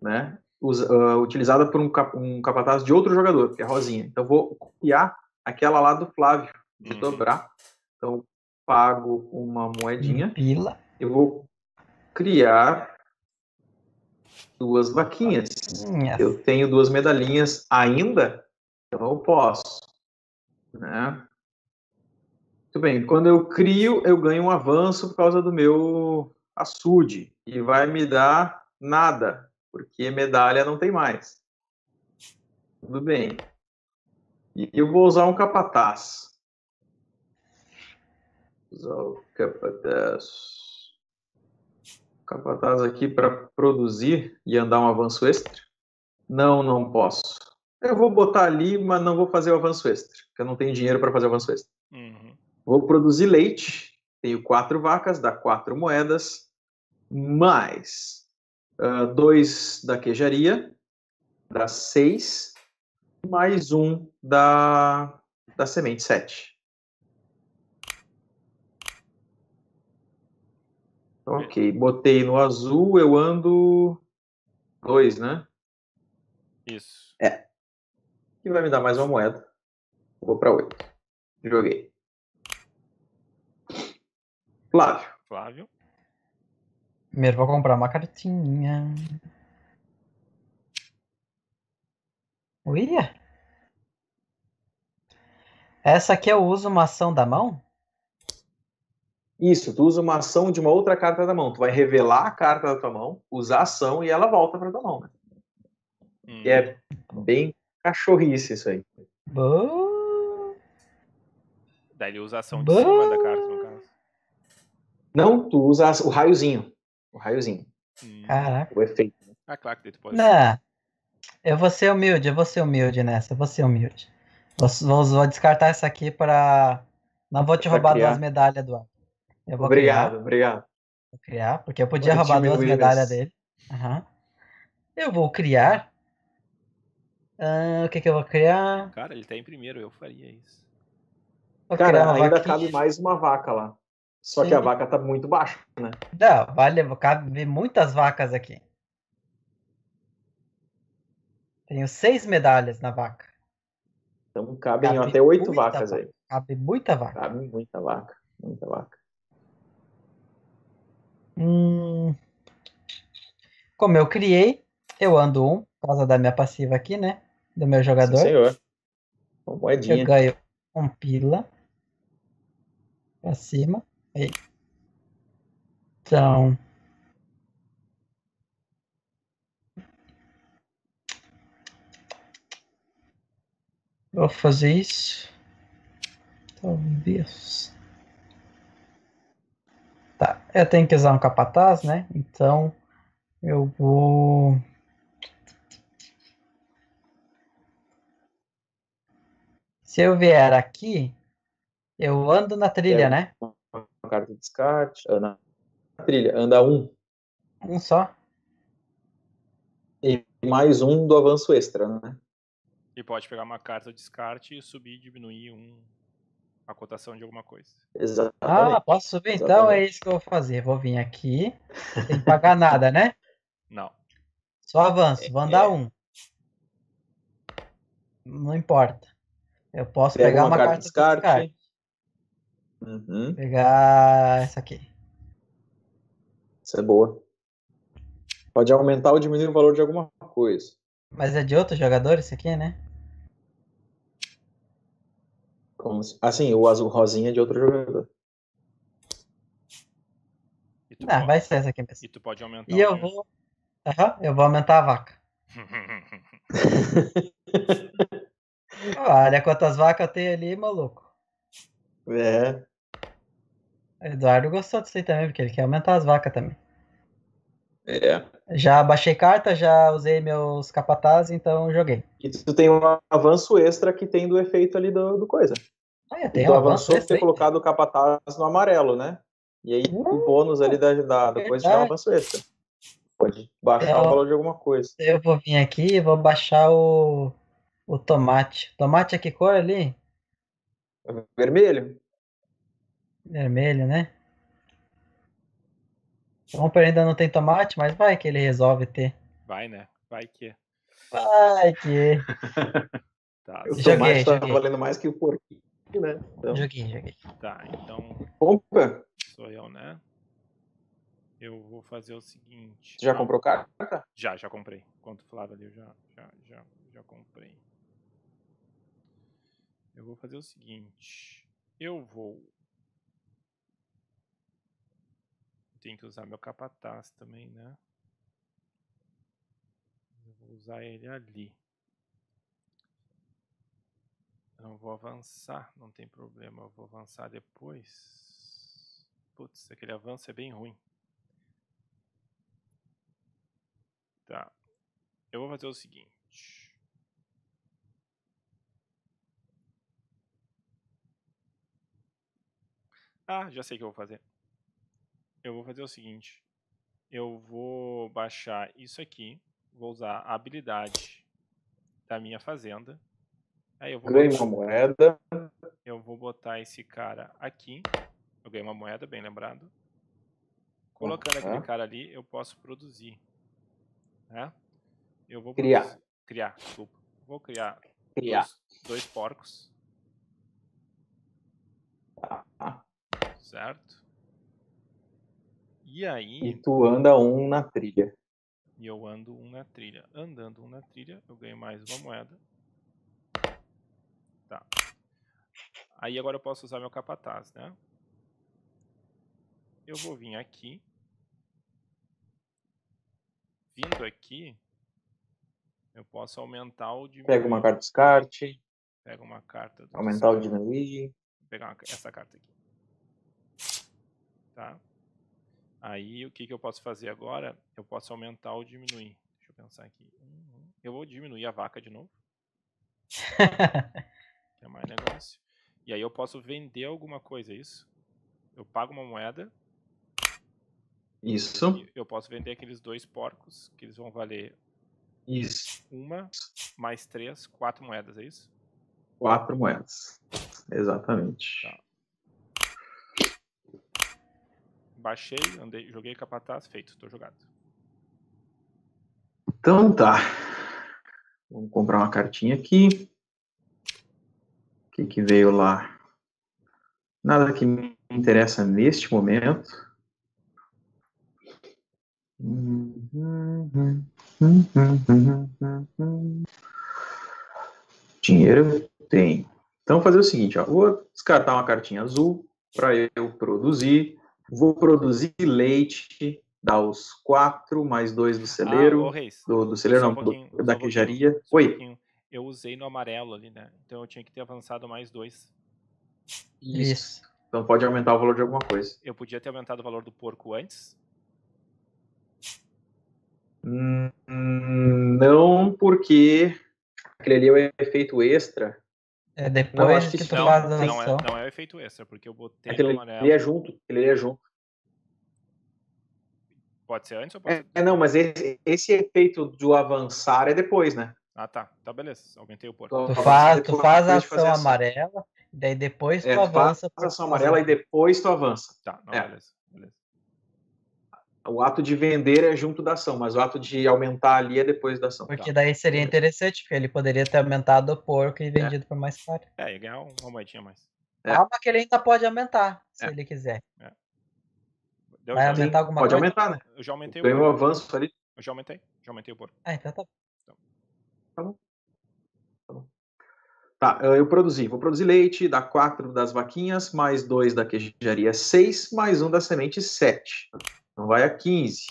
né? Usa, uh, utilizada por um, cap, um, capataz de outro jogador, que é a Rosinha. Então vou copiar aquela lá do Flávio, de uhum. dobrar. Então pago uma moedinha. Pila. Eu vou criar duas vaquinhas. Yes. Eu tenho duas medalhinhas ainda, então eu posso. Né? Muito bem, quando eu crio, eu ganho um avanço por causa do meu açude, e vai me dar nada, porque medalha não tem mais. Tudo bem. E eu vou usar um capataz. Vou usar o capataz capataz aqui para produzir e andar um avanço extra? Não, não posso. Eu vou botar ali, mas não vou fazer o avanço extra, porque eu não tenho dinheiro para fazer o avanço extra. Uhum. Vou produzir leite, tenho quatro vacas, dá quatro moedas, mais uh, dois da queijaria, dá seis, mais um da, da semente, sete. Ok, botei no azul, eu ando 2, né? Isso. É. E vai me dar mais uma moeda. Vou para 8. Joguei. Flávio. Flávio. Primeiro vou comprar uma cartinha. William? Essa aqui eu uso uma ação da mão? Isso, tu usa uma ação de uma outra carta da mão. Tu vai revelar a carta da tua mão, usar a ação e ela volta pra tua mão. Né? Hum. E é bem cachorrice isso aí. Bom... Daí ele usa a ação de cima da carta, no caso. Não, tu usa o raiozinho. O raiozinho. Hum. Caraca. O efeito. Né? Ah, claro que tu pode. Não. Eu vou ser humilde, eu vou ser humilde nessa, eu vou ser humilde. Vou, vou, vou descartar essa aqui pra. Não vou te pra roubar criar. duas medalhas, Eduardo obrigado, criar, obrigado. Vou criar, porque eu podia Bom, roubar duas medalhas dele. Uhum. Eu vou criar. Uh, o que, que eu vou criar? Cara, ele tá em primeiro, eu faria isso. Vou Cara, ainda cabe mais uma vaca lá. Só Sim. que a vaca tá muito baixa, né? Não, vale, cabe muitas vacas aqui. Tenho seis medalhas na vaca. Então cabem cabe até oito vacas vaca. aí. Cabe muita vaca. Cabe muita vaca, muita vaca. Hum, como eu criei, eu ando um, por causa da minha passiva aqui, né? Do meu jogador. Sim, senhor. Uma moedinha. Eu ganho um pila. Pra cima. Aí. Então. Vou fazer isso. Talvez. Tá, eu tenho que usar um capataz, né? Então eu vou. Se eu vier aqui, eu ando na trilha, é, né? Uma carta de descarte. Na trilha, anda um. Um só. E mais um do avanço extra, né? E pode pegar uma carta de descarte e subir e diminuir um a cotação de alguma coisa. Exatamente. Ah, posso subir então? É isso que eu vou fazer. Vou vir aqui, sem pagar nada, né? <laughs> Não. Só avanço, vou andar é, é. um. Não importa. Eu posso Pega pegar uma, uma carta, descarte. descarte. Uhum. Pegar essa aqui. Isso é boa. Pode aumentar ou diminuir o valor de alguma coisa. Mas é de outro jogador isso aqui, né? como se... assim, o azul rosinha é de outro jogador. E tu, ah, pode... vai ser essa aqui mesmo. E tu pode aumentar. E eu vou. Uhum, eu vou aumentar a vaca. <laughs> Olha quantas vacas tem ali, maluco. É. Eduardo gostou disso aí também, porque ele quer aumentar as vacas também. É. Já baixei carta, já usei meus capatazes, então joguei. E tu tem um avanço extra que tem do efeito ali do, do coisa. Ah, tem tu então, avançou por ter aí. colocado o capataz no amarelo, né? E aí uh, o bônus ali da, da depois já é um avanço extra. Pode baixar eu, é, o valor de alguma coisa. Eu vou vir aqui e vou baixar o, o tomate. Tomate é que cor ali? Vermelho. Vermelho, né? O Romper ainda não tem tomate, mas vai que ele resolve ter. Vai, né? Vai que. Vai que. <laughs> tá. O tomate tá joguei, tá valendo mais que o porquinho né? Então... Joguei, joguei. Tá, então. Opa! Sou eu, né? Eu vou fazer o seguinte. Já comprou comprou carta? Já, já comprei. Quanto Flávio ali, eu já, já, já, já comprei. Eu vou fazer o seguinte. Eu vou. Tem que usar meu capataz também, né? Eu vou usar ele ali. Eu não vou avançar, não tem problema, eu vou avançar depois. Putz, aquele avanço é bem ruim. Tá. Eu vou fazer o seguinte. Ah, já sei o que eu vou fazer. Eu vou fazer o seguinte. Eu vou baixar isso aqui. Vou usar a habilidade da minha fazenda. Aí ah, eu vou ganho botar... uma moeda. Eu vou botar esse cara aqui. Eu ganhei uma moeda, bem lembrado. Colocando uhum. aquele cara ali, eu posso produzir. Né? Eu vou criar. Produzir... Criar, desculpa. Vou criar, criar. Dois, dois porcos. Tá. Certo? E aí. E tu anda um na trilha. E eu ando um na trilha. Andando um na trilha, eu ganho mais uma moeda. Tá. Aí agora eu posso usar meu capataz, né? Eu vou vir aqui. Vindo aqui, eu posso aumentar o Pega uma carta descarte. Pega uma carta. Do aumentar descarte. o diminuir. Vou pegar uma, essa carta aqui. Tá? Aí o que, que eu posso fazer agora? Eu posso aumentar ou diminuir. Deixa eu pensar aqui. Hum, hum. Eu vou diminuir a vaca de novo. <laughs> que é mais negócio. E aí eu posso vender alguma coisa, é isso? Eu pago uma moeda. Isso. Eu posso vender aqueles dois porcos, que eles vão valer isso. Uma, mais três, quatro moedas, é isso? Quatro moedas. Exatamente. Tá. Baixei, andei, joguei capataz, feito, tô jogado. Então tá. Vamos comprar uma cartinha aqui que, que veio lá? Nada que me interessa neste momento. Dinheiro tem. Então, vou fazer o seguinte: ó, vou descartar uma cartinha azul para eu produzir. Vou produzir leite, dar os quatro mais dois do celeiro. Ah, ô, Reis, do, do celeiro, não, um do, da queijaria. Um Oi eu usei no amarelo ali, né? Então eu tinha que ter avançado mais dois. Isso. Então pode aumentar o valor de alguma coisa. Eu podia ter aumentado o valor do porco antes? Hum, não, porque aquele ali é o efeito extra. É depois não, que, tu não, faz não, não, é, não é o efeito extra, porque eu botei aquele no amarelo. Ele é junto, ele é junto. Pode ser antes ou pode é, ser... É, não, mas esse, esse efeito do avançar é depois, né? Ah, tá. Tá, beleza. Aumentei o porco. Então, tu faz, assim, tu faz a ação amarela, daí depois tu é, avança. Faz a ação amarela e depois tu avança. Tá, não, é. beleza, beleza. O ato de vender é junto da ação, mas o ato de aumentar ali é depois da ação. Porque tá. daí seria interessante, porque ele poderia ter aumentado o porco e é. vendido é. por mais caro. É, e ganhar uma moedinha mais. É. Ah, mas que ele ainda pode aumentar, se é. ele quiser. É. Vai aumentar alguma pode coisa? Pode aumentar, né? Eu já aumentei Ganhou o avanço ali. Eu já aumentei, já aumentei o porco. Ah, então tá. Tá bom. Tá, bom. tá eh, eu, produzi. Vou produzir leite, dá quatro das vaquinhas, mais dois da queijaria, seis, mais um da semente, sete. Então vai a quinze.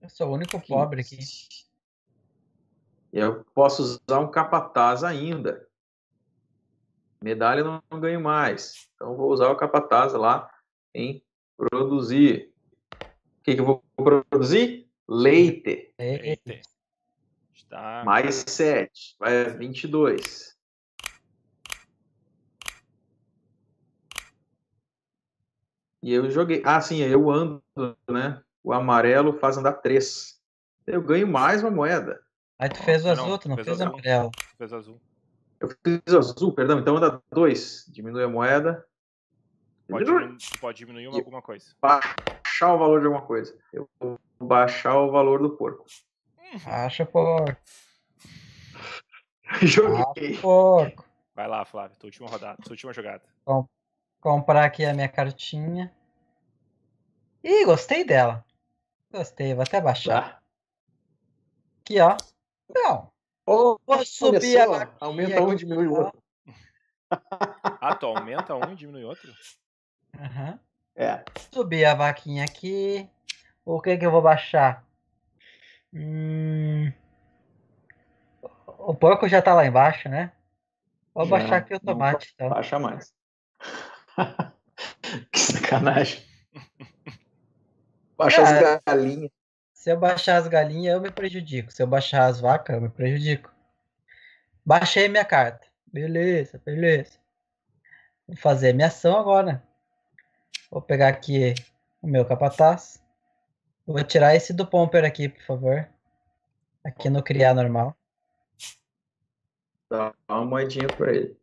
Eu sou o único 15. pobre aqui. Eu posso usar um capataz ainda. Medalha não, não ganho mais. Então vou usar o capataz lá em produzir. O que, que eu vou produzir? Leite. Leite. Tá. Mais 7, vai 22. E eu joguei. Ah, sim, eu ando, né? O amarelo faz andar 3. Eu ganho mais uma moeda. Aí tu fez o azul, não, tu não fez, fez azul. amarelo. Fez azul. Eu fiz azul, perdão. Então anda 2. Diminui a moeda. Pode, diminuir, pode diminuir alguma coisa. Baixar o valor de alguma coisa. Eu vou baixar o valor do porco. Acha pouco. <laughs> Joguei. Acha pouco. Vai lá, Flávio, tua última rodada, tua última jogada. comprar aqui a minha cartinha. Ih, gostei dela. Gostei, vou até baixar. Tá. Aqui, ó. Não. Oh, subir a Aumenta um, diminui o outro. <laughs> Ah, tu aumenta um e diminui outro? Aham. Uhum. É. Subir a vaquinha aqui. O que que eu vou baixar? Hum... O porco já tá lá embaixo, né? Vou já, baixar aqui o tomate. Então. Baixa mais. <laughs> que sacanagem. Baixa as galinhas. Se eu baixar as galinhas, eu me prejudico. Se eu baixar as vacas, eu me prejudico. Baixei minha carta. Beleza, beleza. Vou fazer minha ação agora. Vou pegar aqui o meu capataz. Vou tirar esse do Pomper aqui, por favor. Aqui no criar normal. Dá uma moedinha pra ele.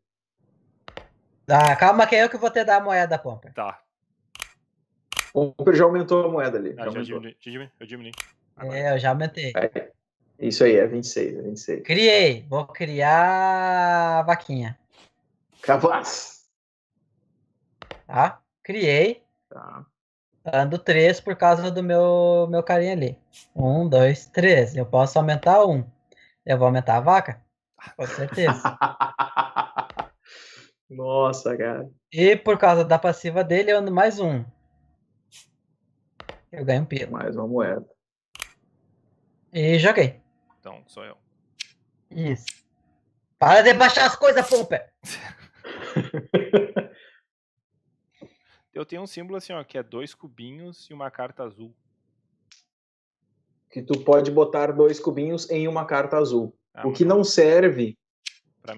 Ah, calma que é eu que vou te dar a moeda, Pomper. Tá. O Pomper já aumentou a moeda ali. Ah, já já diminui, diminui, eu diminui. É, eu já aumentei. É. Isso aí, é 26, é 26. Criei. Vou criar a vaquinha. Capaz. Tá, criei. Tá. Ando três por causa do meu, meu carinha ali. Um, dois, três. Eu posso aumentar Um. Eu vou aumentar a vaca? Com certeza. <laughs> Nossa, cara. E por causa da passiva dele, eu ando mais um. Eu ganho um Mais uma moeda. E joguei. Então, sou eu. Isso. Para de baixar as coisas, Pomper! <laughs> Eu tenho um símbolo assim, ó, que é dois cubinhos e uma carta azul. Que tu pode botar dois cubinhos em uma carta azul. Ah, o que não serve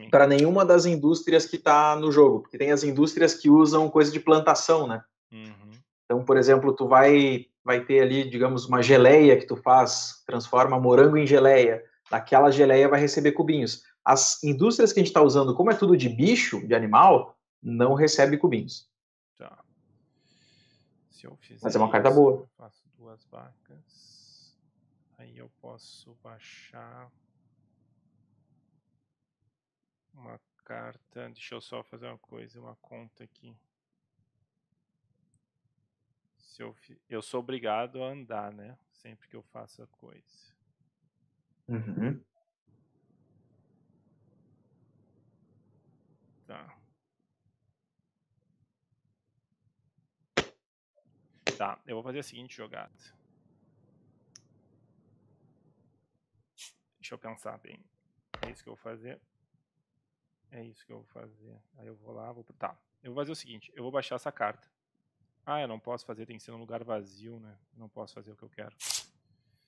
para nenhuma das indústrias que está no jogo, porque tem as indústrias que usam coisa de plantação, né? Uhum. Então, por exemplo, tu vai vai ter ali, digamos, uma geleia que tu faz, transforma morango em geleia. Daquela geleia vai receber cubinhos. As indústrias que a gente está usando, como é tudo de bicho, de animal, não recebe cubinhos. Se eu fizer Mas é uma carta isso, boa. Eu faço duas vacas. Aí eu posso baixar uma carta. Deixa eu só fazer uma coisa, uma conta aqui. Se eu, eu sou obrigado a andar, né? Sempre que eu faço a coisa. Uhum. Tá, eu vou fazer a seguinte jogada. Deixa eu pensar bem. É isso que eu vou fazer. É isso que eu vou fazer. Aí eu vou lá, vou. Tá. Eu vou fazer o seguinte: eu vou baixar essa carta. Ah, eu não posso fazer, tem que ser num lugar vazio, né? Eu não posso fazer o que eu quero.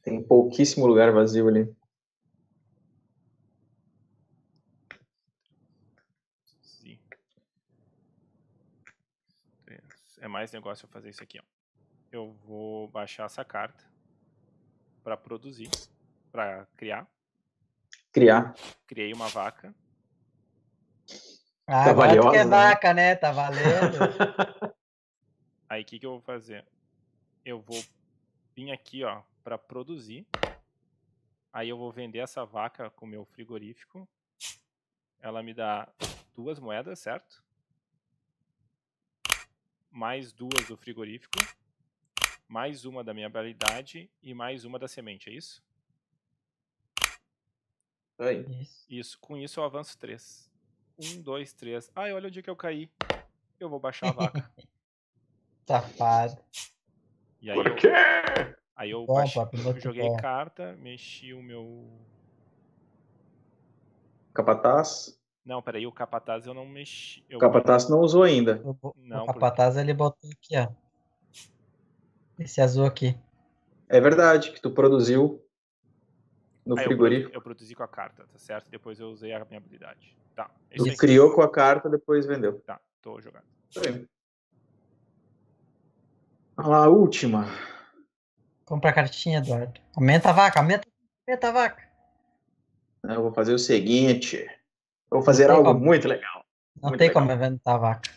Tem pouquíssimo lugar vazio ali. Sim. É, é mais negócio eu fazer isso aqui, ó eu vou baixar essa carta para produzir, para criar. Criar. Criei uma vaca. Ah, tá valiosa, é vaca, né? né? Tá valendo. <laughs> Aí o que, que eu vou fazer? Eu vou vir aqui, ó, para produzir. Aí eu vou vender essa vaca com meu frigorífico. Ela me dá duas moedas, certo? Mais duas do frigorífico mais uma da minha habilidade e mais uma da semente, é isso? Oi. Isso, com isso eu avanço três. Um, dois, três. Ai, olha onde que eu caí. Eu vou baixar a vaca. Safado. <laughs> Tá e aí Por quê? Eu, aí eu, Opa, eu joguei bom. carta, mexi o meu. Capataz? Não, peraí, o Capataz eu não mexi. Eu... O Capataz não usou ainda. Não, o Capataz porque... ele botou aqui, ó. Esse azul aqui. É verdade, que tu produziu no ah, frigorífico. Eu, eu, produzi com a carta, tá certo? Depois eu usei a minha habilidade. Tá. É tu criou com a carta, depois vendeu. Tá, tô jogando. Tá aí. A última. Compra a cartinha, Eduardo. Aumenta a vaca, aumenta, aumenta a vaca. Eu vou fazer o seguinte. Eu vou fazer algo como. muito legal. Não muito tem legal. como inventar a vaca.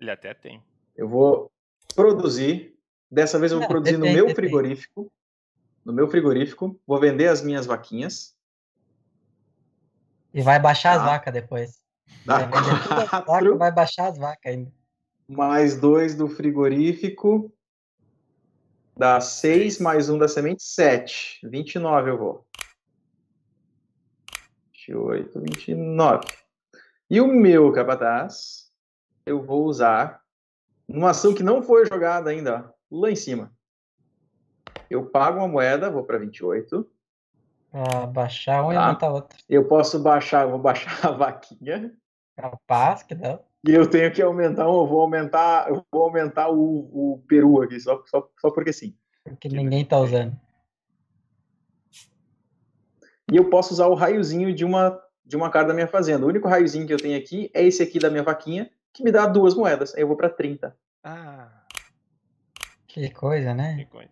Ele até tem. Eu vou produzir Dessa vez eu vou é, produzir no meu frigorífico. No meu frigorífico, vou vender as minhas vaquinhas. E vai baixar as tá. vacas depois. Dá vai, vaca, vai baixar as vacas ainda. Mais dois do frigorífico. Dá seis, mais um da semente, sete. vinte e nove eu vou. e oito, vinte E o meu capataz, eu vou usar numa ação que não foi jogada ainda lá em cima. Eu pago uma moeda, vou para 28. Ah, baixar um tá. e aumentar outro. Eu posso baixar, vou baixar <laughs> a vaquinha. Capaz que não. E eu tenho que aumentar, eu vou aumentar, eu vou aumentar o, o peru aqui, só, só, só porque sim. Porque ninguém tá usando. E eu posso usar o raiozinho de uma, de uma cara da minha fazenda. O único raiozinho que eu tenho aqui é esse aqui da minha vaquinha, que me dá duas moedas. Aí eu vou para 30. Ah. Que coisa, né? Que coisa.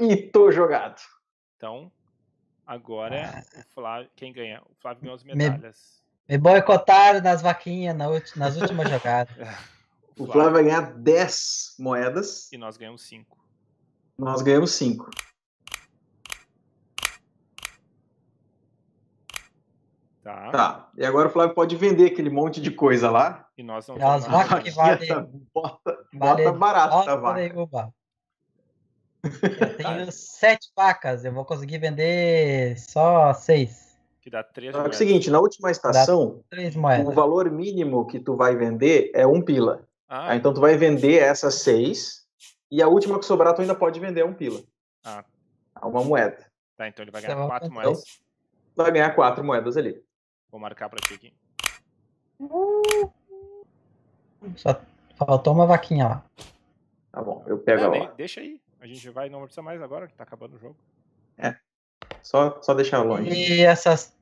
E tô jogado. Então, agora ah. Flávio, quem ganha? O Flávio ganhou as medalhas. Me, me boicotaram nas vaquinhas na ulti, nas últimas <laughs> jogadas. É. o Flávio vai ganhar 10 moedas. E nós ganhamos 5. Nós ganhamos 5. Tá. tá. E agora o Flávio pode vender aquele monte de coisa lá. E nós não As vacas que valem. Bota, vale, barato bota a vaca. <laughs> Eu tenho sete vacas, eu vou conseguir vender só seis. Que dá três moedas. É o seguinte, na última estação, o valor mínimo que tu vai vender é um pila. Ah, então tu vai vender essas seis, e a última que sobrar tu ainda pode vender um pila. Ah. Uma moeda. Tá, então ele vai ganhar é quatro moedas. Então, vai ganhar quatro moedas ali. Vou marcar pra ti aqui. Só faltou uma vaquinha lá. Tá bom, eu pego é, ela. lá. Deixa aí. A gente vai, não precisa mais agora, que tá acabando o jogo. É. Só, só deixar longe. E essas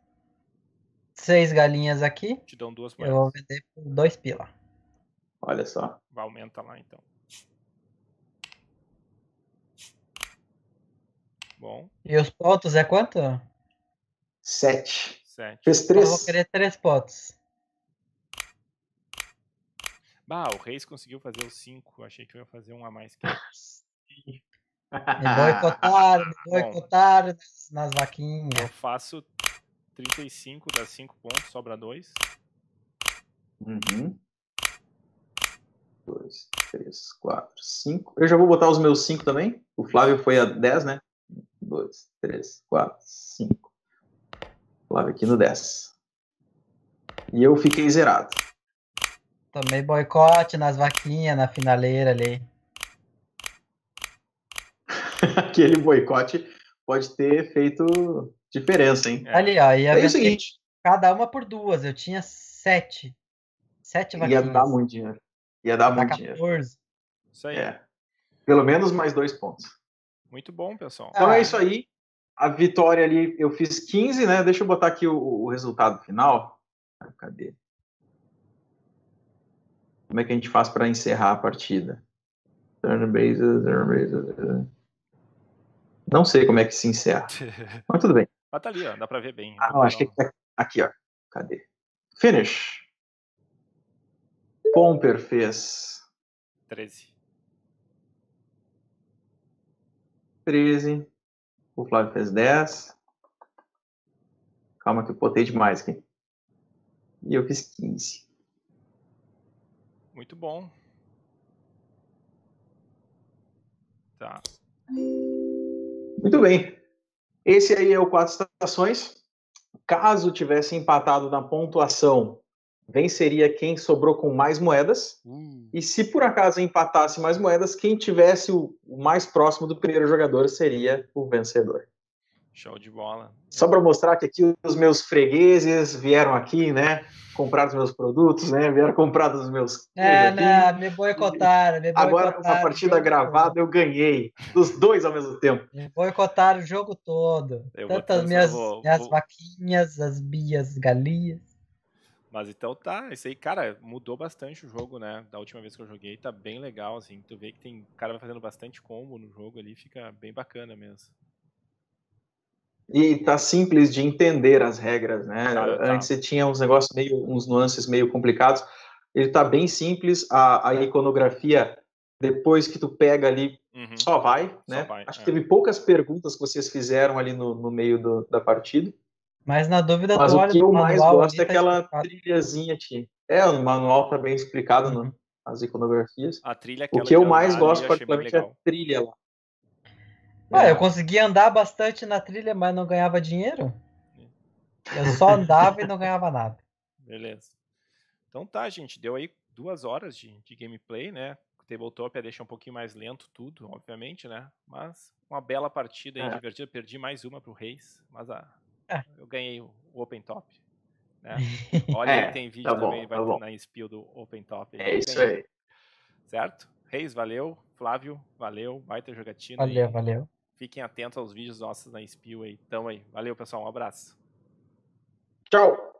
seis galinhas aqui. Te dão duas moedas. Eu vou vender por dois pila. Olha só. Vai, aumentar lá então. Bom. E os pontos é quanto? Sete. Sete. Fez três. Eu vou querer três potes. Bah, o Reis conseguiu fazer os cinco. Achei que eu ia fazer um a mais que ele. Me boicotaram, me <laughs> boicotaram nas vaquinhas. Eu faço 35, dá 5 pontos, sobra 2. Uhum. 2, 3, 4, 5. Eu já vou botar os meus 5 também. O Flávio foi a 10, né? 2, 3, 4, 5. Tava aqui no 10. E eu fiquei zerado. Tomei boicote nas vaquinhas, na finaleira ali. <laughs> Aquele boicote pode ter feito diferença, hein? É. Ali, ó. Ia é o seguinte. Cada uma por duas. Eu tinha sete. Sete vaquinhas. Ia dar muito dinheiro. Ia dar Ia muito dinheiro 14. dinheiro. Isso aí. É. Pelo menos mais dois pontos. Muito bom, pessoal. Tá então é isso aí a vitória ali, eu fiz 15, né? Deixa eu botar aqui o, o resultado final. Cadê? Como é que a gente faz para encerrar a partida? Turn bases, turn bases. Não sei como é que se encerra. <laughs> Mas tudo bem. Mas tá ali, ó. Dá pra ver bem. Né? Ah, não, acho que é aqui, ó. Cadê? Finish. Pomper fez. 13. 13. O Flávio fez 10. Calma que eu botei demais aqui. E eu fiz 15. Muito bom. Tá. Muito bem. Esse aí é o quatro estações. Caso tivesse empatado na pontuação venceria quem sobrou com mais moedas. Hum. E se por acaso empatasse mais moedas, quem tivesse o, mais próximo do primeiro jogador seria o vencedor. Show de bola. Só para mostrar que aqui os meus fregueses vieram aqui, né? Comprar os meus produtos, né? Vieram comprar dos meus. É, não, né, me boicotaram. Me boicotaram Agora, na partida gravada, eu ganhei. Dos dois ao mesmo tempo. Me boicotaram o jogo todo. Eu Tanto as minhas, vou, minhas vaquinhas, as minhas galinhas. Mas então tá, isso aí, cara, mudou bastante o jogo, né? Da última vez que eu joguei, tá bem legal, assim. Tu vê que tem o cara vai fazendo bastante combo no jogo ali, fica bem bacana mesmo. E tá simples de entender as regras, né? tá. Antes você tinha uns negócios meio, uns nuances meio complicados. Ele tá bem simples, a, a iconografia, depois que tu pega ali, uhum. só vai, né? Só vai, Acho é. que teve poucas perguntas que vocês fizeram ali no, no meio do, da partida. Mas na dúvida, Mas o que eu mais gosto é tá aquela explicado. trilhazinha aqui. É, o manual tá bem explicado, né? Uhum. As iconografias. A trilha é O que eu mais gosto, particularmente, é a trilha lá. Ué, eu é. consegui andar bastante na trilha, mas não ganhava dinheiro. <laughs> Eu só andava e não ganhava nada. Beleza. Então tá, gente. Deu aí duas horas de, de gameplay, né? O tabletop ia deixar um pouquinho mais lento tudo, obviamente, né? Mas uma bela partida aí, é. divertida. Perdi mais uma pro Reis, mas a, eu ganhei o Open Top. Né? <laughs> Olha, é, tem vídeo tá bom, também, vai tá na Inspio do Open Top. É isso ganhei. aí. Certo? Reis, valeu. Flávio, valeu. Baita jogatina. Valeu, aí. valeu. Fiquem atentos aos vídeos nossos na Inspio aí. Tamo aí. Valeu, pessoal. Um abraço. Tchau.